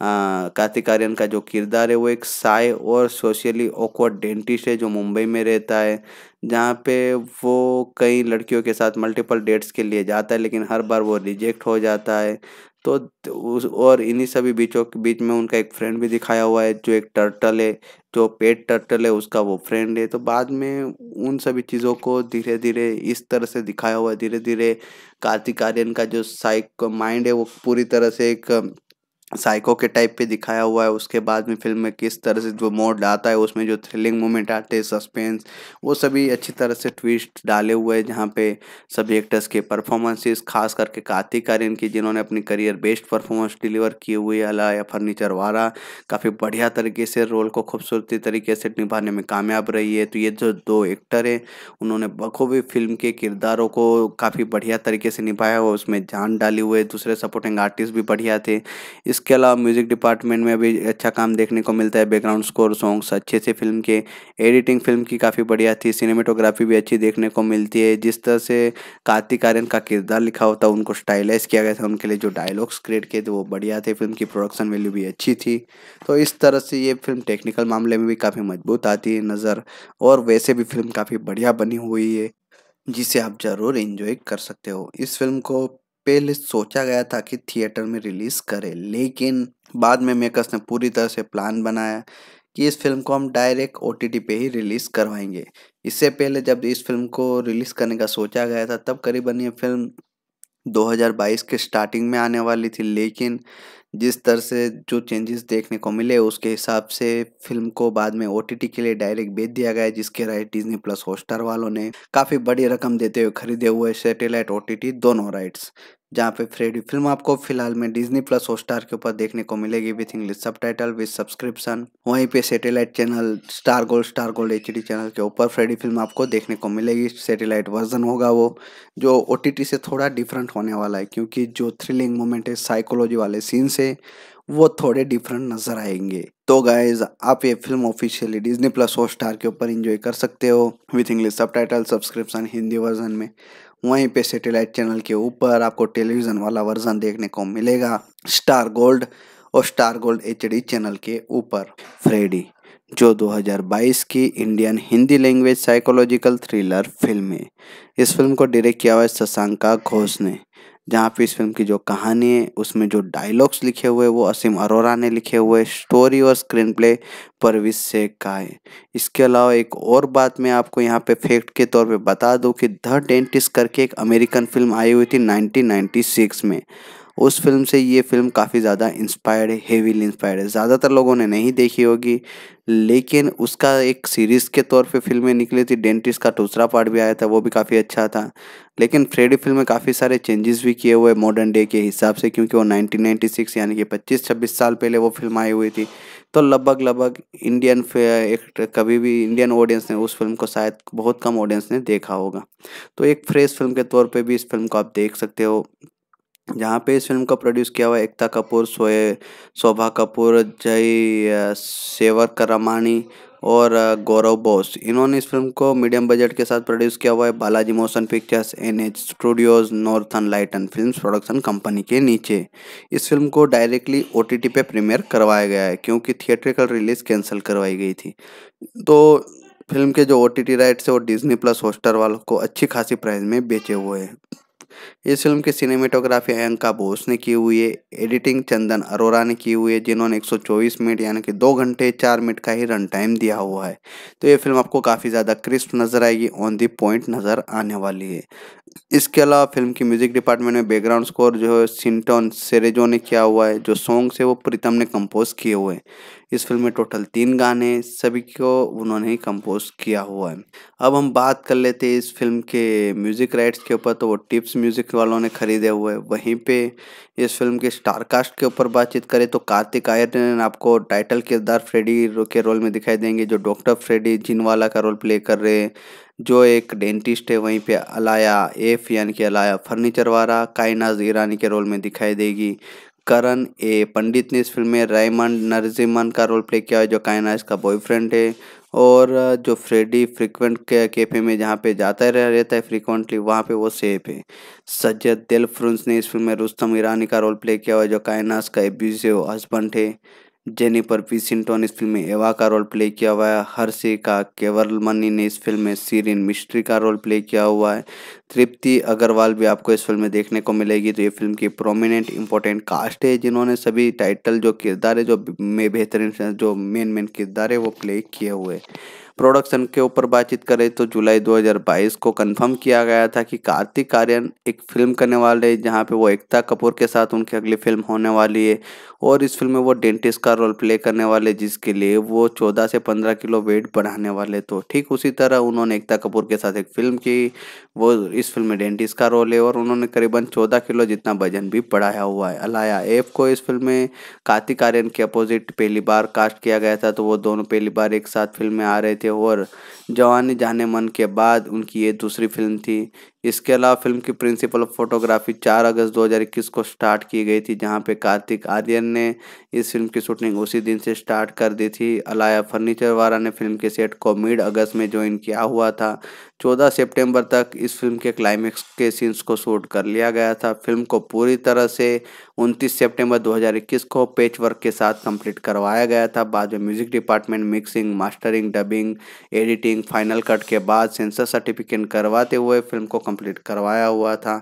हाँ, कार्तिक आर्यन का जो किरदार है वो एक साय और सोशली ऑकवर्ड डेंटिस्ट है जो मुंबई में रहता है जहाँ पे वो कई लड़कियों के साथ मल्टीपल डेट्स के लिए जाता है लेकिन हर बार वो रिजेक्ट हो जाता है तो उस और इन्हीं सभी बीचों के बीच में उनका एक फ्रेंड भी दिखाया हुआ है जो एक टर्टल है जो पेट टर्टल है उसका वो फ्रेंड है तो बाद में उन सभी चीज़ों को धीरे धीरे इस तरह से दिखाया हुआ है धीरे धीरे कार्तिक आर्यन का जो साइक माइंड है वो पूरी तरह से एक साइको के टाइप पे दिखाया हुआ है उसके बाद में फिल्म में किस तरह से जो मोड आता है उसमें जो थ्रिलिंग मोमेंट आते हैं सस्पेंस वो सभी अच्छी तरह से ट्विस्ट डाले हुए हैं जहाँ पे सभी एक्टर्स के परफॉर्मेंसेस खास करके कार्तिक आर्यन की जिन्होंने अपनी करियर बेस्ट परफॉर्मेंस डिलीवर किए हुए अला या फर्नीचर वाला काफ़ी बढ़िया तरीके से रोल को खूबसूरती तरीके से निभाने में कामयाब रही है तो ये जो दो एक्टर हैं उन्होंने बखूबी फिल्म के किरदारों को काफ़ी बढ़िया तरीके से निभाया हुआ उसमें जान डाली हुए दूसरे सपोर्टिंग आर्टिस्ट भी बढ़िया थे इस इसके अलावा म्यूज़िक डिपार्टमेंट में भी अच्छा काम देखने को मिलता है बैकग्राउंड स्कोर सॉन्ग्स अच्छे से फिल्म के एडिटिंग फिल्म की काफ़ी बढ़िया थी सिनेमेटोग्राफी भी अच्छी देखने को मिलती है जिस तरह से कार्तिक आर्यन का किरदार लिखा होता उनको स्टाइलाइज किया गया था उनके लिए जो डायलॉग्स क्रिएट किए थे वो बढ़िया थे फिल्म की प्रोडक्शन वैल्यू भी अच्छी थी तो इस तरह से ये फिल्म टेक्निकल मामले में भी काफ़ी मजबूत आती है नज़र और वैसे भी फिल्म काफ़ी बढ़िया बनी हुई है जिसे आप ज़रूर इन्जॉय कर सकते हो इस फिल्म को पहले सोचा गया था कि थिएटर में रिलीज करें लेकिन बाद में मेकर्स ने पूरी तरह से प्लान बनाया कि इस फिल्म को हम डायरेक्ट ओ टी पे ही रिलीज़ करवाएंगे इससे पहले जब इस फिल्म को रिलीज़ करने का सोचा गया था तब करीबन ये फिल्म 2022 के स्टार्टिंग में आने वाली थी लेकिन जिस तरह से जो चेंजेस देखने को मिले उसके हिसाब से फिल्म को बाद में ओ के लिए डायरेक्ट बेच दिया गया जिसके राइट डिजनी प्लस हॉस्टार वालों ने काफ़ी बड़ी रकम देते हुए खरीदे हुए सैटेलाइट ओ दोनों राइट्स जहाँ पे फ्रेडी फिल्म आपको फिलहाल में डिजनी प्लस हॉटस्टार के ऊपर देखने को मिलेगी विथ इंग्लिश सब टाइटल विथ सब्सक्रिप्शन वहीं पे satellite channel Star Gold Star Gold H channel के ऊपर फ्रेडी फिल्म आपको देखने को मिलेगी सैटेलाइट वर्जन होगा वो जो ओ से थोड़ा डिफरेंट होने वाला है क्योंकि जो थ्रिलिंग मोमेंट है साइकोलॉजी वाले सीन्स है वो थोड़े डिफरेंट नजर आएंगे तो गाइज आप ये film officially Disney plus Hotstar के ऊपर इंजॉय कर सकते हो विथ इंग्लिश सब टाइटल सब्सक्रिप्शन हिंदी वर्जन में वहीं पे सैटेलाइट चैनल के ऊपर आपको टेलीविज़न वाला वर्जन देखने को मिलेगा स्टार गोल्ड और स्टार गोल्ड एच चैनल के ऊपर फ्रेडी जो 2022 की Indian Hindi language psychological thriller film है इस फिल्म को डायरेक्ट किया हुआ है शशांका घोष ने जहाँ पे इस फिल्म की जो कहानी है उसमें जो डायलॉग्स लिखे हुए वो असीम अरोरा ने लिखे हुए स्टोरी और स्क्रीन प्ले परविज शेख का है इसके अलावा एक और बात मैं आपको यहाँ पे फैक्ट के तौर पे बता दूँ कि द डेंटिस्ट करके एक अमेरिकन फिल्म आई हुई थी 1996 में उस फिल्म से ये फिल्म काफ़ी ज़्यादा इंस्पायर्ड है हेवीली इंस्पायर्ड है ज़्यादातर लोगों ने नहीं देखी होगी लेकिन उसका एक सीरीज़ के तौर पे फिल्में निकली थी डेंटिस्ट का दूसरा पार्ट भी आया था वो भी काफ़ी अच्छा था लेकिन फ्रेडी फिल्म में काफ़ी सारे चेंजेस भी किए हुए मॉडर्न डे के हिसाब से क्योंकि वो 1996 यानी कि 25-26 साल पहले वो फिल्म आई हुई थी तो लगभग लगभग इंडियन एक कभी भी इंडियन ऑडियंस ने उस फिल्म को शायद बहुत कम ऑडियंस ने देखा होगा तो एक फ्रेश फिल्म के तौर पर भी इस फिल्म को आप देख सकते हो जहाँ पे इस फिल्म का प्रोड्यूस किया हुआ एकता कपूर सोए शोभा कपूर जय सेवक रमानी और गौरव बोस इन्होंने इस फिल्म को मीडियम बजट के साथ प्रोड्यूस किया हुआ है Balaji motion pictures N H Studios northern light and film production company के नीचे इस फिल्म को डायरेक्टली ओ टी टी पे प्रीमियर करवाया गया है क्योंकि थिएट्रिकल रिलीज़ कैंसिल करवाई गई थी तो फिल्म के जो ओ टी टी राइट्स है वो डिजनी प्लस होस्टर वालों को अच्छी खासी प्राइस में बेचे हुए हैं इस फिल्म की सिनेमेटोग्राफी अयंका बोस ने की हुई है एडिटिंग चंदन अरोरा ने की हुई है जिन्होंने 124 मिनट यानी कि दो घंटे चार मिनट का ही रन टाइम दिया हुआ है तो ये फिल्म आपको काफ़ी ज़्यादा क्रिस्प नज़र आएगी ऑन दी पॉइंट नज़र आने वाली है इसके अलावा फिल्म की म्यूजिक डिपार्टमेंट में बैकग्राउंड स्कोर जो है सिंटोन सेरेजो ने किया हुआ है जो सॉन्ग्स है वो प्रीतम ने कंपोज किए हुए हैं इस फिल्म में टोटल तीन गाने सभी को उन्होंने ही कंपोज किया हुआ है अब हम बात कर लेते हैं इस फिल्म के म्यूजिक राइट्स के ऊपर तो वो टिप्स म्यूजिक वालों ने खरीदे हुए वहीं पे इस फिल्म के स्टारकास्ट के ऊपर बातचीत करें तो कार्तिक आयरन आपको टाइटल किरदार फ्रेडी के रोल में दिखाई देंगे जो डॉक्टर फ्रेडी जिनवाला का रोल प्ले कर रहे हैं जो एक डेंटिस्ट है वहीं पे अलाया एफ यानी कि अलाया फर्नीचर वाला कायनाज ईरानी के रोल में दिखाई देगी करण ए पंडित ने इस फिल्म में रायमंड नरजिमन का रोल प्ले किया है जो कायनाज का बॉयफ्रेंड है और जो फ्रेडी फ्रिक्वेंट के कैफे में जहाँ पे जाता रह रहता है फ्रिक्वेंटली वहाँ पे वो सेफ है सज्जद दिल फ्रुंस ने इस फिल्म में रुस्तम ईरानी का रोल प्ले किया हुआ जो कायनास का एब्यूजिव हस्बैंड है जेनिफर पिसिंगटन इस फिल्म में एवा का रोल प्ले किया हुआ है हर्षे का केवलमनी ने इस फिल्म में सीरिन मिस्ट्री का रोल प्ले किया हुआ है तृप्ति अग्रवाल भी आपको इस फिल्म में देखने को मिलेगी तो ये फिल्म की प्रोमिनेंट इंपॉर्टेंट कास्ट है जिन्होंने सभी टाइटल जो किरदार है जो में बेहतरीन जो मेन मेन किरदार है वो प्ले किए हुए प्रोडक्शन के ऊपर बातचीत करें तो जुलाई 2022 को कंफर्म किया गया था कि कार्तिक आर्यन एक फिल्म करने वाले हैं जहाँ पे वो एकता कपूर के साथ उनकी अगली फिल्म होने वाली है और इस फिल्म में वो डेंटिस्ट का रोल प्ले करने वाले जिसके लिए वो चौदह से पंद्रह किलो वेट बढ़ाने वाले तो ठीक उसी तरह उन्होंने एकता कपूर के साथ एक फिल्म की वो इस फिल्म में डेंटिस्ट का रोल है और उन्होंने करीबन चौदह किलो जितना वजन भी बढ़ाया हुआ है अलाया एफ को इस फिल्म में कार्तिक आर्यन के अपोजिट पहली बार कास्ट किया गया था तो वो दोनों पहली बार एक साथ फिल्म में आ रहे थे थे और जवानी जाने मन के बाद उनकी ये दूसरी फिल्म थी इसके अलावा फिल्म की प्रिंसिपल फोटोग्राफी 4 अगस्त 2021 को स्टार्ट की गई थी जहां पे कार्तिक आर्यन ने इस फिल्म की शूटिंग उसी दिन से स्टार्ट कर दी थी अलाया फर्नीचर वाला ने फिल्म के सेट को मिड अगस्त में ज्वाइन किया हुआ था 14 सितंबर तक इस फिल्म के क्लाइमेक्स के सीन्स को शूट कर लिया गया था फिल्म को पूरी तरह से उनतीस सेप्टेम्बर दो को पेच वर्क के साथ कम्प्लीट करवाया गया था बाद में music department mixing mastering dubbing editing final cut के बाद सेंसर सर्टिफिकेट करवाते हुए फिल्म को कंप्लीट करवाया हुआ था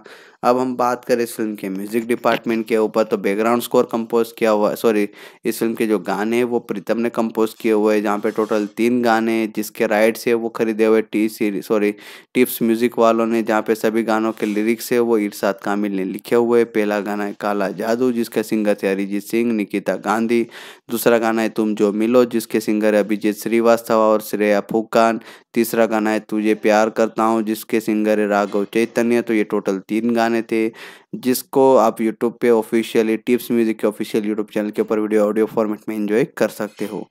अब हम बात करें इस फिल्म के म्यूजिक डिपार्टमेंट के ऊपर तो बैकग्राउंड स्कोर कंपोज किया हुआ है सॉरी इस फिल्म के जो गाने हैं वो प्रीतम ने कंपोज किए हुए हैं जहाँ पे टोटल तीन गाने हैं जिसके राइट्स है वो खरीदे हुए टी सीरी सॉरी टिप्स म्यूजिक वालों ने जहाँ पे सभी गानों के लिरिक्स है वो इरशाद कामिल ने लिखे हुए पहला गाना है काला जादू जिसके सिंगर थे अरिजीत सिंह निकिता गांधी दूसरा गाना है तुम जो मिलो जिसके सिंगर है अभिजीत श्रीवास्तव और श्रेया फुकान तीसरा गाना है तुझे प्यार करता हूँ जिसके सिंगर है राघव चैतन्य तो ये टोटल तीन गाने गाने थे जिसको आप यूट्यूब पे ऑफिशियली टिप्स म्यूज़िक के ऑफिशियल यूट्यूब चैनल के ऊपर वीडियो ऑडियो फॉर्मेट में एंजॉय कर सकते हो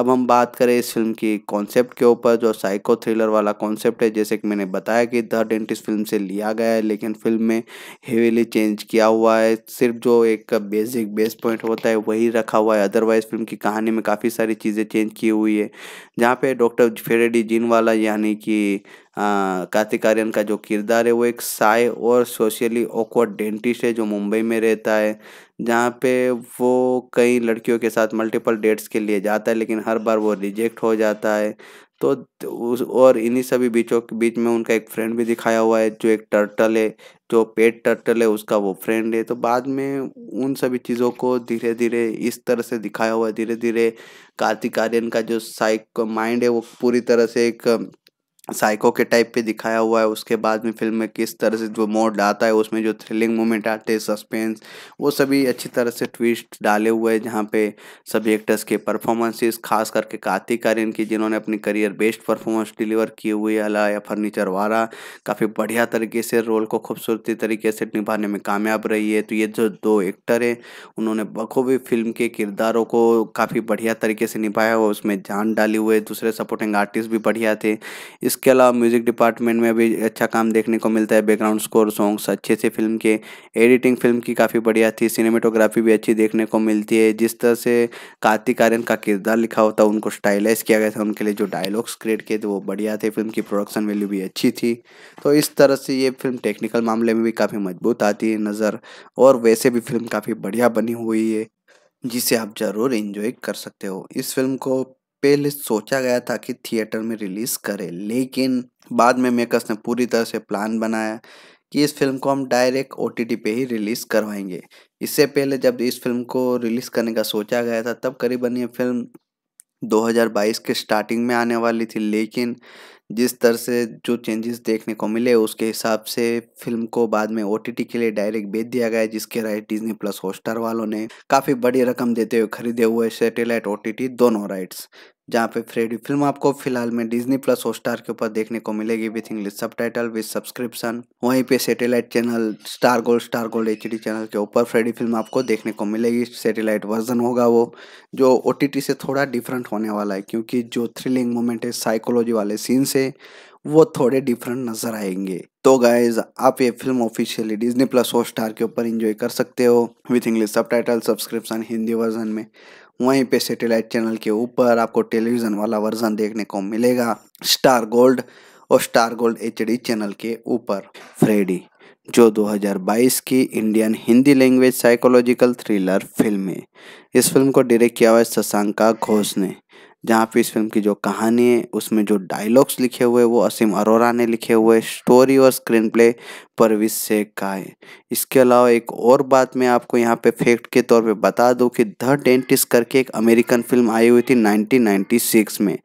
अब हम बात करें इस फिल्म की कॉन्सेप्ट के ऊपर जो साइको थ्रिलर वाला कॉन्सेप्ट है जैसे कि मैंने बताया कि द डेंटिस्ट फिल्म से लिया गया है लेकिन फिल्म में हेवीली चेंज किया हुआ है सिर्फ जो एक बेसिक बेस पॉइंट होता है वही रखा हुआ है अदरवाइज फिल्म की कहानी में काफ़ी सारी चीज़ें चेंज की हुई है जहाँ पे डॉक्टर फेरेडी जिन वाला यानी कि कार्तिक आर्यन का जो किरदार है वो एक साय और सोशली ऑकवर्ड डेंटिस्ट है जो मुंबई में रहता है जहाँ पे वो कई लड़कियों के साथ मल्टीपल डेट्स के लिए जाता है लेकिन हर बार वो रिजेक्ट हो जाता है तो उस और इन्हीं सभी बीचों के बीच में उनका एक फ्रेंड भी दिखाया हुआ है जो एक टर्टल है जो पेट टर्टल है उसका वो फ्रेंड है तो बाद में उन सभी चीज़ों को धीरे धीरे इस तरह से दिखाया हुआ है धीरे धीरे कार्तिक आर्यन का जो साइक माइंड है वो पूरी तरह से एक साइको के टाइप पे दिखाया हुआ है उसके बाद में फिल्म में किस तरह से जो मोड आता है उसमें जो थ्रिलिंग मोमेंट आते हैं सस्पेंस वो सभी अच्छी तरह से ट्विस्ट डाले हुए हैं जहाँ पे सभी एक्टर्स के परफॉर्मेंसेस खास करके कार्तिक आर्यन की जिन्होंने अपनी करियर बेस्ट परफॉर्मेंस डिलीवर किए हुए अला या फर्नीचर वाला काफ़ी बढ़िया तरीके से रोल को खूबसूरती तरीके से निभाने में कामयाब रही है तो ये जो दो एक्टर हैं उन्होंने बखूबी फिल्म के किरदारों को काफ़ी बढ़िया तरीके से निभाया और उसमें जान डाली हुए दूसरे सपोर्टिंग आर्टिस्ट भी बढ़िया थे इस इसके अलावा म्यूज़िक डिपार्टमेंट में भी अच्छा काम देखने को मिलता है बैकग्राउंड स्कोर सॉन्ग्स अच्छे से फिल्म के एडिटिंग फिल्म की काफ़ी बढ़िया थी सिनेमेटोग्राफी भी अच्छी देखने को मिलती है जिस तरह से कार्तिक आर्यन का किरदार लिखा होता उनको स्टाइलाइज किया गया था उनके लिए जो डायलॉग्स क्रिएट किए थे वो बढ़िया थे फिल्म की प्रोडक्शन वैल्यू भी अच्छी थी तो इस तरह से ये फिल्म टेक्निकल मामले में भी काफ़ी मजबूत आती है नज़र और वैसे भी फिल्म काफ़ी बढ़िया बनी हुई है जिसे आप ज़रूर इन्जॉय कर सकते हो इस फिल्म को पहले सोचा गया था कि थिएटर में रिलीज करें लेकिन बाद में मेकर्स ने पूरी तरह से प्लान बनाया कि इस फिल्म को हम डायरेक्ट ओ पे ही रिलीज़ करवाएंगे इससे पहले जब इस फिल्म को रिलीज़ करने का सोचा गया था तब करीबन ये फिल्म 2022 के स्टार्टिंग में आने वाली थी लेकिन जिस तरह से जो चेंजेस देखने को मिले उसके हिसाब से फिल्म को बाद में ओ के लिए डायरेक्ट बेच दिया गया जिसके राइट डिजनी प्लस हॉटस्टार वालों ने काफ़ी बड़ी रकम देते हुए खरीदे हुए सैटेलाइट ओ दोनों राइट्स जहाँ पे फ्रेडी फिल्म आपको फिलहाल में डिजनी प्लस हॉटस्टार के ऊपर देखने को मिलेगी विथ इंग्लिश सब टाइटल विथ सब्सक्रिप्शन वहीं पे satellite channel Star Gold Star Gold H channel के ऊपर फ्रेडी फिल्म आपको देखने को मिलेगी सैटेलाइट वर्जन होगा वो जो ओ से थोड़ा डिफरेंट होने वाला है क्योंकि जो थ्रिलिंग मोमेंट है साइकोलॉजी वाले सीन्स है वो थोड़े डिफरेंट नजर आएंगे तो गाइज आप ये film officially Disney plus hot के ऊपर इंजॉय कर सकते हो विथ इंग्लिश सब टाइटल सब्सक्रिप्शन हिंदी वर्जन में वहीं पे सैटेलाइट चैनल के ऊपर आपको टेलीविज़न वाला वर्जन देखने को मिलेगा स्टार गोल्ड और स्टार गोल्ड एच चैनल के ऊपर फ्रेडी जो 2022 की Indian Hindi language psychological thriller film है इस फिल्म को डायरेक्ट किया हुआ है शशांका घोष ने जहाँ पे इस फिल्म की जो कहानी है उसमें जो डायलॉग्स लिखे हुए वो असीम अरोरा ने लिखे हुए स्टोरी और स्क्रीन प्ले परविज शेख का है इसके अलावा एक और बात मैं आपको यहाँ पे फैक्ट के तौर पे बता दूँ कि द डेंटिस्ट करके एक अमेरिकन फिल्म आई हुई थी 1996 में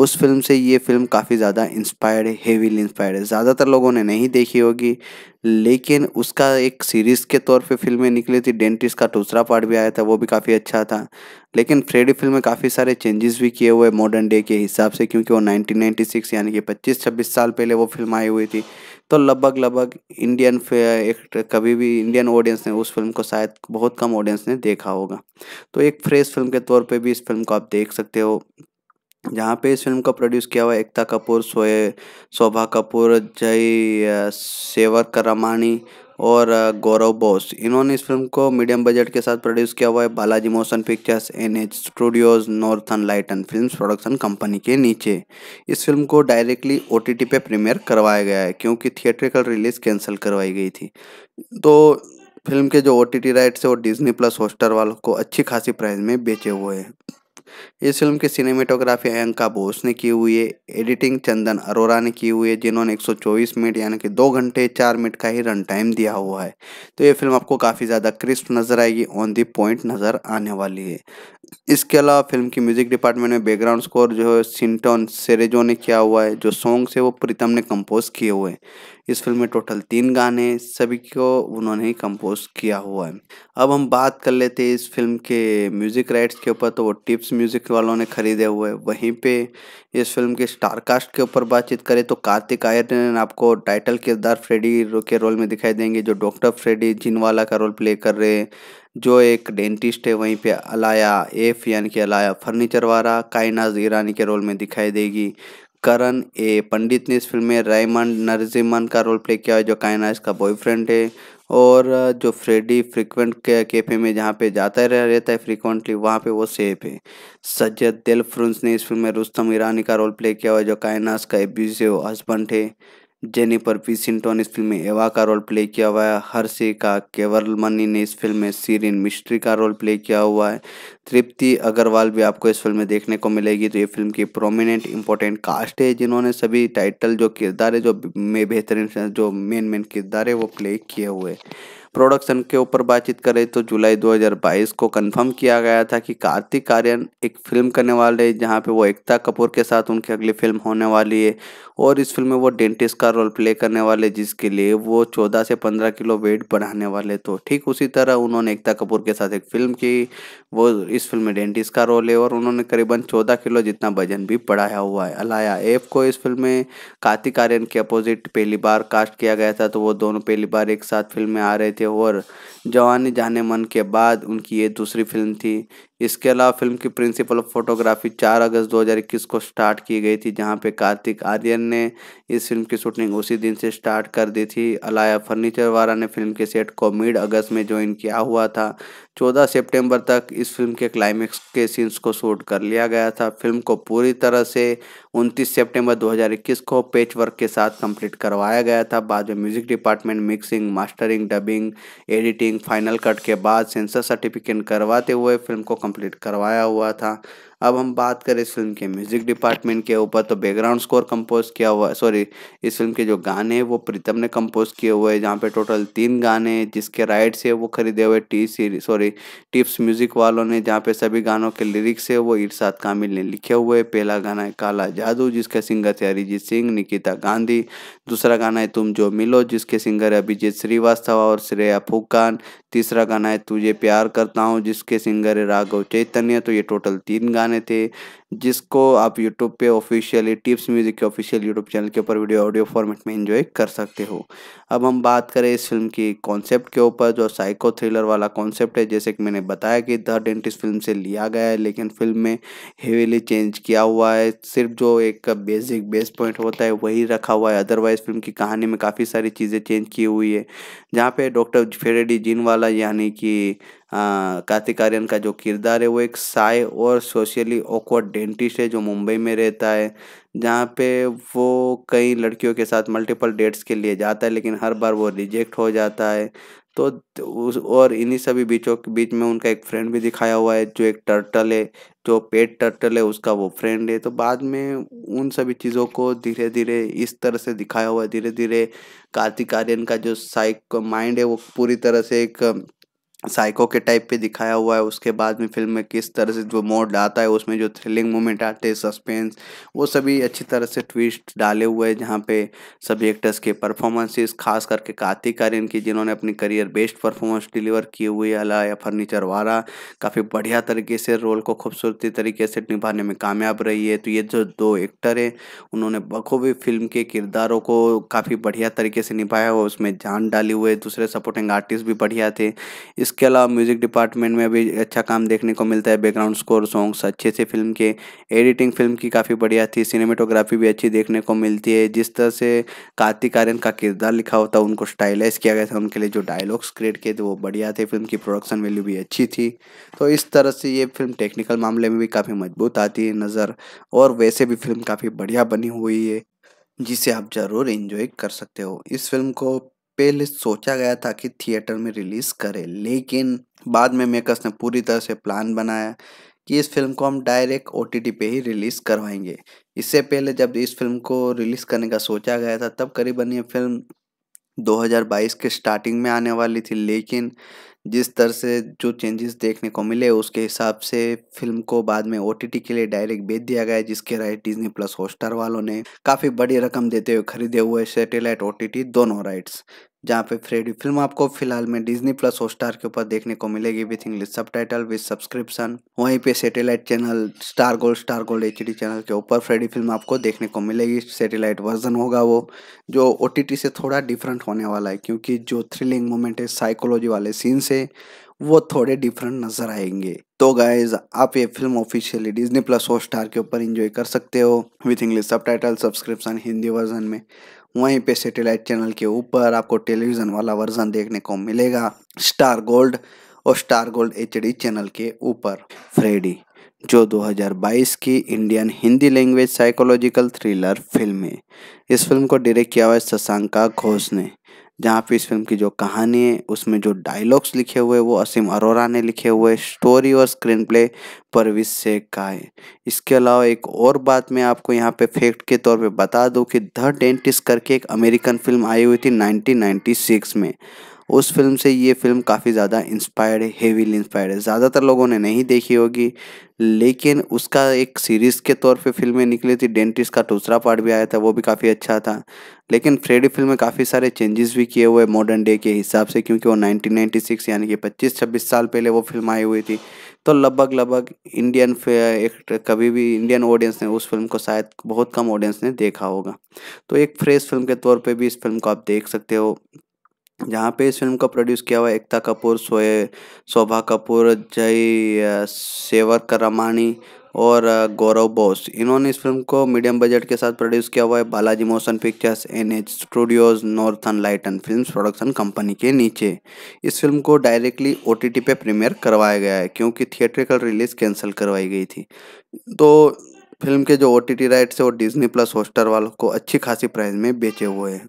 उस फिल्म से ये फिल्म काफ़ी ज़्यादा इंस्पायर्ड है हेवीली इंस्पायर्ड है ज़्यादातर लोगों ने नहीं देखी होगी लेकिन उसका एक सीरीज़ के तौर पे फिल्में निकली थी डेंटिस्ट का दूसरा पार्ट भी आया था वो भी काफ़ी अच्छा था लेकिन फ्रेडी फिल्म में काफ़ी सारे चेंजेस भी किए हुए मॉडर्न डे के हिसाब से क्योंकि वो 1996 यानी कि 25-26 साल पहले वो फिल्म आई हुई थी तो लगभग लगभग इंडियन एक कभी भी इंडियन ऑडियंस ने उस फिल्म को शायद बहुत कम ऑडियंस ने देखा होगा तो एक फ्रेश फिल्म के तौर पर भी इस फिल्म को आप देख सकते हो जहाँ पे इस फिल्म का प्रोड्यूस किया हुआ एकता कपूर सोए शोभा कपूर जय सेवर करमानी और गौरव बोस इन्होंने इस फिल्म को मीडियम बजट के साथ प्रोड्यूस किया हुआ है Balaji motion pictures N H studios Northern and film production company के नीचे इस फिल्म को डायरेक्टली ओ टी टी पे प्रीमियर करवाया गया है क्योंकि थिएट्रिकल रिलीज कैंसिल करवाई गई थी तो फिल्म के जो ओ टी टी राइट्स है वो डिजनी प्लस होस्टर वालों को अच्छी खासी प्राइस में बेचे हुए हैं इस फिल्म की सिनेमेटोग्राफी अयंका बोस ने की हुई है एडिटिंग चंदन अरोरा ने की हुई है जिन्होंने 124 मिनट यानी कि दो घंटे चार मिनट का ही रन टाइम दिया हुआ है तो ये फिल्म आपको काफ़ी ज़्यादा क्रिस्प नज़र आएगी ऑन दी पॉइंट नज़र आने वाली है इसके अलावा फिल्म की म्यूजिक डिपार्टमेंट में बैकग्राउंड स्कोर जो है सिंटोन सेरेजो ने किया हुआ है जो सॉन्ग्स है वो प्रीतम ने कंपोज किए हुए हैं इस फिल्म में टोटल तीन गाने सभी को उन्होंने ही कंपोज किया हुआ है अब हम बात कर लेते हैं इस फिल्म के म्यूजिक राइट्स के ऊपर तो वो टिप्स म्यूजिक वालों ने खरीदे हुए वहीं पे इस फिल्म के स्टारकास्ट के ऊपर बातचीत करें तो कार्तिक आर्यन आपको टाइटल किरदार फ्रेडी के रोल में दिखाई देंगे जो डॉक्टर फ्रेडी जिनवाला का रोल प्ले कर रहे हैं जो एक डेंटिस्ट है वहीं पे अलाया एफ यानी कि अलाया फर्नीचर वाला कायनाज ईरानी के रोल में दिखाई देगी करण ए पंडित ने इस फिल्म में रायमंड नरजिमन का रोल प्ले किया है जो कायनाज का बॉयफ्रेंड है और जो फ्रेडी फ्रिक्वेंट के कैफे में जहाँ पे जाता रह रहता है फ्रिक्वेंटली वहाँ पे वो सेफ है सज्जद दिल फ्रुंस ने इस फिल्म में रुस्तम ईरानी का रोल प्ले किया हुआ है जो कायनास का एब्यूजिव हस्बेंड है जेनिफर पिसिंगटन ने इस फिल्म में एवा का रोल प्ले किया हुआ है हर्षे का केवलमनी ने इस फिल्म में सीरिन मिस्ट्री का रोल प्ले किया हुआ है तृप्ति अग्रवाल भी आपको इस फिल्म में देखने को मिलेगी तो ये फिल्म की प्रोमिनेंट इंपॉर्टेंट कास्ट है जिन्होंने सभी टाइटल जो किरदार है जो में बेहतरीन जो मेन मेन किरदार है वो प्ले किए हुए प्रोडक्शन के ऊपर बातचीत करें तो जुलाई 2022 को कंफर्म किया गया था कि कार्तिक आर्यन एक फिल्म करने वाले हैं जहाँ पे वो एकता कपूर के साथ उनकी अगली फिल्म होने वाली है और इस फिल्म में वो डेंटिस्ट का रोल प्ले करने वाले जिसके लिए वो चौदह से पंद्रह किलो वेट बढ़ाने वाले तो ठीक उसी तरह उन्होंने एकता कपूर के साथ एक फिल्म की वो इस फिल्म में डेंटिस्ट का रोल है और उन्होंने करीबन चौदह किलो जितना वजन भी बढ़ाया हुआ है अलाया एफ को इस फिल्म में कार्तिक आर्यन के अपोजिट पहली बार कास्ट किया गया था तो वो दोनों पहली बार एक साथ फिल्म में आ रहे थे और जवानी जाने मन के बाद उनकी ये दूसरी फिल्म थी इसके अलावा फिल्म की प्रिंसिपल ऑफ फोटोग्राफी 4 अगस्त 2021 को स्टार्ट की गई थी जहां पे कार्तिक आर्यन ने इस फिल्म की शूटिंग उसी दिन से स्टार्ट कर दी थी अलाया फर्नीचर वाला ने फिल्म के सेट को मिड अगस्त में ज्वाइन किया हुआ था 14 सितंबर तक इस फिल्म के क्लाइमेक्स के सीन्स को शूट कर लिया गया था फिल्म को पूरी तरह से उनतीस सेप्टेम्बर दो को पेच वर्क के साथ कम्प्लीट करवाया गया था बाद में music department mixing mastering dubbing editing final cut के बाद सेंसर सर्टिफिकेट करवाते हुए फिल्म को कंप्लीट करवाया हुआ था अब हम बात करें इस फिल्म के म्यूज़िक डिपार्टमेंट के ऊपर तो बैकग्राउंड स्कोर कंपोज किया हुआ है सॉरी इस फिल्म के जो गाने हैं वो प्रीतम ने कंपोज किए हुए हैं जहाँ पे टोटल तीन गाने हैं जिसके राइट्स है वो खरीदे हुए T C sorry Tips music वालों ने जहाँ पे सभी गानों के लिरिक्स है वो इरशाद कामिल ने लिखे हुए पहला गाना है काला जादू जिसके सिंगर थे अरिजीत सिंह निकिता गांधी दूसरा गाना है तुम जो मिलो जिसके सिंगर है अभिजीत श्रीवास्तव और श्रेया फुकान तीसरा गाना है तुझे प्यार करता हूँ जिसके सिंगर है राघव चैतन्य तो ये टोटल तीन गाने गाने थे जिसको आप यूट्यूब पे ऑफिशियली टिप्स म्यूज़िक के ऑफिशियल यूट्यूब चैनल के ऊपर वीडियो ऑडियो फॉर्मेट में इंजॉय कर सकते हो अब हम बात करें इस फिल्म की कॉन्सेप्ट के ऊपर जो साइको थ्रिलर वाला कॉन्सेप्ट है जैसे कि मैंने बताया कि द डेंटिस्ट फिल्म से लिया गया है लेकिन फिल्म में हेवीली चेंज किया हुआ है सिर्फ जो एक बेसिक बेस पॉइंट होता है वही रखा हुआ है अदरवाइज फिल्म की कहानी में काफ़ी सारी चीज़ें चेंज की हुई है जहाँ पे डॉक्टर फेरेडी जिन वाला यानी कि कार्तिक आर्यन का जो किरदार है वो एक साय और सोशली ऑकवर्ड डेंटिस्ट है जो मुंबई में रहता है जहाँ पे वो कई लड़कियों के साथ मल्टीपल डेट्स के लिए जाता है लेकिन हर बार वो रिजेक्ट हो जाता है तो उस और इन्हीं सभी बीचों के बीच में उनका एक फ्रेंड भी दिखाया हुआ है जो एक टर्टल है जो पेट टर्टल है उसका वो फ्रेंड है तो बाद में उन सभी चीज़ों को धीरे धीरे इस तरह से दिखाया हुआ है धीरे धीरे कार्तिक आर्यन का जो साइक माइंड है वो पूरी तरह से एक साइको के टाइप पे दिखाया हुआ है उसके बाद में फिल्म में किस तरह से जो मोड आता है उसमें जो थ्रिलिंग मोमेंट आते हैं सस्पेंस वो सभी अच्छी तरह से ट्विस्ट डाले हुए हैं जहाँ पे सभी एक्टर्स के परफॉर्मेंसेस खास करके कार्तिक आर्यन की जिन्होंने अपनी करियर बेस्ट परफॉर्मेंस डिलीवर किए हुए अला या फर्नीचर वाला काफ़ी बढ़िया तरीके से रोल को खूबसूरती तरीके से निभाने में कामयाब रही है तो ये जो दो एक्टर हैं उन्होंने बखूबी फिल्म के किरदारों को काफ़ी बढ़िया तरीके से निभाया हुआ उसमें जान डाली हुए दूसरे सपोर्टिंग आर्टिस्ट भी बढ़िया थे इस इसके अलावा म्यूज़िक डिपार्टमेंट में भी अच्छा काम देखने को मिलता है बैकग्राउंड स्कोर सॉन्ग्स अच्छे से फिल्म के एडिटिंग फिल्म की काफ़ी बढ़िया थी सिनेमेटोग्राफी भी अच्छी देखने को मिलती है जिस तरह से कार्तिक आर्यन का किरदार लिखा होता उनको स्टाइलाइज किया गया था उनके लिए जो डायलॉग्स क्रिएट किए थे वो बढ़िया थे फिल्म की प्रोडक्शन वैल्यू भी अच्छी थी तो इस तरह से ये फिल्म टेक्निकल मामले में भी काफ़ी मजबूत आती है नज़र और वैसे भी फिल्म काफ़ी बढ़िया बनी हुई है जिसे आप ज़रूर इन्जॉय कर सकते हो इस फिल्म को पहले सोचा गया था कि थिएटर में रिलीज़ करें लेकिन बाद में मेकर्स ने पूरी तरह से प्लान बनाया कि इस फिल्म को हम डायरेक्ट ओ टी पे ही रिलीज़ करवाएंगे इससे पहले जब इस फिल्म को रिलीज़ करने का सोचा गया था तब करीबन ये फिल्म 2022 के स्टार्टिंग में आने वाली थी लेकिन जिस तरह से जो चेंजेस देखने को मिले उसके हिसाब से फिल्म को बाद में ओ के लिए डायरेक्ट बेच दिया गया जिसके राइट डिजनी प्लस हॉटस्टार वालों ने काफ़ी बड़ी रकम देते हुए खरीदे हुए सैटेलाइट ओ दोनों राइट्स जहाँ पे फ्रेडी फिल्म आपको फिलहाल में डिजनी प्लस हॉटस्टार के ऊपर देखने को मिलेगी विथ इंग्लिश सब टाइटल विथ सब्सक्रिप्शन वहीं पे satellite channel Star Gold Star Gold H channel के ऊपर फ्रेडी फिल्म आपको देखने को मिलेगी सैटेलाइट वर्जन होगा वो जो ओ से थोड़ा डिफरेंट होने वाला है क्योंकि जो थ्रिलिंग मोमेंट है साइकोलॉजी वाले सीन्स है वो थोड़े डिफरेंट नजर आएंगे तो गाइज आप ये film officially Disney plus Hotstar के ऊपर इंजॉय कर सकते हो विथ इंग्लिश सब टाइटल सब्सक्रिप्शन हिंदी वर्जन में वहीं पे सैटेलाइट चैनल के ऊपर आपको टेलीविज़न वाला वर्जन देखने को मिलेगा स्टार गोल्ड और स्टार गोल्ड एच चैनल के ऊपर फ्रेडी जो 2022 की Indian Hindi language psychological thriller film है इस फिल्म को डायरेक्ट किया हुआ है शशांका घोष ने जहाँ पे इस फिल्म की जो कहानी है उसमें जो डायलॉग्स लिखे हुए वो असीम अरोरा ने लिखे हुए स्टोरी और स्क्रीन प्ले परविज शेख का है इसके अलावा एक और बात मैं आपको यहाँ पे फैक्ट के तौर पे बता दूँ कि द डेंटिस्ट करके एक अमेरिकन फिल्म आई हुई थी 1996 में उस फिल्म से ये फिल्म काफ़ी ज़्यादा इंस्पायर्ड है हेवीली इंस्पायर्ड है ज़्यादातर लोगों ने नहीं देखी होगी लेकिन उसका एक सीरीज़ के तौर पे फिल्में निकली थी डेंटिस्ट का दूसरा पार्ट भी आया था वो भी काफ़ी अच्छा था लेकिन फ्रेडी फिल्म में काफ़ी सारे चेंजेस भी किए हुए मॉडर्न डे के हिसाब से क्योंकि वो 1996 यानी कि 25-26 साल पहले वो फिल्म आई हुई थी तो लगभग लगभग इंडियन एक कभी भी इंडियन ऑडियंस ने उस फिल्म को शायद बहुत कम ऑडियंस ने देखा होगा तो एक फ्रेश फिल्म के तौर पर भी इस फिल्म को आप देख सकते हो जहाँ पे इस फिल्म का प्रोड्यूस किया हुआ एकता कपूर सोए शोभा कपूर जय सेवर रमानी और गौरव बोस इन्होंने इस फिल्म को मीडियम बजट के साथ प्रोड्यूस किया हुआ है Balaji motion pictures N H studios northern light and film production company के नीचे इस फिल्म को डायरेक्टली ओ पे प्रीमियर करवाया गया है क्योंकि थिएट्रिकल रिलीज कैंसिल करवाई गई थी तो फिल्म के जो ओ टी टी राइट्स है वो डिजनी प्लस होस्टर वालों को अच्छी खासी प्राइस में बेचे हुए हैं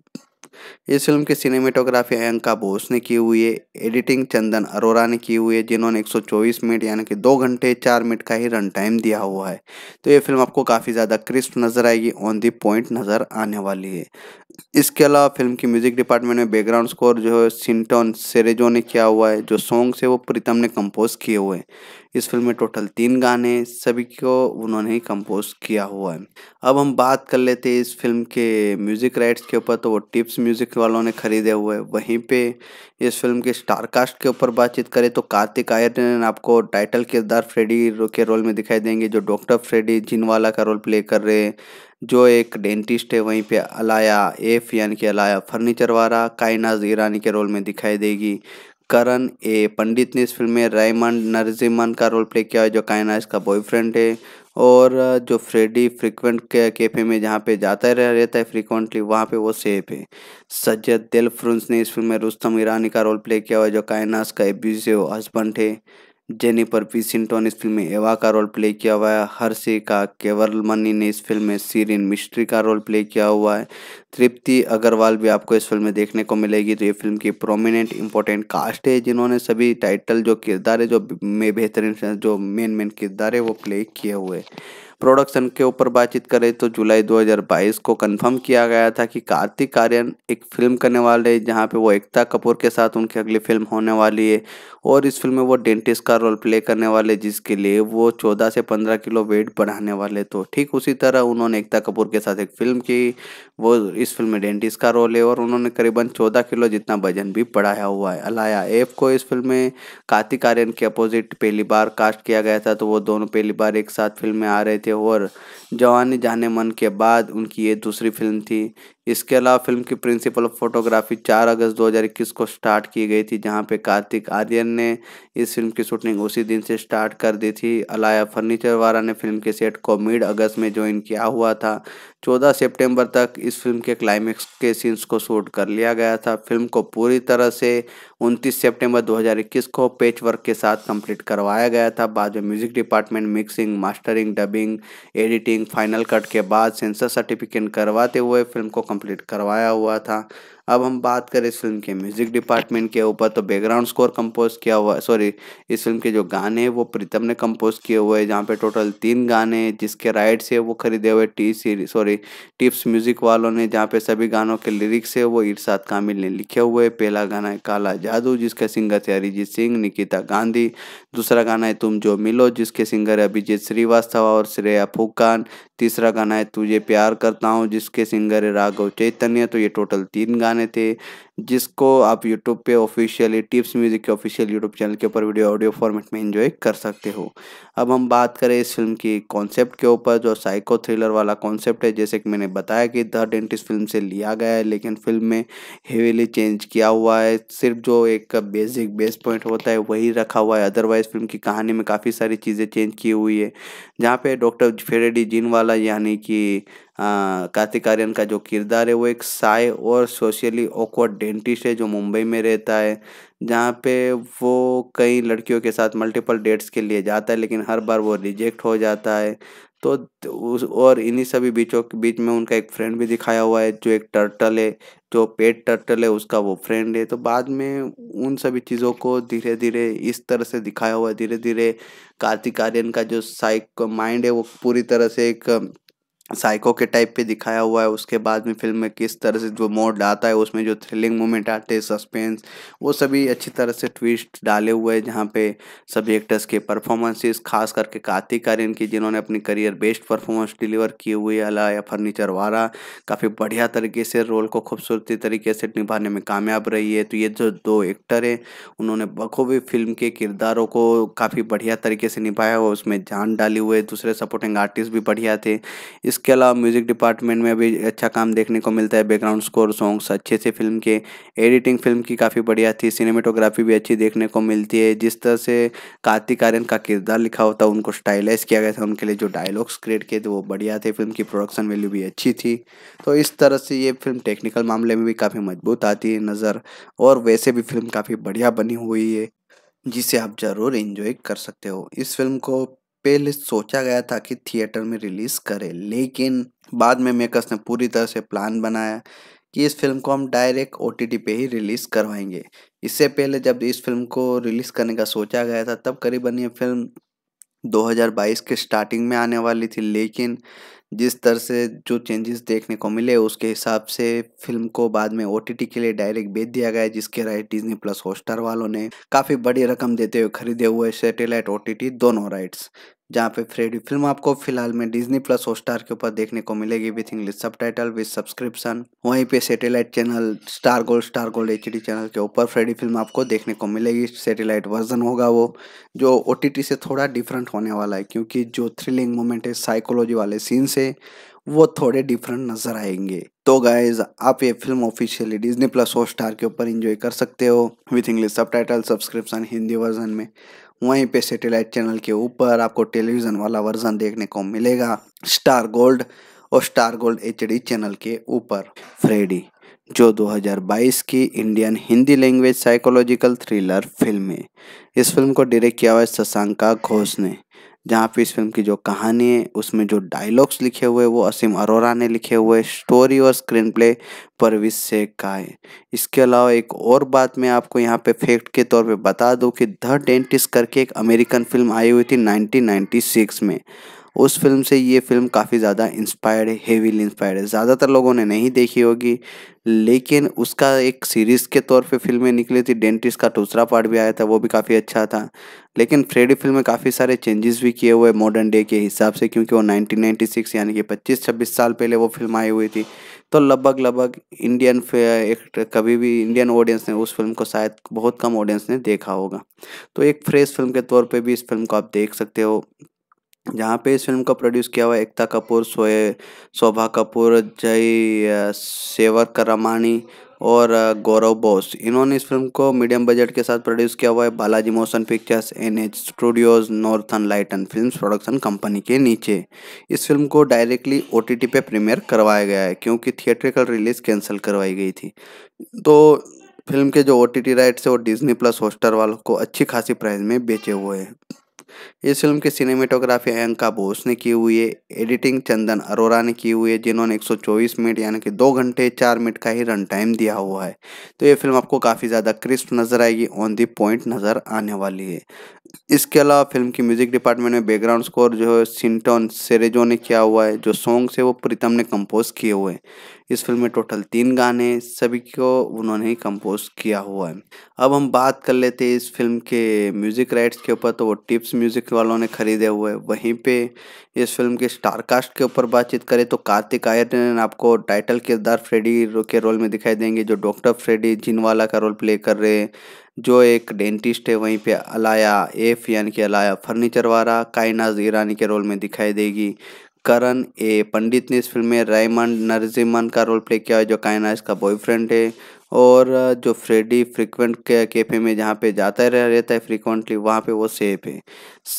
इस फिल्म की सिनेमेटोग्राफी अयंका बोस ने की हुई है एडिटिंग चंदन अरोरा ने की हुई है जिन्होंने 124 मिनट यानी कि दो घंटे चार मिनट का ही रन टाइम दिया हुआ है तो ये फिल्म आपको काफ़ी ज़्यादा क्रिस्प नज़र आएगी ऑन दी पॉइंट नज़र आने वाली है इसके अलावा फिल्म की म्यूजिक डिपार्टमेंट में बैकग्राउंड स्कोर जो है सिंटोन सेरेजो ने किया हुआ है जो सॉन्ग से वो प्रीतम ने कंपोज किए हुए हैं इस फिल्म में टोटल तीन गाने सभी को उन्होंने ही कंपोज किया हुआ है अब हम बात कर लेते हैं इस फिल्म के म्यूजिक राइट्स के ऊपर तो वो टिप्स म्यूजिक वालों ने खरीदे हुए वहीं पे इस फिल्म के स्टार कास्ट के ऊपर बातचीत करें तो कार्तिक आयरन आपको टाइटल किरदार फ्रेडी के रोल में दिखाई देंगे जो डॉक्टर फ्रेडी जिनवाला का रोल प्ले कर रहे हैं जो एक डेंटिस्ट है वहीं पे अलाया एफ यानी कि अलाया फर्नीचर वाला कायनाज ईरानी के रोल में दिखाई देगी करण ए पंडित ने इस फिल्म में रायमंड नरजिमन का रोल प्ले किया है जो कायनाज का बॉयफ्रेंड है और जो फ्रेडी फ्रिक्वेंट के कैफे में जहाँ पे जाता रह रहता है फ्रिक्वेंटली वहाँ पे वो सेफ है सज्जद दिल फ्रुंस ने इस फिल्म में रुस्तम ईरानी का रोल प्ले किया हुआ जो कायनास का एब्यूजिव हस्बैंड है जेनिफर पिसिंगटन इस फिल्म में एवा का रोल प्ले किया हुआ है हर्षिका का केवल मनी ने इस फिल्म में सीरिन मिस्ट्री का रोल प्ले किया हुआ है तृप्ति अग्रवाल भी आपको इस फिल्म में देखने को मिलेगी तो ये फिल्म की प्रोमिनेंट इंपॉर्टेंट कास्ट है जिन्होंने सभी टाइटल जो किरदार है जो में बेहतरीन जो मेन मेन किरदार है वो प्ले किए हुए प्रोडक्शन के ऊपर बातचीत करें तो जुलाई 2022 को कंफर्म किया गया था कि कार्तिक आर्यन एक फिल्म करने वाले हैं जहाँ पे वो एकता कपूर के साथ उनकी अगली फिल्म होने वाली है और इस फिल्म में वो डेंटिस्ट का रोल प्ले करने वाले जिसके लिए वो चौदह से पंद्रह किलो वेट बढ़ाने वाले तो ठीक उसी तरह उन्होंने एकता कपूर के साथ एक फिल्म की वो इस फिल्म में डेंटिस्ट का रोल है और उन्होंने करीबन चौदह किलो जितना वजन भी बढ़ाया हुआ है अलाया एफ को इस फिल्म में कार्तिक आर्यन के अपोजिट पहली बार कास्ट किया गया था तो वो दोनों पहली बार एक साथ फिल्म में आ रहे थे थे और जवानी जाने मन के बाद उनकी ये दूसरी फिल्म थी इसके अलावा फिल्म की प्रिंसिपल फोटोग्राफी 4 अगस्त 2021 को स्टार्ट की गई थी जहां पे कार्तिक आर्यन ने इस फिल्म की शूटिंग उसी दिन से स्टार्ट कर दी थी अलाया फर्नीचर वाला ने फिल्म के सेट को मिड अगस्त में ज्वाइन किया हुआ था 14 सितंबर तक इस फिल्म के क्लाइमेक्स के सीन्स को शूट कर लिया गया था फिल्म को पूरी तरह से उनतीस सेप्टेम्बर दो को पेच वर्क के साथ कम्प्लीट करवाया गया था बाद में music department mixing mastering dubbing editing final cut के बाद सेंसर सर्टिफिकेट करवाते हुए फिल्म को कंप्लीट करवाया हुआ था अब हम बात करें इस फिल्म के म्यूजिक डिपार्टमेंट के ऊपर तो बैकग्राउंड स्कोर कंपोज किया हुआ है सॉरी इस फिल्म के जो गाने हैं वो प्रीतम ने कंपोज किए हुए हैं जहाँ पे टोटल तीन गाने जिसके राइट्स है वो खरीदे हुए टी सीरी सॉरी टिप्स म्यूजिक वालों ने जहाँ पे सभी गानों के लिरिक्स है वो इरशाद कामिल ने लिखे हुए पहला गाना है काला जादू जिसके सिंगर थे अरिजीत सिंह निकिता गांधी दूसरा गाना है तुम जो मिलो जिसके सिंगर है अभिजीत श्रीवास्तव और श्रेया फुकान तीसरा गाना है तुझे प्यार करता हूँ जिसके सिंगर है राघव चैतन्य तो ये टोटल तीन गाने गाने थे जिसको आप यूट्यूब पे ऑफिशियली टिप्स म्यूज़िक के ऑफिशियल यूट्यूब चैनल के ऊपर वीडियो ऑडियो फॉर्मेट में इन्जॉय कर सकते हो अब हम बात करें इस फिल्म की कॉन्सेप्ट के ऊपर जो साइको थ्रिलर वाला कॉन्सेप्ट है जैसे कि मैंने बताया कि द डेंटिस्ट फिल्म से लिया गया है लेकिन फिल्म में हेवीली चेंज किया हुआ है सिर्फ जो एक बेसिक बेस पॉइंट होता है वही रखा हुआ है अदरवाइज़ फिल्म की कहानी में काफ़ी सारी चीज़ें चेंज की हुई है जहाँ पे डॉक्टर फेरेडी जिन वाला यानी कि कार्तिक आर्यन का जो किरदार है वो एक साय और सोशली ऑकवर्ड डेंटिस्ट है जो मुंबई में रहता है जहाँ पे वो कई लड़कियों के साथ मल्टीपल डेट्स के लिए जाता है लेकिन हर बार वो रिजेक्ट हो जाता है तो उस और इन्हीं सभी बीचों के बीच में उनका एक फ्रेंड भी दिखाया हुआ है जो एक टर्टल है जो पेट टर्टल है उसका वो फ्रेंड है तो बाद में उन सभी चीज़ों को धीरे धीरे इस तरह से दिखाया हुआ है धीरे धीरे कार्तिक आर्यन का जो साइक माइंड है वो पूरी तरह से एक साइको के टाइप पे दिखाया हुआ है उसके बाद में फिल्म में किस तरह से जो मोड आता है उसमें जो थ्रिलिंग मोमेंट आते हैं सस्पेंस वो सभी अच्छी तरह से ट्विस्ट डाले हुए हैं जहाँ पे सभी एक्टर्स के परफॉर्मेंसेस खास करके कार्तिक आर्यन की जिन्होंने अपनी करियर बेस्ट परफॉर्मेंस डिलीवर किए हुए अला या फर्नीचर वारा काफ़ी बढ़िया तरीके से रोल को खूबसूरती तरीके से निभाने में कामयाब रही है तो ये जो दो एक्टर हैं उन्होंने बखूबी फिल्म के किरदारों को काफ़ी बढ़िया तरीके से निभाया और उसमें जान डाली हुए दूसरे सपोर्टिंग आर्टिस्ट भी बढ़िया थे इस इसके अलावा म्यूज़िक डिपार्टमेंट में अभी अच्छा काम देखने को मिलता है बैकग्राउंड स्कोर सॉन्ग्स अच्छे से फिल्म के एडिटिंग फिल्म की काफ़ी बढ़िया थी सिनेमेटोग्राफी भी अच्छी देखने को मिलती है जिस तरह से कार्तिक आर्यन का किरदार लिखा होता उनको स्टाइलाइज किया गया था उनके लिए जो डायलॉग्स क्रिएट किए थे वो बढ़िया थे फिल्म की प्रोडक्शन वैल्यू भी अच्छी थी तो इस तरह से ये फिल्म टेक्निकल मामले में भी काफ़ी मजबूत आती है नज़र और वैसे भी फिल्म काफ़ी बढ़िया बनी हुई है जिसे आप ज़रूर इन्जॉय कर सकते हो इस फिल्म को पहले सोचा गया था कि थिएटर में रिलीज करें लेकिन बाद में मेकर्स ने पूरी तरह से प्लान बनाया कि इस फिल्म को हम डायरेक्ट ओ टी पे ही रिलीज़ करवाएंगे इससे पहले जब इस फिल्म को रिलीज़ करने का सोचा गया था तब करीबन ये फिल्म 2022 के स्टार्टिंग में आने वाली थी लेकिन जिस तरह से जो चेंजेस देखने को मिले उसके हिसाब से फिल्म को बाद में ओ के लिए डायरेक्ट बेच दिया गया जिसके राइट डिजनी प्लस हॉटस्टार वालों ने काफ़ी बड़ी रकम देते हुए खरीदे हुए सैटेलाइट ओ दोनों राइट्स जहाँ पे फ्रेडी फिल्म आपको फिलहाल में डिजनी प्लस हॉटस्टार के ऊपर देखने को मिलेगी विथ इंग्लिश सब टाइटल विथ सब्सक्रिप्शन वहीं पे satellite channel Star Gold Star Gold H channel के ऊपर फ्रेडी फिल्म आपको देखने को मिलेगी सैटेलाइट वर्जन होगा वो जो ओ से थोड़ा डिफरेंट होने वाला है क्योंकि जो थ्रिलिंग मोमेंट है साइकोलॉजी वाले सीन्स है वो थोड़े डिफरेंट नजर आएंगे तो गाइज आप ये film officially Disney plus hot के ऊपर इंजॉय कर सकते हो विथ इंग्लिश सब टाइटल सब्सक्रिप्शन हिंदी वर्जन में वहीं पे सैटेलाइट चैनल के ऊपर आपको टेलीविज़न वाला वर्जन देखने को मिलेगा स्टार गोल्ड और स्टार गोल्ड एच चैनल के ऊपर फ्रेडी जो 2022 की Indian Hindi language psychological thriller film है इस फिल्म को डायरेक्ट किया हुआ है शशांका घोष ने जहाँ पे इस फिल्म की जो कहानी है उसमें जो डायलॉग्स लिखे हुए वो असीम अरोरा ने लिखे हुए स्टोरी और स्क्रीन प्ले परवीज शेख का है इसके अलावा एक और बात मैं आपको यहाँ पे फैक्ट के तौर पे बता दूँ कि द डेंटिस्ट करके एक अमेरिकन फिल्म आई हुई थी 1996 में उस फिल्म से ये फिल्म काफ़ी ज़्यादा इंस्पायर्ड है हेवीली इंस्पायर्ड है ज़्यादातर लोगों ने नहीं देखी होगी लेकिन उसका एक सीरीज़ के तौर पे फिल्में निकली थी डेंटिस्ट का दूसरा पार्ट भी आया था वो भी काफ़ी अच्छा था लेकिन फ्रेडी फिल्म में काफ़ी सारे चेंजेस भी किए हुए मॉडर्न डे के हिसाब से क्योंकि वो 1996 यानी कि 25-26 साल पहले वो फिल्म आई हुई थी तो लगभग लगभग इंडियन एक कभी भी इंडियन ऑडियंस ने उस फिल्म को शायद बहुत कम ऑडियंस ने देखा होगा तो एक फ्रेश फिल्म के तौर पर भी इस फिल्म को आप देख सकते हो जहाँ पे इस फिल्म का प्रोड्यूस किया हुआ एकता कपूर सोए शोभा कपूर जय सेवर करमाणी और गौरव बोस इन्होंने इस फिल्म को मीडियम बजट के साथ प्रोड्यूस किया हुआ है Balaji motion pictures N H studios Northern and film production company के नीचे इस फिल्म को डायरेक्टली ओ टी टी पे प्रीमियर करवाया गया है क्योंकि थिएट्रिकल रिलीज कैंसिल करवाई गई थी तो फिल्म के जो ओ टी टी राइट्स है वो डिजनी प्लस होस्टर वालों को अच्छी खासी प्राइस में बेचे हुए हैं इस फिल्म की सिनेमेटोग्राफी अयंका बोस ने की हुई है एडिटिंग चंदन अरोरा ने की हुई है जिन्होंने 124 मिनट यानी कि दो घंटे चार मिनट का ही रन टाइम दिया हुआ है तो ये फिल्म आपको काफ़ी ज़्यादा क्रिस्प नज़र आएगी ऑन दी पॉइंट नज़र आने वाली है इसके अलावा फिल्म की म्यूजिक डिपार्टमेंट में बैकग्राउंड स्कोर जो है सिंटोन सेरेजो ने किया हुआ है जो सॉन्ग्स है वो प्रीतम ने कंपोज किए हुए हैं इस फिल्म में टोटल तीन गाने सभी को उन्होंने ही कंपोज किया हुआ है अब हम बात कर लेते हैं इस फिल्म के म्यूजिक राइट्स के ऊपर तो वो टिप्स म्यूजिक वालों ने खरीदे हुए वहीं पे इस फिल्म के स्टारकास्ट के ऊपर बातचीत करें तो कार्तिक आयरन आपको टाइटल किरदार फ्रेडी के रोल में दिखाई देंगे जो डॉक्टर फ्रेडी जिनवाला का रोल प्ले कर रहे हैं जो एक डेंटिस्ट है वहीं पे अलाया एफ यानी कि अलाया फर्नीचर वाला कायनाज ईरानी के रोल में दिखाई देगी करण ए पंडित ने इस फिल्म में रायमंड नरजिमन का रोल प्ले किया है जो कायनाज का बॉयफ्रेंड है और जो फ्रेडी फ्रिक्वेंट के कैफे में जहाँ पे जाता रह रहता है फ्रिक्वेंटली वहाँ पे वो सेफ है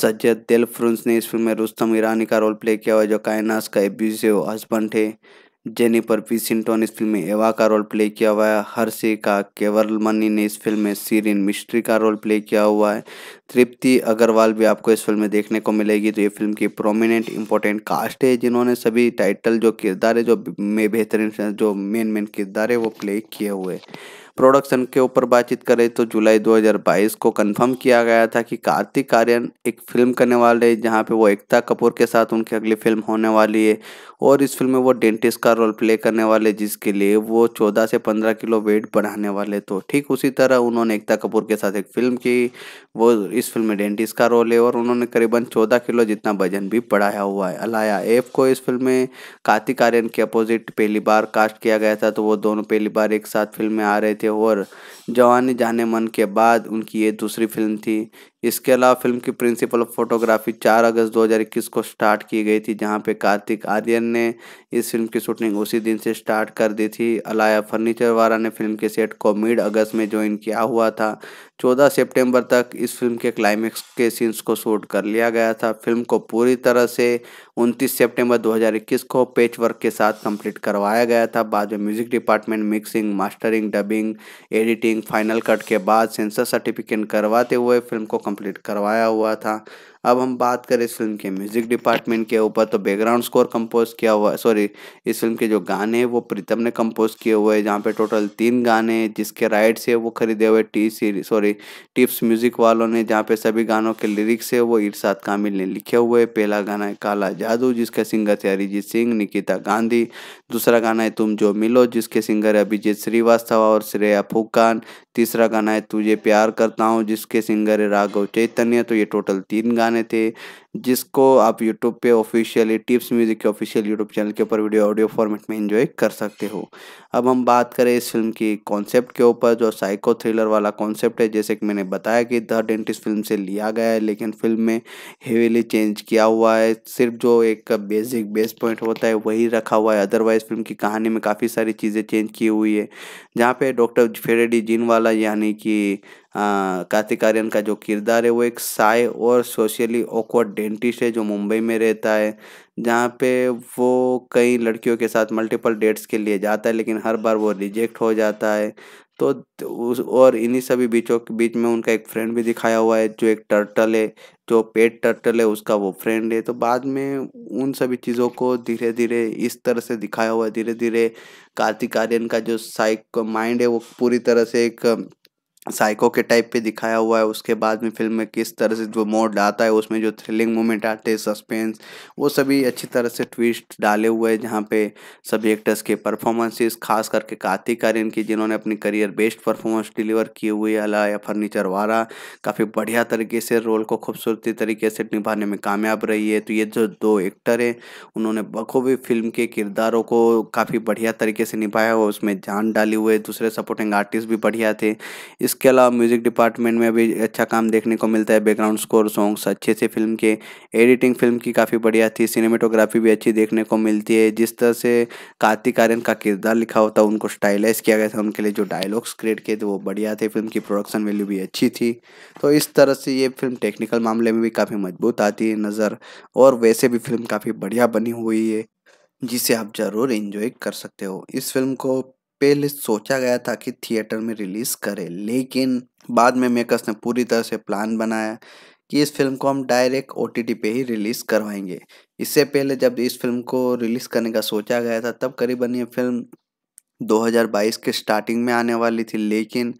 सज्जद दिल ने इस फिल्म में रुस्तम ईरानी का रोल प्ले किया हुआ है जो कायनास का एब्यूजिव हस्बेंड है जेनिफर ने इस फिल्म में एवा का रोल प्ले किया हुआ है हर्षे का केवल मनी ने इस फिल्म में सीरिन मिस्ट्री का रोल प्ले किया हुआ है तृप्ति अग्रवाल भी आपको इस फिल्म में देखने को मिलेगी तो ये फिल्म की प्रोमिनेंट इंपॉर्टेंट कास्ट है जिन्होंने सभी टाइटल जो किरदार है जो में बेहतरीन जो मेन मेन किरदार है वो प्ले किए हुए प्रोडक्शन के ऊपर बातचीत करें तो जुलाई 2022 को कंफर्म किया गया था कि कार्तिक आर्यन एक फिल्म करने वाले हैं जहां पे वो एकता कपूर के साथ उनकी अगली फिल्म होने वाली है और इस फिल्म में वो डेंटिस्ट का रोल प्ले करने वाले जिसके लिए वो चौदह से पंद्रह किलो वेट बढ़ाने वाले तो ठीक उसी तरह उन्होंने एकता कपूर के साथ एक फिल्म की वो इस फिल्म में डेंटिस्ट का रोल है और उन्होंने करीबन चौदह किलो जितना वजन भी बढ़ाया हुआ है अलाया एफ को इस फिल्म में कार्तिक आर्यन के अपोजिट पहली बार कास्ट किया गया था तो वो दोनों पहली बार एक साथ फिल्म में आ रहे थे और जवानी जाने मन के बाद उनकी ये दूसरी फिल्म थी इसके अलावा फिल्म की प्रिंसिपल फोटोग्राफी 4 अगस्त 2021 को स्टार्ट की गई थी जहां पे कार्तिक आर्यन ने इस फिल्म की शूटिंग उसी दिन से स्टार्ट कर दी थी अलाया फर्नीचर वाला ने फिल्म के सेट को मिड अगस्त में ज्वाइन किया हुआ था 14 सितंबर तक इस फिल्म के क्लाइमेक्स के सीन्स को शूट कर लिया गया था फिल्म को पूरी तरह से 29 सितंबर 2021 को पेच वर्क के साथ कंप्लीट करवाया गया था बाद में music department mixing mastering dubbing editing final cut के बाद सेंसर सर्टिफिकेट करवाते हुए फिल्म को कंप्लीट करवाया हुआ था अब हम बात करें इस फिल्म के म्यूज़िक डिपार्टमेंट के ऊपर तो बैकग्राउंड स्कोर कंपोज किया हुआ है सॉरी इस फिल्म के जो गाने हैं वो प्रीतम ने कंपोज किए हुए हैं जहाँ पे टोटल तीन गाने हैं जिसके राइट्स है वो खरीदे हुए T C sorry Tips music वालों ने जहाँ पे सभी गानों के लिरिक्स है वो इरशाद कामिल ने लिखे हुए पहला गाना है काला जादू जिसका सिंगर थे अरिजीत सिंह निकिता गांधी दूसरा गाना है तुम जो मिलो जिसके सिंगर है अभिजीत श्रीवास्तव और श्रेया फुकान तीसरा गाना है तुझे प्यार करता हूँ जिसके सिंगर है राघव चैतन्य तो ये टोटल तीन गाने थे जिसको आप यूट्यूब पे ऑफिशियली टिप्स म्यूजिक के ऑफिशियल यूट्यूब चैनल के ऊपर वीडियो ऑडियो फॉर्मेट में इंजॉय कर सकते हो अब हम बात करें इस फिल्म की कॉन्सेप्ट के ऊपर जो साइको थ्रिलर वाला कॉन्सेप्ट है जैसे कि मैंने बताया कि द डेंटिस्ट फिल्म से लिया गया है लेकिन फिल्म में हेवीली चेंज किया हुआ है सिर्फ जो एक बेसिक बेस पॉइंट होता है वही रखा हुआ है अदरवाइज फिल्म की कहानी में काफ़ी सारी चीज़ें चेंज की हुई है जहाँ पे डॉक्टर फेरेडी जिन वाला यानी कि कार्तिक आर्यन का जो किरदार है वो एक साय और सोशली ऑकवर्ड डेंटिस्ट है जो मुंबई में रहता है जहाँ पे वो कई लड़कियों के साथ मल्टीपल डेट्स के लिए जाता है लेकिन हर बार वो रिजेक्ट हो जाता है तो उस और इन्हीं सभी बीचों के बीच में उनका एक फ्रेंड भी दिखाया हुआ है जो एक टर्टल है जो पेट टर्टल है उसका वो फ्रेंड है तो बाद में उन सभी चीज़ों को धीरे धीरे इस तरह से दिखाया हुआ है धीरे धीरे कार्तिक आर्यन का जो साइक माइंड है वो पूरी तरह से एक साइको के टाइप पे दिखाया हुआ है उसके बाद में फिल्म में किस तरह से जो मोड आता है उसमें जो थ्रिलिंग मोमेंट आते हैं सस्पेंस वो सभी अच्छी तरह से ट्विस्ट डाले हुए हैं जहाँ पे सभी एक्टर्स के परफॉर्मेंसेस खास करके कार्तिक आर्यन की जिन्होंने अपनी करियर बेस्ट परफॉर्मेंस डिलीवर किए हुए अला या फर्नीचर वाला काफ़ी बढ़िया तरीके से रोल को खूबसूरती तरीके से निभाने में कामयाब रही है तो ये जो दो एक्टर हैं उन्होंने बखूबी फिल्म के किरदारों को काफ़ी बढ़िया तरीके से निभाया हुआ उसमें जान डाली हुए दूसरे सपोर्टिंग आर्टिस्ट भी बढ़िया थे इस इसके अलावा म्यूज़िक डिपार्टमेंट में भी अच्छा काम देखने को मिलता है बैकग्राउंड स्कोर सॉन्ग्स अच्छे से फिल्म के एडिटिंग फिल्म की काफ़ी बढ़िया थी सिनेमेटोग्राफी भी अच्छी देखने को मिलती है जिस तरह से कार्तिक आर्यन का किरदार लिखा होता उनको स्टाइलाइज किया गया था उनके लिए जो डायलॉग्स क्रिएट किए थे वो बढ़िया थे फिल्म की प्रोडक्शन वैल्यू भी अच्छी थी तो इस तरह से ये फिल्म टेक्निकल मामले में भी काफ़ी मजबूत आती है नज़र और वैसे भी फिल्म काफ़ी बढ़िया बनी हुई है जिसे आप ज़रूर इन्जॉय कर सकते हो इस फिल्म को पहले सोचा गया था कि थिएटर में रिलीज करें लेकिन बाद में मेकर्स ने पूरी तरह से प्लान बनाया कि इस फिल्म को हम डायरेक्ट ओ टी पे ही रिलीज़ करवाएंगे इससे पहले जब इस फिल्म को रिलीज़ करने का सोचा गया था तब करीबन ये फिल्म 2022 के स्टार्टिंग में आने वाली थी लेकिन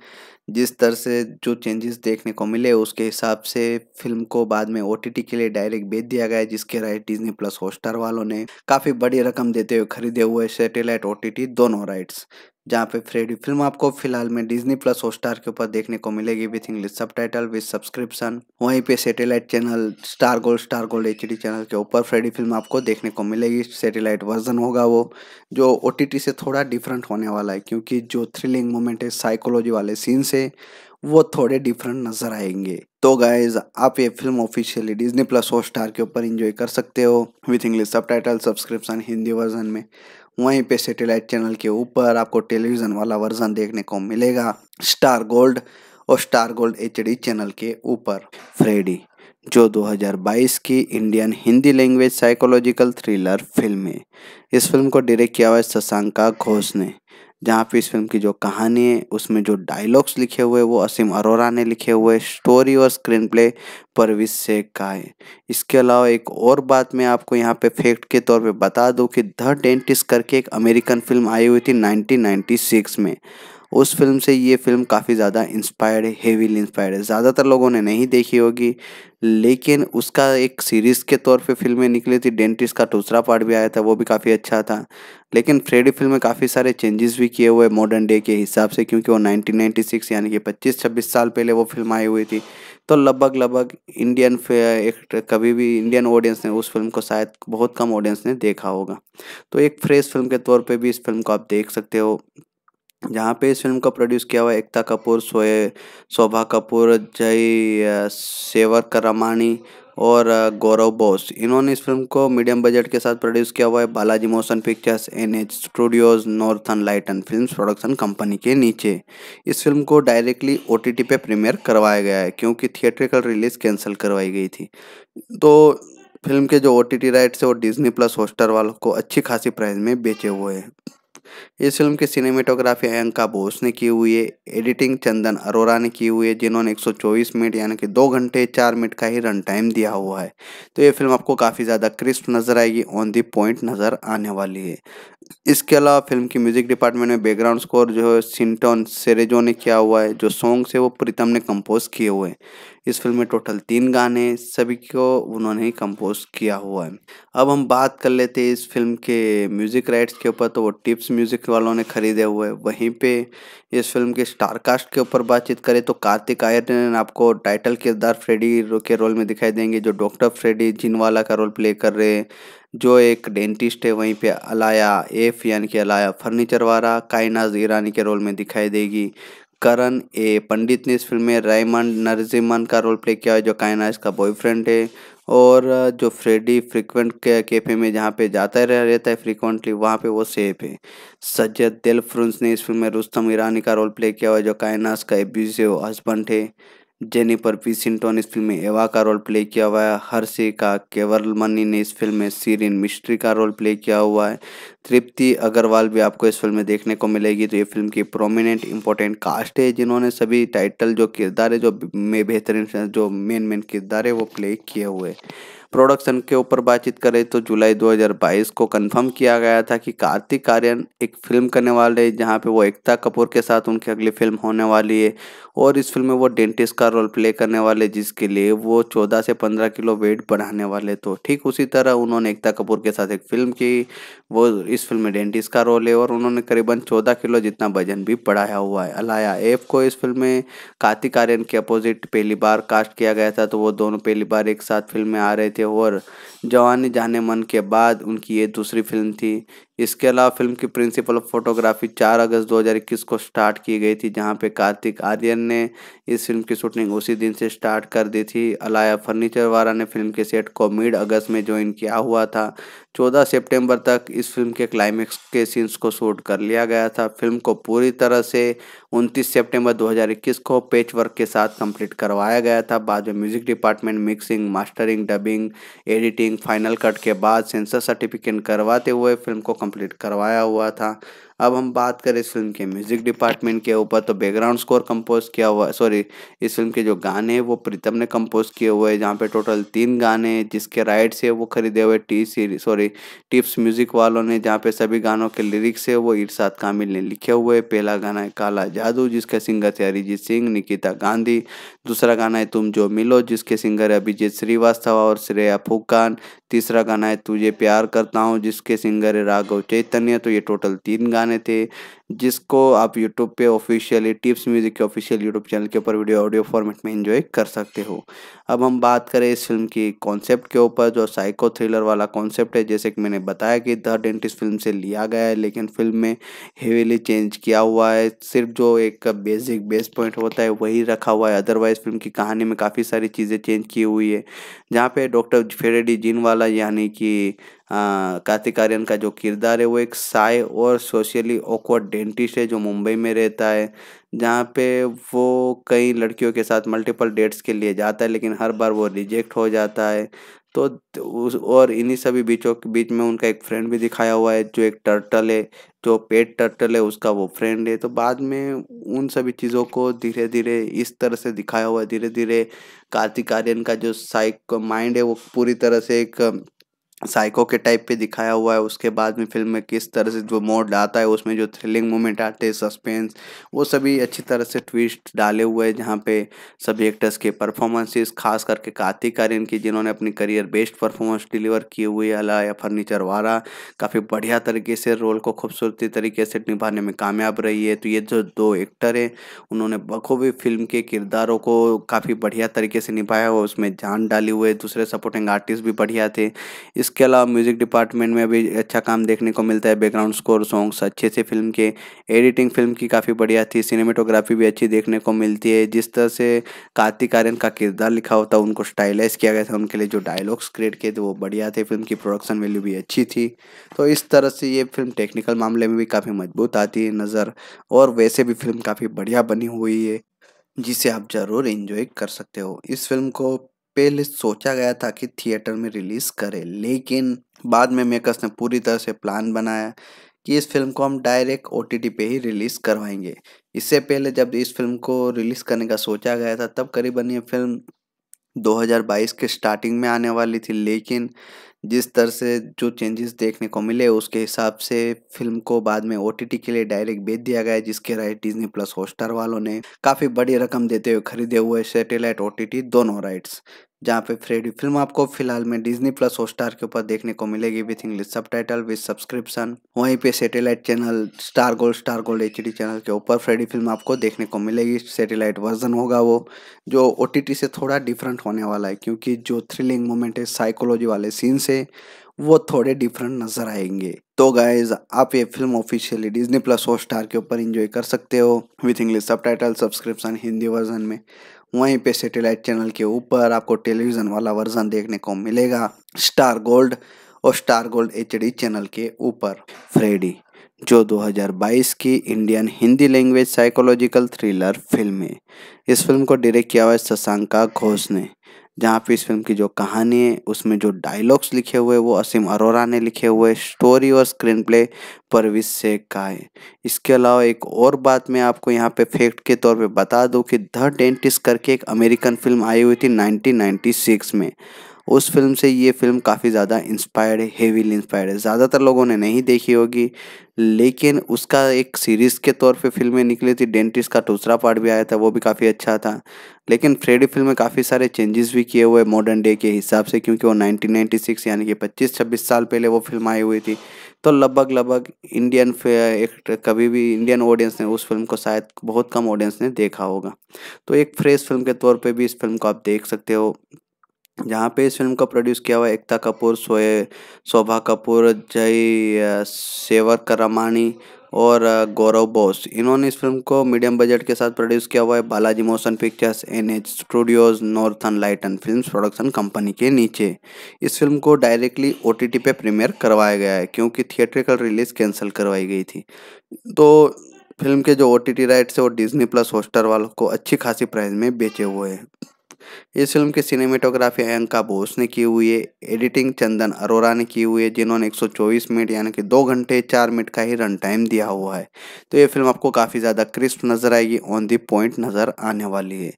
जिस तरह से जो चेंजेस देखने को मिले उसके हिसाब से फिल्म को बाद में ओ के लिए डायरेक्ट बेच दिया गया जिसके राइट डिजनी प्लस हॉटस्टार वालों ने काफ़ी बड़ी रकम देते हुए खरीदे हुए सेटेलाइट ओ दोनों राइट्स जहाँ पे फ्रेडी फिल्म आपको फिलहाल में डिजनी प्लस हॉटस्टार के ऊपर देखने को मिलेगी विथ इंग्लिश सब टाइटल विथ सब्सक्रिप्शन वहीं पे satellite channel Star Gold Star Gold H channel के ऊपर फ्रेडी फिल्म आपको देखने को मिलेगी सेटेलाइट वर्जन होगा वो जो ओ से थोड़ा डिफरेंट होने वाला है क्योंकि जो थ्रिलिंग मोमेंट है साइकोलॉजी वाले सीन्स है वो थोड़े डिफरेंट नजर आएंगे तो गाइज आप ये film officially Disney plus Hotstar के ऊपर इंजॉय कर सकते हो विथ इंग्लिश सब टाइटल सब्सक्रिप्शन हिंदी वर्जन में वहीं पे सैटेलाइट चैनल के ऊपर आपको टेलीविज़न वाला वर्जन देखने को मिलेगा स्टार गोल्ड और स्टार गोल्ड एच चैनल के ऊपर फ्रेडी जो 2022 की Indian Hindi language psychological thriller film है इस फिल्म को डायरेक्ट किया हुआ है शशांका घोष ने जहाँ पे इस फिल्म की जो कहानी है उसमें जो डायलॉग्स लिखे हुए वो असीम अरोरा ने लिखे हुए स्टोरी और स्क्रीन प्ले परवीज शेख का है इसके अलावा एक और बात मैं आपको यहाँ पे फैक्ट के तौर पे बता दूँ कि द डेंटिस्ट करके एक अमेरिकन फिल्म आई हुई थी 1996 में उस फिल्म से ये फिल्म काफ़ी ज़्यादा इंस्पायर्ड है हेवीली इंस्पायर्ड है ज़्यादातर लोगों ने नहीं देखी होगी लेकिन उसका एक सीरीज़ के तौर पे फिल्में निकली थी डेंटिस्ट का दूसरा पार्ट भी आया था वो भी काफ़ी अच्छा था लेकिन फ्रेडी फिल्म में काफ़ी सारे चेंजेस भी किए हुए मॉडर्न डे के हिसाब से क्योंकि वो 1996 यानी कि 25-26 साल पहले वो फिल्म आई हुई थी तो लगभग लगभग इंडियन एक कभी भी इंडियन ऑडियंस ने उस फिल्म को शायद बहुत कम ऑडियंस ने देखा होगा तो एक फ्रेश फिल्म के तौर पर भी इस फिल्म को आप देख सकते हो जहाँ पे इस फिल्म का प्रोड्यूस किया हुआ एकता कपूर सोए शोभा कपूर जय सेवर करमाणी और गौरव बोस इन्होंने इस फिल्म को मीडियम बजट के साथ प्रोड्यूस किया हुआ है Balaji motion pictures N H studios northern light and film production company के नीचे इस फिल्म को डायरेक्टली ओ टी टी पे प्रीमियर करवाया गया है क्योंकि थिएट्रिकल रिलीज कैंसिल करवाई गई थी तो फिल्म के जो ओ टी टी राइट्स है वो डिजनी प्लस होस्टर वालों को अच्छी खासी प्राइस में बेचे हुए हैं इस फिल्म की सिनेमेटोग्राफी अयंका बोस ने की हुई है एडिटिंग चंदन अरोरा ने की हुई है जिन्होंने 124 मिनट यानी कि दो घंटे चार मिनट का ही रन टाइम दिया हुआ है तो ये फिल्म आपको काफ़ी ज़्यादा क्रिस्प नज़र आएगी ऑन दी पॉइंट नज़र आने वाली है इसके अलावा फिल्म की म्यूजिक डिपार्टमेंट में बैकग्राउंड स्कोर जो है सिंटोन सेरेजो ने किया हुआ है जो सॉन्ग्स है वो प्रीतम ने कंपोज किए हुए हैं इस फिल्म में टोटल तीन गाने सभी को उन्होंने ही कंपोज किया हुआ है अब हम बात कर लेते हैं इस फिल्म के म्यूजिक राइट्स के ऊपर तो वो टिप्स म्यूजिक वालों ने खरीदे हुए वहीं पे इस फिल्म के स्टार कास्ट के ऊपर बातचीत करें तो कार्तिक आयरन आपको टाइटल किरदार फ्रेडी के रोल में दिखाई देंगे जो डॉक्टर फ्रेडी जिनवाला का रोल प्ले कर रहे हैं जो एक डेंटिस्ट है वहीं पे अलाया एफ यानी कि अलाया फर्नीचर वाला कायनाज ईरानी के रोल में दिखाई देगी करण ए पंडित ने इस फिल्म में रायमंड नरजिमन का रोल प्ले किया है जो कायनाज का बॉयफ्रेंड है और जो फ्रेडी फ्रिक्वेंट के कैफे में जहाँ पे जाता रह रहता है फ्रिक्वेंटली वहाँ पे वो सेफ है सज्जद दिल ने इस फिल्म में रुस्तम ईरानी का रोल प्ले किया हुआ जो कायनास का एब्यूजिव हस्बैंड है जेनिफर पी सिंटोन इस फिल्म में एवा का रोल प्ले किया हुआ है हर्षे का केवल मनी ने इस फिल्म में सीरिन मिस्ट्री का रोल प्ले किया हुआ है तृप्ति अग्रवाल भी आपको इस फिल्म में देखने को मिलेगी तो ये फिल्म की प्रोमिनेंट इंपॉर्टेंट कास्ट है जिन्होंने सभी टाइटल जो किरदार है जो में बेहतरीन जो मेन मेन किरदार है वो प्ले किए हुए प्रोडक्शन के ऊपर बातचीत करें तो जुलाई 2022 को कंफर्म किया गया था कि कार्तिक आर्यन एक फिल्म करने वाले हैं जहां पे वो एकता कपूर के साथ उनकी अगली फिल्म होने वाली है और इस फिल्म में वो डेंटिस्ट का रोल प्ले करने वाले जिसके लिए वो चौदह से पंद्रह किलो वेट बढ़ाने वाले तो ठीक उसी तरह उन्होंने एकता कपूर के साथ एक फिल्म की वो इस फिल्म में डेंटिस्ट का रोल है और उन्होंने करीबन चौदह किलो जितना वजन भी बढ़ाया हुआ है अलाया एफ को इस फिल्म में कार्तिक आर्यन के अपोजिट पहली बार कास्ट किया गया था तो वो दोनों पहली बार एक साथ फिल्म में आ रहे थे और जवानी जाने मन के बाद उनकी ये दूसरी फिल्म थी इसके अलावा फिल्म की प्रिंसिपल फोटोग्राफी 4 अगस्त 2021 को स्टार्ट की गई थी जहां पे कार्तिक आर्यन ने इस फिल्म की शूटिंग उसी दिन से स्टार्ट कर दी थी अलाया फर्नीचर वाला ने फिल्म के सेट को मिड अगस्त में ज्वाइन किया हुआ था चौदह सेप्टेम्बर तक इस फिल्म के क्लाइमेक्स के सीन्स को शूट कर लिया गया था फिल्म को पूरी तरह से उनतीस सेप्टेम्बर दो को पेच वर्क के साथ कंप्लीट करवाया गया था बाद में music department mixing mastering dubbing editing final cut के बाद सेंसर सर्टिफिकेट करवाते हुए फिल्म को कंप्लीट करवाया हुआ था अब हम बात करें इस फिल्म के म्यूजिक डिपार्टमेंट के ऊपर तो बैकग्राउंड स्कोर कंपोज किया हुआ है सॉरी इस फिल्म के जो गाने हैं वो प्रीतम ने कंपोज किए हुए हैं जहाँ पे टोटल तीन गाने जिसके राइट्स है वो खरीदे हुए टी सीरी सॉरी टिप्स म्यूजिक वालों ने जहाँ पे सभी गानों के लिरिक्स है वो इरशाद कामिल ने लिखे हुए पहला गाना है काला जादू जिसके सिंगर थे अरिजीत सिंह निकिता गांधी दूसरा गाना है तुम जो मिलो जिसके सिंगर है अभिजीत श्रीवास्तव और श्रेया फुकान तीसरा गाना है तुझे प्यार करता हूँ जिसके सिंगर है राघव चैतन्य तो ये टोटल तीन गाने थे जिसको आप यूट्यूब पे ऑफिशियली टिप्स म्यूज़िक के ऑफिशियल यूट्यूब चैनल के ऊपर वीडियो ऑडियो फॉर्मेट में एंजॉय कर सकते हो अब हम बात करें इस फिल्म की कॉन्सेप्ट के ऊपर जो साइको थ्रिलर वाला कॉन्सेप्ट है जैसे कि मैंने बताया कि द डेंटिस्ट फिल्म से लिया गया है लेकिन फिल्म में हेवीली चेंज किया हुआ है सिर्फ जो एक बेसिक बेस पॉइंट होता है वही रखा हुआ है अदरवाइज़ फिल्म की कहानी में काफ़ी सारी चीज़ें चेंज की हुई है जहाँ पे डॉक्टर फेरेडी जिन वाला यानी कि हाँ, कार्तिक आर्यन का जो किरदार है वो एक साय और सोशली ऑकवर्ड डेंटिस्ट है जो मुंबई में रहता है जहाँ पे वो कई लड़कियों के साथ मल्टीपल डेट्स के लिए जाता है लेकिन हर बार वो रिजेक्ट हो जाता है तो उस और इन्हीं सभी बीचों के बीच में उनका एक फ्रेंड भी दिखाया हुआ है जो एक टर्टल है जो पेट टर्टल है उसका वो फ्रेंड है तो बाद में उन सभी चीज़ों को धीरे धीरे इस तरह से दिखाया हुआ है धीरे धीरे कार्तिक आर्यन का जो साइक माइंड है वो पूरी तरह से एक साइको के टाइप पे दिखाया हुआ है उसके बाद में फिल्म में किस तरह से जो मोड आता है उसमें जो थ्रिलिंग मोमेंट आते हैं सस्पेंस वो सभी अच्छी तरह से ट्विस्ट डाले हुए हैं जहाँ पे सभी एक्टर्स के परफॉर्मेंसेस खास करके कार्तिक आर्यन की जिन्होंने अपनी करियर बेस्ट परफॉर्मेंस डिलीवर किए हुए अला या फर्नीचर वाला काफ़ी बढ़िया तरीके से रोल को खूबसूरती तरीके से निभाने में कामयाब रही है तो ये जो दो एक्टर हैं उन्होंने बखूबी फिल्म के किरदारों को काफ़ी बढ़िया तरीके से निभाया और उसमें जान डाली हुए दूसरे सपोर्टिंग आर्टिस्ट भी बढ़िया थे इस इसके अलावा म्यूज़िक डिपार्टमेंट में भी अच्छा काम देखने को मिलता है बैकग्राउंड स्कोर सॉन्ग्स अच्छे से फिल्म के एडिटिंग फिल्म की काफ़ी बढ़िया थी सिनेमेटोग्राफी भी अच्छी देखने को मिलती है जिस तरह से कार्तिक आर्यन का किरदार लिखा होता है उनको स्टाइलाइज किया गया था उनके लिए जो डायलॉग्स क्रिएट किए थे वो बढ़िया थे फिल्म की प्रोडक्शन वैल्यू भी अच्छी थी तो इस तरह से ये फिल्म टेक्निकल मामले में भी काफ़ी मजबूत आती है नज़र और वैसे भी फिल्म काफ़ी बढ़िया बनी हुई है जिसे आप ज़रूर इन्जॉय कर सकते हो इस फिल्म को पहले सोचा गया था कि थिएटर में रिलीज़ करें लेकिन बाद में मेकर्स ने पूरी तरह से प्लान बनाया कि इस फिल्म को हम डायरेक्ट ओ टी टी पे ही रिलीज़ करवाएंगे इससे पहले जब इस फिल्म को रिलीज़ करने का सोचा गया था तब करीबन ये फिल्म 2022 के स्टार्टिंग में आने वाली थी लेकिन जिस तरह से जो चेंजेस देखने को मिले उसके हिसाब से फिल्म को बाद में ओ के लिए डायरेक्ट बेच दिया गया जिसके राइट डिजनी प्लस हॉटस्टार वालों ने काफ़ी बड़ी रकम देते हुए खरीदे हुए सैटेलाइट ओ दोनों राइट्स जहाँ पे फ्रेडी फिल्म आपको फिलहाल में डिजनी प्लस हॉटस्टार के ऊपर देखने को मिलेगी विथ इंग्लिश सब टाइटल विथ सब्सक्रिप्शन वहीं पे satellite channel Star Gold Star Gold H channel के ऊपर फ्रेडी फिल्म आपको देखने को मिलेगी सैटेलाइट वर्जन होगा वो जो ओ से थोड़ा डिफरेंट होने वाला है क्योंकि जो थ्रिलिंग मोमेंट है साइकोलॉजी वाले सीन्स है वो थोड़े डिफरेंट नजर आएंगे तो गाइज आप ये film officially Disney plus Hotstar के ऊपर इंजॉय कर सकते हो विथ इंग्लिश सब टाइटल सब्सक्रिप्शन हिंदी वर्जन में वहीं पे सैटेलाइट चैनल के ऊपर आपको टेलीविज़न वाला वर्जन देखने को मिलेगा स्टार गोल्ड और स्टार गोल्ड एच चैनल के ऊपर फ्रेडी जो 2022 की Indian Hindi language psychological thriller film है इस फिल्म को डायरेक्ट किया हुआ है शशांका घोष ने जहाँ पे इस फिल्म की जो कहानी है उसमें जो डायलॉग्स लिखे हुए वो असीम अरोरा ने लिखे हुए स्टोरी और स्क्रीन प्ले परविश शेख का है इसके अलावा एक और बात मैं आपको यहाँ पे फैक्ट के तौर पे बता दूँ कि द डेंटिस्ट करके एक अमेरिकन फिल्म आई हुई थी 1996 में उस फिल्म से ये फिल्म काफ़ी ज़्यादा इंस्पायर्ड है हेवीली इंस्पायर्ड है ज़्यादातर लोगों ने नहीं देखी होगी लेकिन उसका एक सीरीज़ के तौर पे फिल्में निकली थी डेंटिस्ट का दूसरा पार्ट भी आया था वो भी काफ़ी अच्छा था लेकिन फ्रेडी फिल्म में काफ़ी सारे चेंजेस भी किए हुए मॉडर्न डे के हिसाब से क्योंकि वो नाइनटीन यानी कि पच्चीस छब्बीस साल पहले वो फिल्म आई हुई थी तो लगभग लगभग इंडियन एक कभी भी इंडियन ऑडियंस ने उस फिल्म को शायद बहुत कम ऑडियंस ने देखा होगा तो एक फ्रेश फिल्म के तौर पर भी इस फिल्म को आप देख सकते हो जहाँ पे इस फिल्म को प्रोड्यूस किया हुआ एकता कपूर सोए शोभा कपूर जय सेवर करमानी और गौरव बोस इन्होंने इस फिल्म को मीडियम बजट के साथ प्रोड्यूस किया हुआ है Balaji motion pictures N H Studios northern light and film production company के नीचे इस फिल्म को डायरेक्टली ओ टी टी पे प्रीमियर करवाया गया है क्योंकि थिएट्रिकल रिलीज़ कैंसिल करवाई गई थी तो फिल्म के जो ओ टी टी राइट्स है वो डिजनी प्लस होस्टर वालों को अच्छी खासी प्राइस में बेचे हुए हैं इस फिल्म की सिनेमेटोग्राफी अयंका बोस ने की हुई है एडिटिंग चंदन अरोरा ने की हुई है जिन्होंने 124 मिनट यानी कि दो घंटे चार मिनट का ही रन टाइम दिया हुआ है तो ये फिल्म आपको काफ़ी ज़्यादा क्रिस्प नज़र आएगी ऑन दी पॉइंट नज़र आने वाली है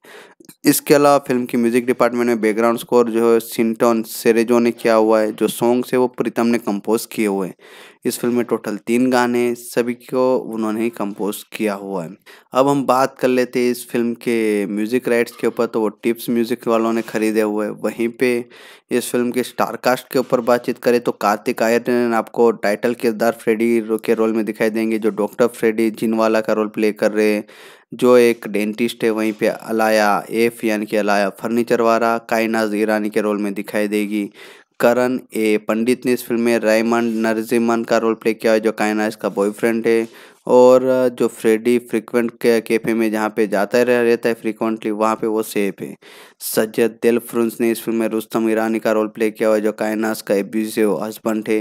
इसके अलावा फिल्म की म्यूजिक डिपार्टमेंट में बैकग्राउंड स्कोर जो है सिंटोन सेरेजो ने किया हुआ है जो सॉन्ग्स है वो प्रीतम ने कंपोज किए हुए हैं इस फिल्म में टोटल तीन गाने सभी को उन्होंने ही कंपोज किया हुआ है अब हम बात कर लेते हैं इस फिल्म के म्यूज़िक राइट्स के ऊपर तो वो टिप्स म्यूज़िक वालों ने खरीदे हुए वहीं पे इस फिल्म के स्टारकास्ट के ऊपर बातचीत करें तो कार्तिक आयरन आपको टाइटल किरदार फ्रेडी के रोल में दिखाई देंगे जो डॉक्टर फ्रेडी जिनवाला का रोल प्ले कर रहे हैं जो एक डेंटिस्ट है वहीं पे अलाया एफ यानी कि अलाया फर्नीचर वाला कायनाज ईरानी के रोल में दिखाई देगी करण ए पंडित ने इस फिल्म में रायमंड नरजिमन का रोल प्ले किया है जो कायना का बॉयफ्रेंड है और जो फ्रेडी फ्रिक्वेंट के कैफे में जहाँ पे जाता रह रहता है फ्रिक्वेंटली वहाँ पे वो सेफ है सज्जद दिल फ्रुंस ने इस फिल्म में रुस्तम ईरानी का रोल प्ले किया हुआ है जो कायनास का एब्यूजिव हस्बैंड है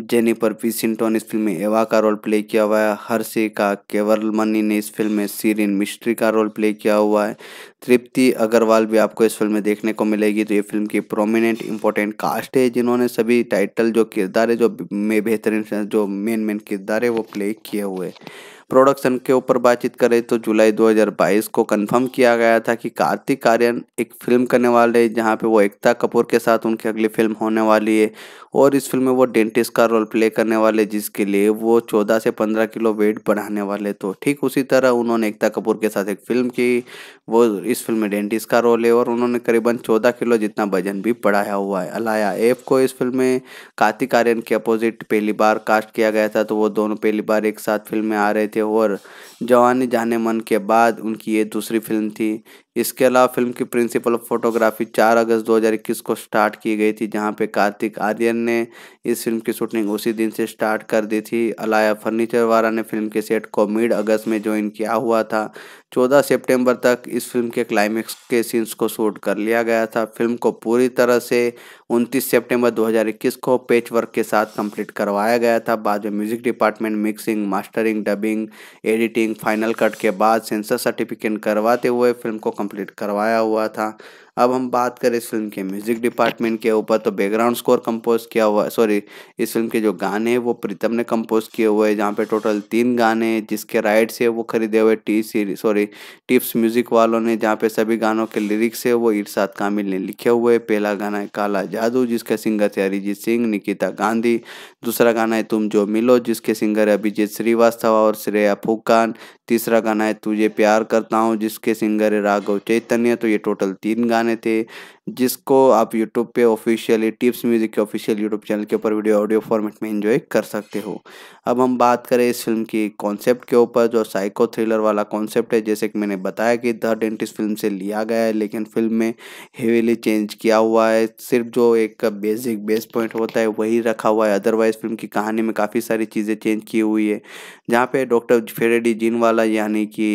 जेनिफर ने इस फिल्म में एवा का रोल प्ले किया हुआ है हर्षे का केवल मनी ने इस फिल्म में सीरिन मिस्ट्री का रोल प्ले किया हुआ है तृप्ति अग्रवाल भी आपको इस फिल्म में देखने को मिलेगी तो ये फिल्म की प्रोमिनेंट इंपॉर्टेंट कास्ट है जिन्होंने सभी टाइटल जो किरदार है जो में बेहतरीन जो मेन मेन किरदार है वो प्ले किए हुए प्रोडक्शन के ऊपर बातचीत करें तो जुलाई 2022 को कंफर्म किया गया था कि कार्तिक आर्यन एक फिल्म करने वाले हैं जहां पे वो एकता कपूर के साथ उनकी अगली फिल्म होने वाली है और इस फिल्म में वो डेंटिस्ट का रोल प्ले करने वाले जिसके लिए वो चौदह से पंद्रह किलो वेट बढ़ाने वाले तो ठीक उसी तरह उन्होंने एकता कपूर के साथ एक फिल्म की वो इस फिल्म में डेंटिस्ट का रोल है और उन्होंने करीबन चौदह किलो जितना वजन भी बढ़ाया हुआ है अलाया एफ को इस फिल्म में कार्तिक आर्यन के अपोजिट पहली बार कास्ट किया गया था तो वो दोनों पहली बार एक साथ फिल्म में आ रहे थे और जवानी जाने मन के बाद उनकी ये दूसरी फिल्म थी इसके अलावा फिल्म की प्रिंसिपल फोटोग्राफी 4 अगस्त 2021 को स्टार्ट की गई थी जहां पे कार्तिक आर्यन ने इस फिल्म की शूटिंग उसी दिन से स्टार्ट कर दी थी अलाया फर्नीचर वाला ने फिल्म के सेट को मिड अगस्त में ज्वाइन किया हुआ था 14 सितंबर तक इस फिल्म के क्लाइमेक्स के सीन्स को शूट कर लिया गया था फिल्म को पूरी तरह से 29 सितंबर 2021 को पेच वर्क के साथ कंप्लीट करवाया गया था बाद में music department mixing mastering dubbing editing final cut के बाद सेंसर सर्टिफिकेट करवाते हुए फिल्म को कंप्लीट करवाया हुआ था अब हम बात करें इस फिल्म के म्यूज़िक डिपार्टमेंट के ऊपर तो बैकग्राउंड स्कोर कंपोज किया हुआ है सॉरी इस फिल्म के जो गाने हैं वो प्रीतम ने कंपोज किए हुए हैं जहाँ पे टोटल तीन गाने हैं जिसके राइट्स है वो खरीदे हुए T C sorry Tips music वालों ने जहाँ पे सभी गानों के लिरिक्स है वो इरशाद कामिल ने लिखे हुए पहला गाना है काला जादू जिसके सिंगर थे अरिजीत सिंह निकिता गांधी दूसरा गाना है तुम जो मिलो जिसके सिंगर है अभिजीत श्रीवास्तव और श्रेया फुकान तीसरा गाना है तुझे प्यार करता हूँ जिसके सिंगर है राघव चैतन्य तो ये टोटल तीन गाने थे जिसको आप यूट्यूब पे ऑफिशियली टिप्स म्यूजिक के ऑफिशियल यूट्यूब चैनल के ऊपर वीडियो ऑडियो फॉर्मेट में इंजॉय कर सकते हो अब हम बात करें इस फिल्म की कॉन्सेप्ट के ऊपर जो साइको थ्रिलर वाला कॉन्सेप्ट है जैसे कि मैंने बताया कि द डेंटिस्ट फिल्म से लिया गया है लेकिन फिल्म में हेवीली चेंज किया हुआ है सिर्फ जो एक बेसिक बेस पॉइंट होता है वही रखा हुआ है अदरवाइज फिल्म की कहानी में काफ़ी सारी चीज़ें चेंज की हुई है जहाँ पे डॉक्टर फेरेडी जिन वाला यानी कि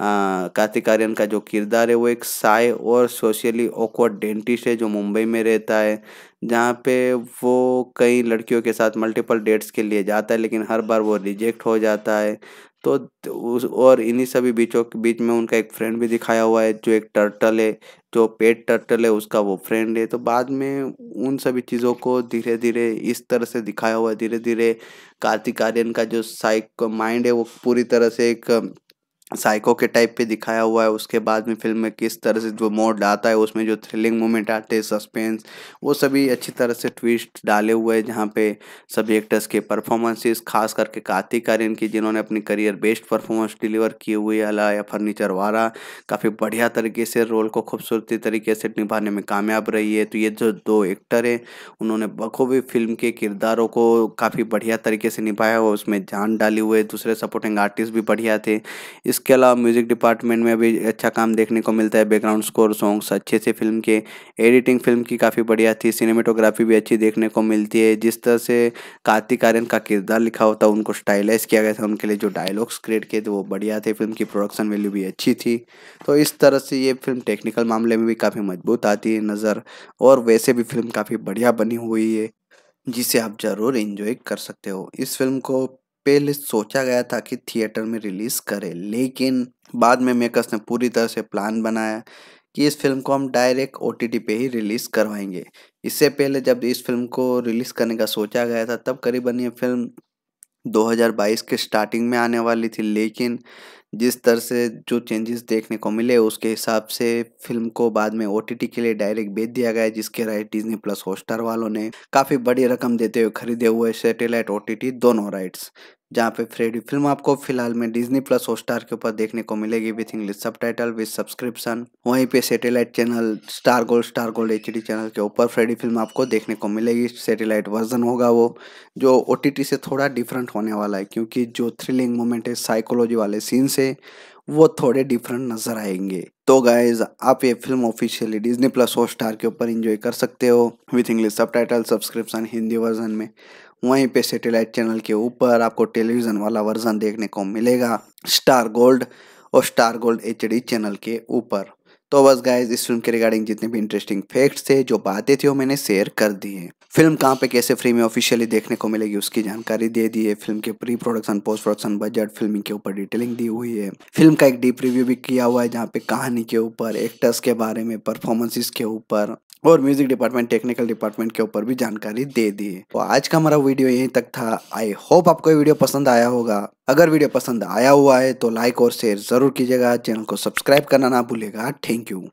हाँ, कार्तिक आर्यन का जो किरदार है वो एक साय और सोशली ऑकवर्ड डेंटिस्ट है जो मुंबई में रहता है जहाँ पे वो कई लड़कियों के साथ मल्टीपल डेट्स के लिए जाता है लेकिन हर बार वो रिजेक्ट हो जाता है तो उस और इन्हीं सभी बीचों के बीच में उनका एक फ्रेंड भी दिखाया हुआ है जो एक टर्टल है जो पेट टर्टल है उसका वो फ्रेंड है तो बाद में उन सभी चीज़ों को धीरे धीरे इस तरह से दिखाया हुआ है धीरे धीरे कार्तिक आर्यन का जो साइक माइंड है वो पूरी तरह से एक साइको के टाइप पे दिखाया हुआ है उसके बाद में फिल्म में किस तरह से जो मोड आता है उसमें जो थ्रिलिंग मोमेंट आते हैं सस्पेंस वो सभी अच्छी तरह से ट्विस्ट डाले हुए हैं जहाँ पे सभी एक्टर्स के परफॉर्मेंसेस खास करके कार्तिक आर्यन की जिन्होंने अपनी करियर बेस्ट परफॉर्मेंस डिलीवर किए हुए अला या फर्नीचर वाला काफ़ी बढ़िया तरीके से रोल को खूबसूरती तरीके से निभाने में कामयाब रही है तो ये जो दो एक्टर हैं उन्होंने बखूबी फिल्म के किरदारों को काफ़ी बढ़िया तरीके से निभाया हुआ उसमें जान डाली हुए दूसरे सपोर्टिंग आर्टिस्ट भी बढ़िया थे इसके अलावा म्यूज़िक डिपार्टमेंट में अभी अच्छा काम देखने को मिलता है बैकग्राउंड स्कोर सॉन्ग्स अच्छे से फिल्म के एडिटिंग फिल्म की काफ़ी बढ़िया थी सिनेमेटोग्राफी भी अच्छी देखने को मिलती है जिस तरह से कार्तिक आर्यन का किरदार लिखा होता उनको स्टाइलाइज किया गया था उनके लिए जो डायलॉग्स क्रिएट किए थे तो वो बढ़िया थे फिल्म की प्रोडक्शन वैल्यू भी अच्छी थी तो इस तरह से ये फिल्म टेक्निकल मामले में भी काफ़ी मजबूत आती है नज़र और वैसे भी फिल्म काफ़ी बढ़िया बनी हुई है जिसे आप ज़रूर इन्जॉय कर सकते हो इस फिल्म को पहले सोचा गया था कि थिएटर में रिलीज करें लेकिन बाद में मेकर्स ने पूरी तरह से प्लान बनाया कि इस फिल्म को हम डायरेक्ट ओ पे ही रिलीज़ करवाएंगे इससे पहले जब इस फिल्म को रिलीज़ करने का सोचा गया था तब करीबन ये फिल्म 2022 के स्टार्टिंग में आने वाली थी लेकिन जिस तरह से जो चेंजेस देखने को मिले उसके हिसाब से फिल्म को बाद में ओ के लिए डायरेक्ट बेच दिया गया जिसके राइट डिजनी प्लस हॉस्टार वालों ने काफ़ी बड़ी रकम देते हुए खरीदे हुए सैटेलाइट ओ दोनों राइट्स जहाँ पे फ्रेडी फिल्म आपको फिलहाल में डिजनी प्लस हॉटस्टार के ऊपर देखने को मिलेगी विथ इंग्लिश सब टाइटल विथ सब्सक्रिप्शन वहीं पे satellite channel Star Gold Star Gold H channel के ऊपर फ्रेडी फिल्म आपको देखने को मिलेगी सैटेलाइट वर्जन होगा वो जो ओ से थोड़ा डिफरेंट होने वाला है क्योंकि जो थ्रिलिंग मोमेंट है साइकोलॉजी वाले सीन्स है वो थोड़े डिफरेंट नजर आएंगे तो गाइज आप ये film officially Disney plus Hotstar के ऊपर इंजॉय कर सकते हो विथ इंग्लिश सब टाइटल सब्सक्रिप्शन हिंदी वर्जन में वहीं पे सैटेलाइट चैनल के ऊपर आपको टेलीविज़न वाला वर्जन देखने को मिलेगा स्टार गोल्ड और स्टार गोल्ड एच चैनल के ऊपर तो बस गाइज इस फिल्म के रिगार्डिंग जितने भी इंटरेस्टिंग फैक्ट्स थे जो बातें थी वो मैंने शेयर कर दी है फिल्म कहाँ पे कैसे फ्री में ऑफिशियली देखने को मिलेगी उसकी जानकारी दे दी है फिल्म के pre production post production budget filming के ऊपर डिटेलिंग दी हुई है फिल्म का एक डीप रिव्यू भी किया हुआ है जहाँ पे कहानी के ऊपर एक्टर्स के बारे में परफॉर्मेंसेस के ऊपर और म्यूजिक डिपार्टमेंट टेक्निकल डिपार्टमेंट के ऊपर भी जानकारी दे दी तो आज का हमारा वीडियो यहीं तक था आई होप आपको ये वीडियो पसंद आया होगा अगर वीडियो पसंद आया हुआ है तो लाइक और शेयर जरूर कीजिएगा चैनल को सब्सक्राइब करना ना भूलेगा थैंक यू